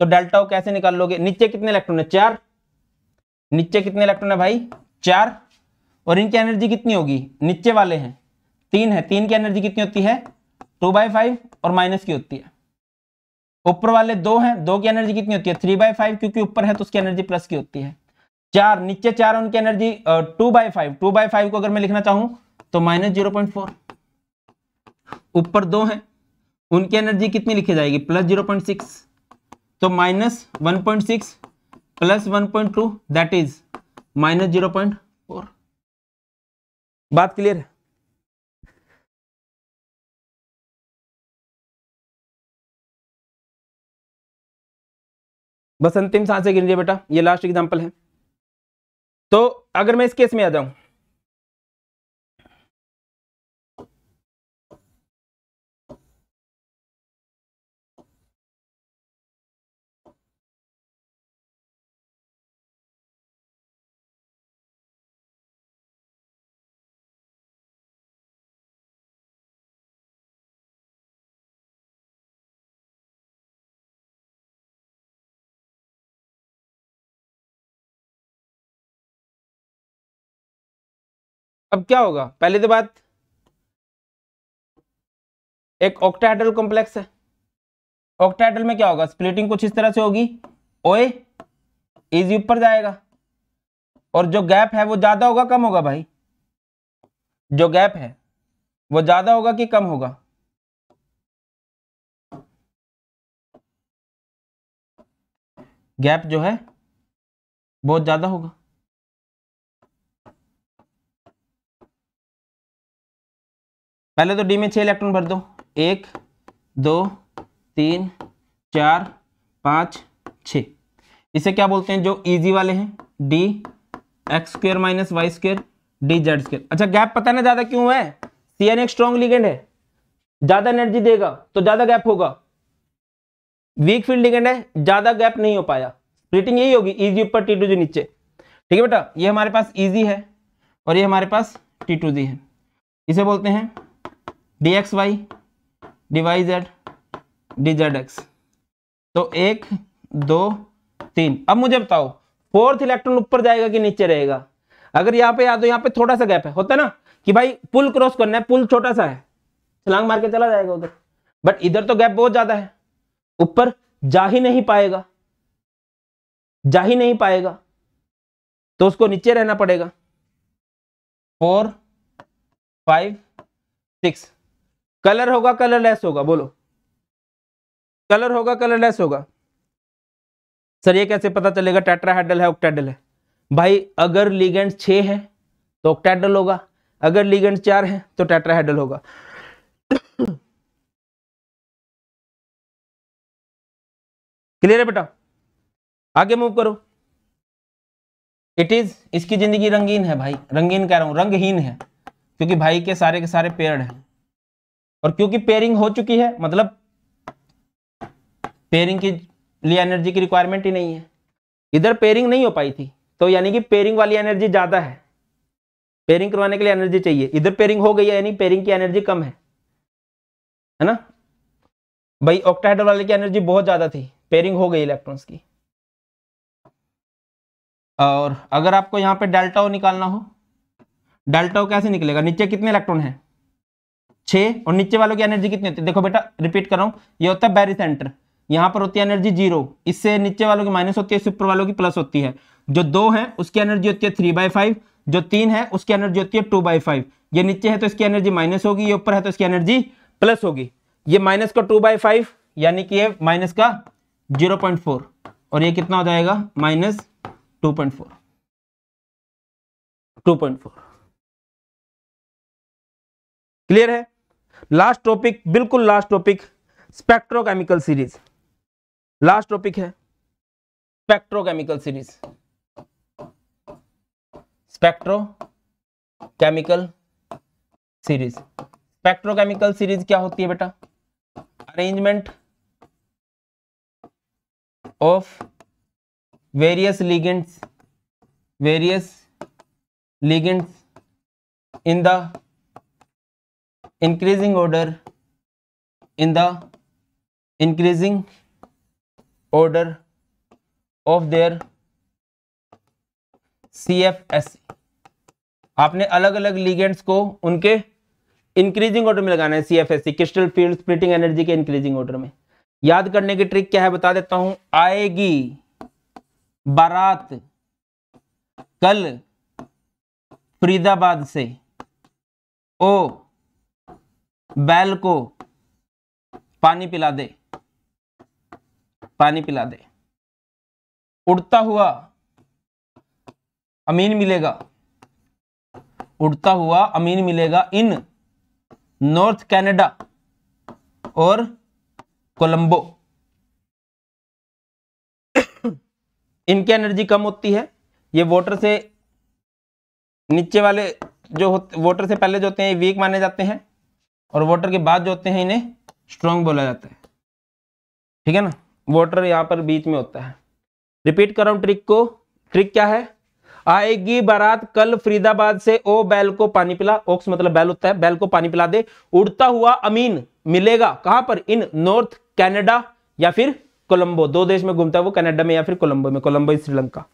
तो डेल्टा कैसे निकाल लोगे नीचे कितने इलेक्ट्रॉन है चार नीचे कितने इलेक्ट्रॉन है भाई चार और इनकी एनर्जी कितनी होगी नीचे वाले हैं तीन है तीन की एनर्जी कितनी होती है टू बाई फाइव और माइनस की होती है ऊपर वाले दो हैं दो की एनर्जी कितनी होती है थ्री बाई फाइव क्योंकि ऊपर है तो उसकी एनर्जी प्लस की होती है चार नीचे चार उनकी energy two by five two by five को अगर मैं लिखना चाहूं तो माइनस जीरो पॉइंट फोर ऊपर दो है उनकी एनर्जी कितनी लिखी जाएगी प्लस जीरो पॉइंट सिक्स तो minus one point six plus one point two that is minus zero point four बात क्लियर है बस अंतिम सांस से गिर बेटा ये लास्ट एग्जांपल है तो अगर मैं इस केस में आ जाऊं अब क्या होगा पहली तो बात एक ऑक्टाइडल कॉम्प्लेक्स है ऑक्टाइडल में क्या होगा स्प्लिटिंग कुछ इस तरह से होगी ओए इजी ऊपर जाएगा और जो गैप है वो ज्यादा होगा कम होगा भाई जो गैप है वो ज्यादा होगा कि कम होगा गैप जो है बहुत ज्यादा होगा पहले तो डी में छह इलेक्ट्रॉन भर दो एक दो तीन चार पाँच छ इसे क्या बोलते हैं जो इजी वाले हैं D x square minus Y square D Z square अच्छा गैप पता ना ज़्यादा क्यों है सी एन एक स्ट्रॉन्ग लिगेंड है ज़्यादा एनर्जी देगा तो ज़्यादा गैप होगा वीक फील्ड लिगेंड है ज़्यादा गैप नहीं हो पाया स्प्लिटिंग यही होगी इजी ऊपर टी टू जी नीचे ठीक है बेटा ये हमारे पास इजी है और ये हमारे पास टी टू जी है इसे बोलते हैं D X Y D Y Z D Z X तो एक दो तीन अब मुझे बताओ फोर्थ इलेक्ट्रॉन ऊपर जाएगा कि नीचे रहेगा अगर यहाँ पे या तो यहां पे थोड़ा सा गैप है होता है ना कि भाई पुल क्रॉस करना है पुल छोटा सा है छलांग मार के चला जाएगा उधर बट इधर तो गैप बहुत ज्यादा है ऊपर जा ही नहीं पाएगा जा ही नहीं पाएगा तो उसको नीचे रहना पड़ेगा फोर फाइव सिक्स कलर होगा कलर लेस होगा बोलो कलर होगा कलर लेस होगा सर ये कैसे पता चलेगा टेट्राहेडल है ऑक्टेडल है भाई अगर लिगेंड छ है तो ऑक्टेडल होगा अगर लिगेंड चार है तो हेडल होगा क्लियर है बेटा आगे मूव करो इट इज इसकी जिंदगी रंगीन है भाई रंगीन कह रहा हूं रंगहीन है क्योंकि भाई के सारे के सारे पेड़ हैं और क्योंकि पेयरिंग हो चुकी है मतलब पेयरिंग के लिए एनर्जी की रिक्वायरमेंट ही नहीं है इधर पेयरिंग नहीं हो पाई थी तो यानी कि पेयरिंग वाली एनर्जी ज़्यादा है पेयरिंग करवाने के लिए एनर्जी चाहिए इधर पेयरिंग हो गई है यानी पेयरिंग की एनर्जी कम है है ना भाई ऑक्टाइड वाले की एनर्जी बहुत ज़्यादा थी पेयरिंग हो गई इलेक्ट्रॉन्स की और अगर आपको यहां पे डेल्टा ओ निकालना हो डेल्टा ओ कैसे निकलेगा नीचे कितने इलेक्ट्रॉन हैं छह और नीचे वालों की एनर्जी कितनी होती है देखो बेटा रिपीट कर रहा हूँ ये होता है बैरी सेंटर यहाँ पर होती है एनर्जी जीरो इससे नीचे वालों की माइनस होती है इससे ऊपर वालों की प्लस होती है जो दो है उसकी एनर्जी होती है थ्री बाई फाइव जो तीन है उसकी एनर्जी होती है टू बाई फाइव ये नीचे है तो इसकी एनर्जी माइनस होगी ये ऊपर है तो इसकी एनर्जी प्लस होगी ये माइनस का टू बाई फाइव यानी कि ये माइनस का जीरो पॉइंट फोर और ये कितना हो जाएगा minus two point four two point four clear है लास्ट टॉपिक बिल्कुल last topic spectrochemical series last topic है spectrochemical series spectrochemical series spectrochemical series क्या होती है बेटा arrangement of various ligands various ligands in the increasing order in the increasing order of their C F S आपने अलग अलग ligands को उनके इंक्रीजिंग ऑर्डर में लगाना है C F S C crystal field splitting energy के इंक्रीजिंग ऑर्डर में याद करने की ट्रिक क्या है बता देता हूं आएगी बारात कल फरीदाबाद से ओ बैल को पानी पिला दे पानी पिला दे उड़ता हुआ अमीन मिलेगा उड़ता हुआ अमीन मिलेगा इन नॉर्थ कनाडा और कोलंबो इनकी एनर्जी कम होती है ये वाटर से नीचे वाले जो होते वाटर से पहले जो होते हैं वीक माने जाते हैं और वाटर के बाद जो होते हैं इन्हें स्ट्रॉन्ग बोला जाता है ठीक है ना वाटर यहाँ पर बीच में होता है रिपीट कर रहा हूँ ट्रिक को ट्रिक क्या है आएगी बारात कल फरीदाबाद से ओ बैल को पानी पिला ओक्स मतलब बैल होता है बैल को पानी पिला दे उड़ता हुआ अमीन मिलेगा कहां पर इन नॉर्थ कैनेडा या फिर कोलंबो दो देश में घूमता है वो कनाडा में या फिर कोलंबो में कोलंबो श्रीलंका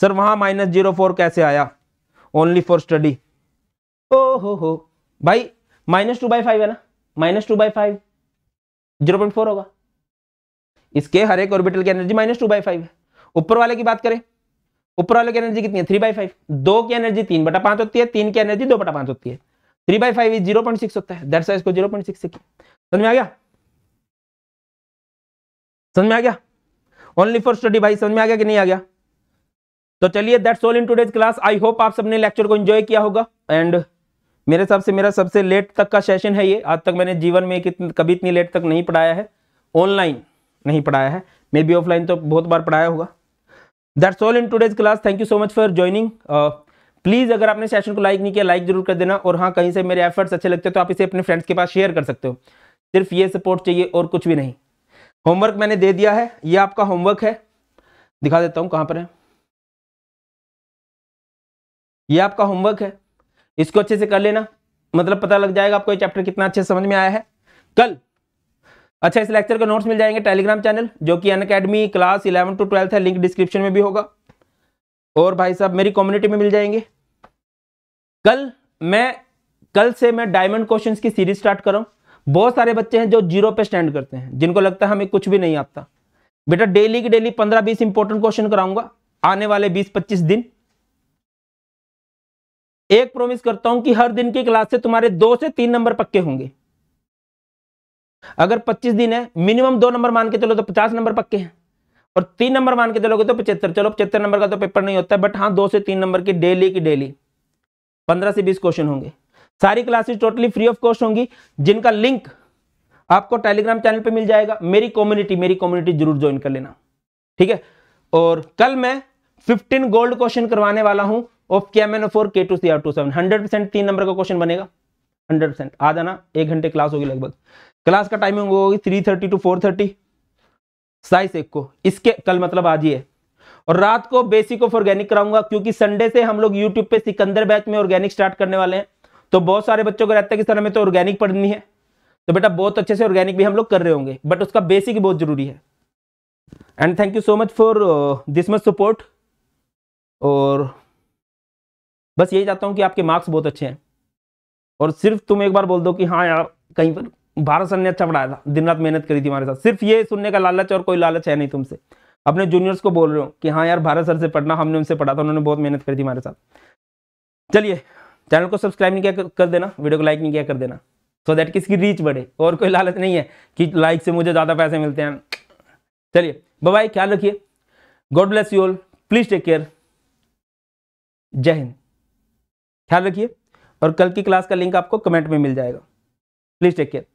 सर वहां माइनस जीरो फोर कैसे आया ओनली फॉर स्टडी ओ हो हो भाई माइनस टू बाई फाइव है ना minus two by five zero point four होगा इसके हर एक ऑर्बिटल की energy minus two by five है ऊपर वाले की बात करें ऊपर वाले की एनर्जी कितनी है थ्री बाई फाइव दो की एनर्जी तीन बटा पांच होती है तीन की एनर्जी दो बटा पांच होती है three by five zero point six होता है दर इसको जीरो पॉइंट सिक्स समझ में आ गया समझ में आ गया ओनली फॉर स्टडी भाई समझ में आ गया कि नहीं आ गया तो चलिए that's all in today's class I hope आप सबने लेक्चर को एंजॉय किया होगा एंड And... मेरे हिसाब से मेरा सबसे लेट तक का सेशन है ये आज तक मैंने जीवन में कितन, कभी इतनी लेट तक नहीं पढ़ाया है ऑनलाइन नहीं पढ़ाया है मे बी ऑफलाइन तो बहुत बार पढ़ाया होगा that's all in today's class thank you so much for joining please अगर आपने सेशन को लाइक नहीं किया लाइक जरूर कर देना और हाँ कहीं से मेरे एफर्ट्स अच्छे लगते हैं तो आप इसे अपने फ्रेंड्स के पास शेयर कर सकते हो सिर्फ ये सपोर्ट चाहिए और कुछ भी नहीं होमवर्क मैंने दे दिया है ये आपका होमवर्क है दिखा देता हूँ कहाँ पर है ये आपका होमवर्क है इसको अच्छे से कर लेना मतलब पता लग जाएगा आपको ये चैप्टर कितना अच्छे समझ में आया है कल अच्छा इस लेक्चर का नोट्स मिल जाएंगे टेलीग्राम चैनल जो कि Unacademy class eleven to twelfth है लिंक डिस्क्रिप्शन में भी होगा और भाई साहब मेरी कम्युनिटी में मिल जाएंगे कल मैं कल से मैं डायमंड क्वेश्चंस की सीरीज स्टार्ट कर रहा बहुत सारे बच्चे हैं जो जीरो पे स्टैंड करते हैं जिनको लगता है हमें कुछ भी नहीं आता बेटा डेली की डेली पंद्रह बीस इंपॉर्टेंट क्वेश्चन कराऊंगा आने वाले बीस पच्चीस दिन एक प्रोमिस करता हूं कि हर दिन की क्लास से तुम्हारे दो से तीन नंबर पक्के होंगे अगर 25 दिन है मिनिमम दो नंबर मान के चलो तो 50 नंबर पक्के हैं और तीन नंबर मान के चलोगे तो पचहत्तर चलो पचहत्तर नंबर का तो पेपर नहीं होता है बट हाँ दो से तीन नंबर की डेली की डेली पंद्रह से बीस क्वेश्चन होंगे सारी classes totally free of cost होंगी जिनका लिंक आपको टेलीग्राम चैनल पे मिल जाएगा मेरी कम्युनिटी मेरी कम्युनिटी जरूर ज्वाइन कर लेना ठीक है और कल मैं फिफ्टीन गोल्ड क्वेश्चन करवाने वाला हूं of K M N O four K two C R two seven hundred percent तीन नंबर का क्वेश्चन बनेगा हंड्रेड परसेंट आ जाना एक घंटे क्लास होगी लगभग क्लास का टाइमिंग होगी three thirty to four thirty साइस एक को इसके कल मतलब आज ही है और रात को बेसिक ऑफ ऑर्गेनिक कराऊंगा क्योंकि संडे से हम लोग यूट्यूब पे सिकंदर बैच में ऑर्गेनिक स्टार्ट करने वाले हैं तो बहुत सारे बच्चों को रहता है कि सर हमें तो ऑर्गेनिक पढ़नी है तो बेटा बहुत अच्छे से ऑर्गेनिक भी हम लोग कर रहे होंगे बट उसका बेसिक बहुत जरूरी है and thank you so much for this much support और बस यही चाहता हूँ कि आपके मार्क्स बहुत अच्छे हैं और सिर्फ तुम एक बार बोल दो कि हाँ यार कहीं पर भारत सर ने अच्छा पढ़ाया था दिन रात मेहनत करी थी हमारे साथ सिर्फ ये सुनने का लालच और कोई लालच है नहीं तुमसे अपने जूनियर्स को बोल रहे हो कि हाँ यार भारत सर से पढ़ना हमने उनसे पढ़ा था उन्होंने बहुत मेहनत करी थी हमारे साथ चलिए चैनल को सब्सक्राइब नहीं किया कर देना वीडियो को लाइक नहीं किया कर देना सो दैट किसकी रीच बढ़े और कोई लालच नहीं है कि लाइक से मुझे ज़्यादा पैसे मिलते हैं चलिए बबाई ख्याल रखिए God bless you all please take care जय हिंद ख्याल रखिए और कल की क्लास का लिंक आपको कमेंट में मिल जाएगा प्लीज़ टेक केयर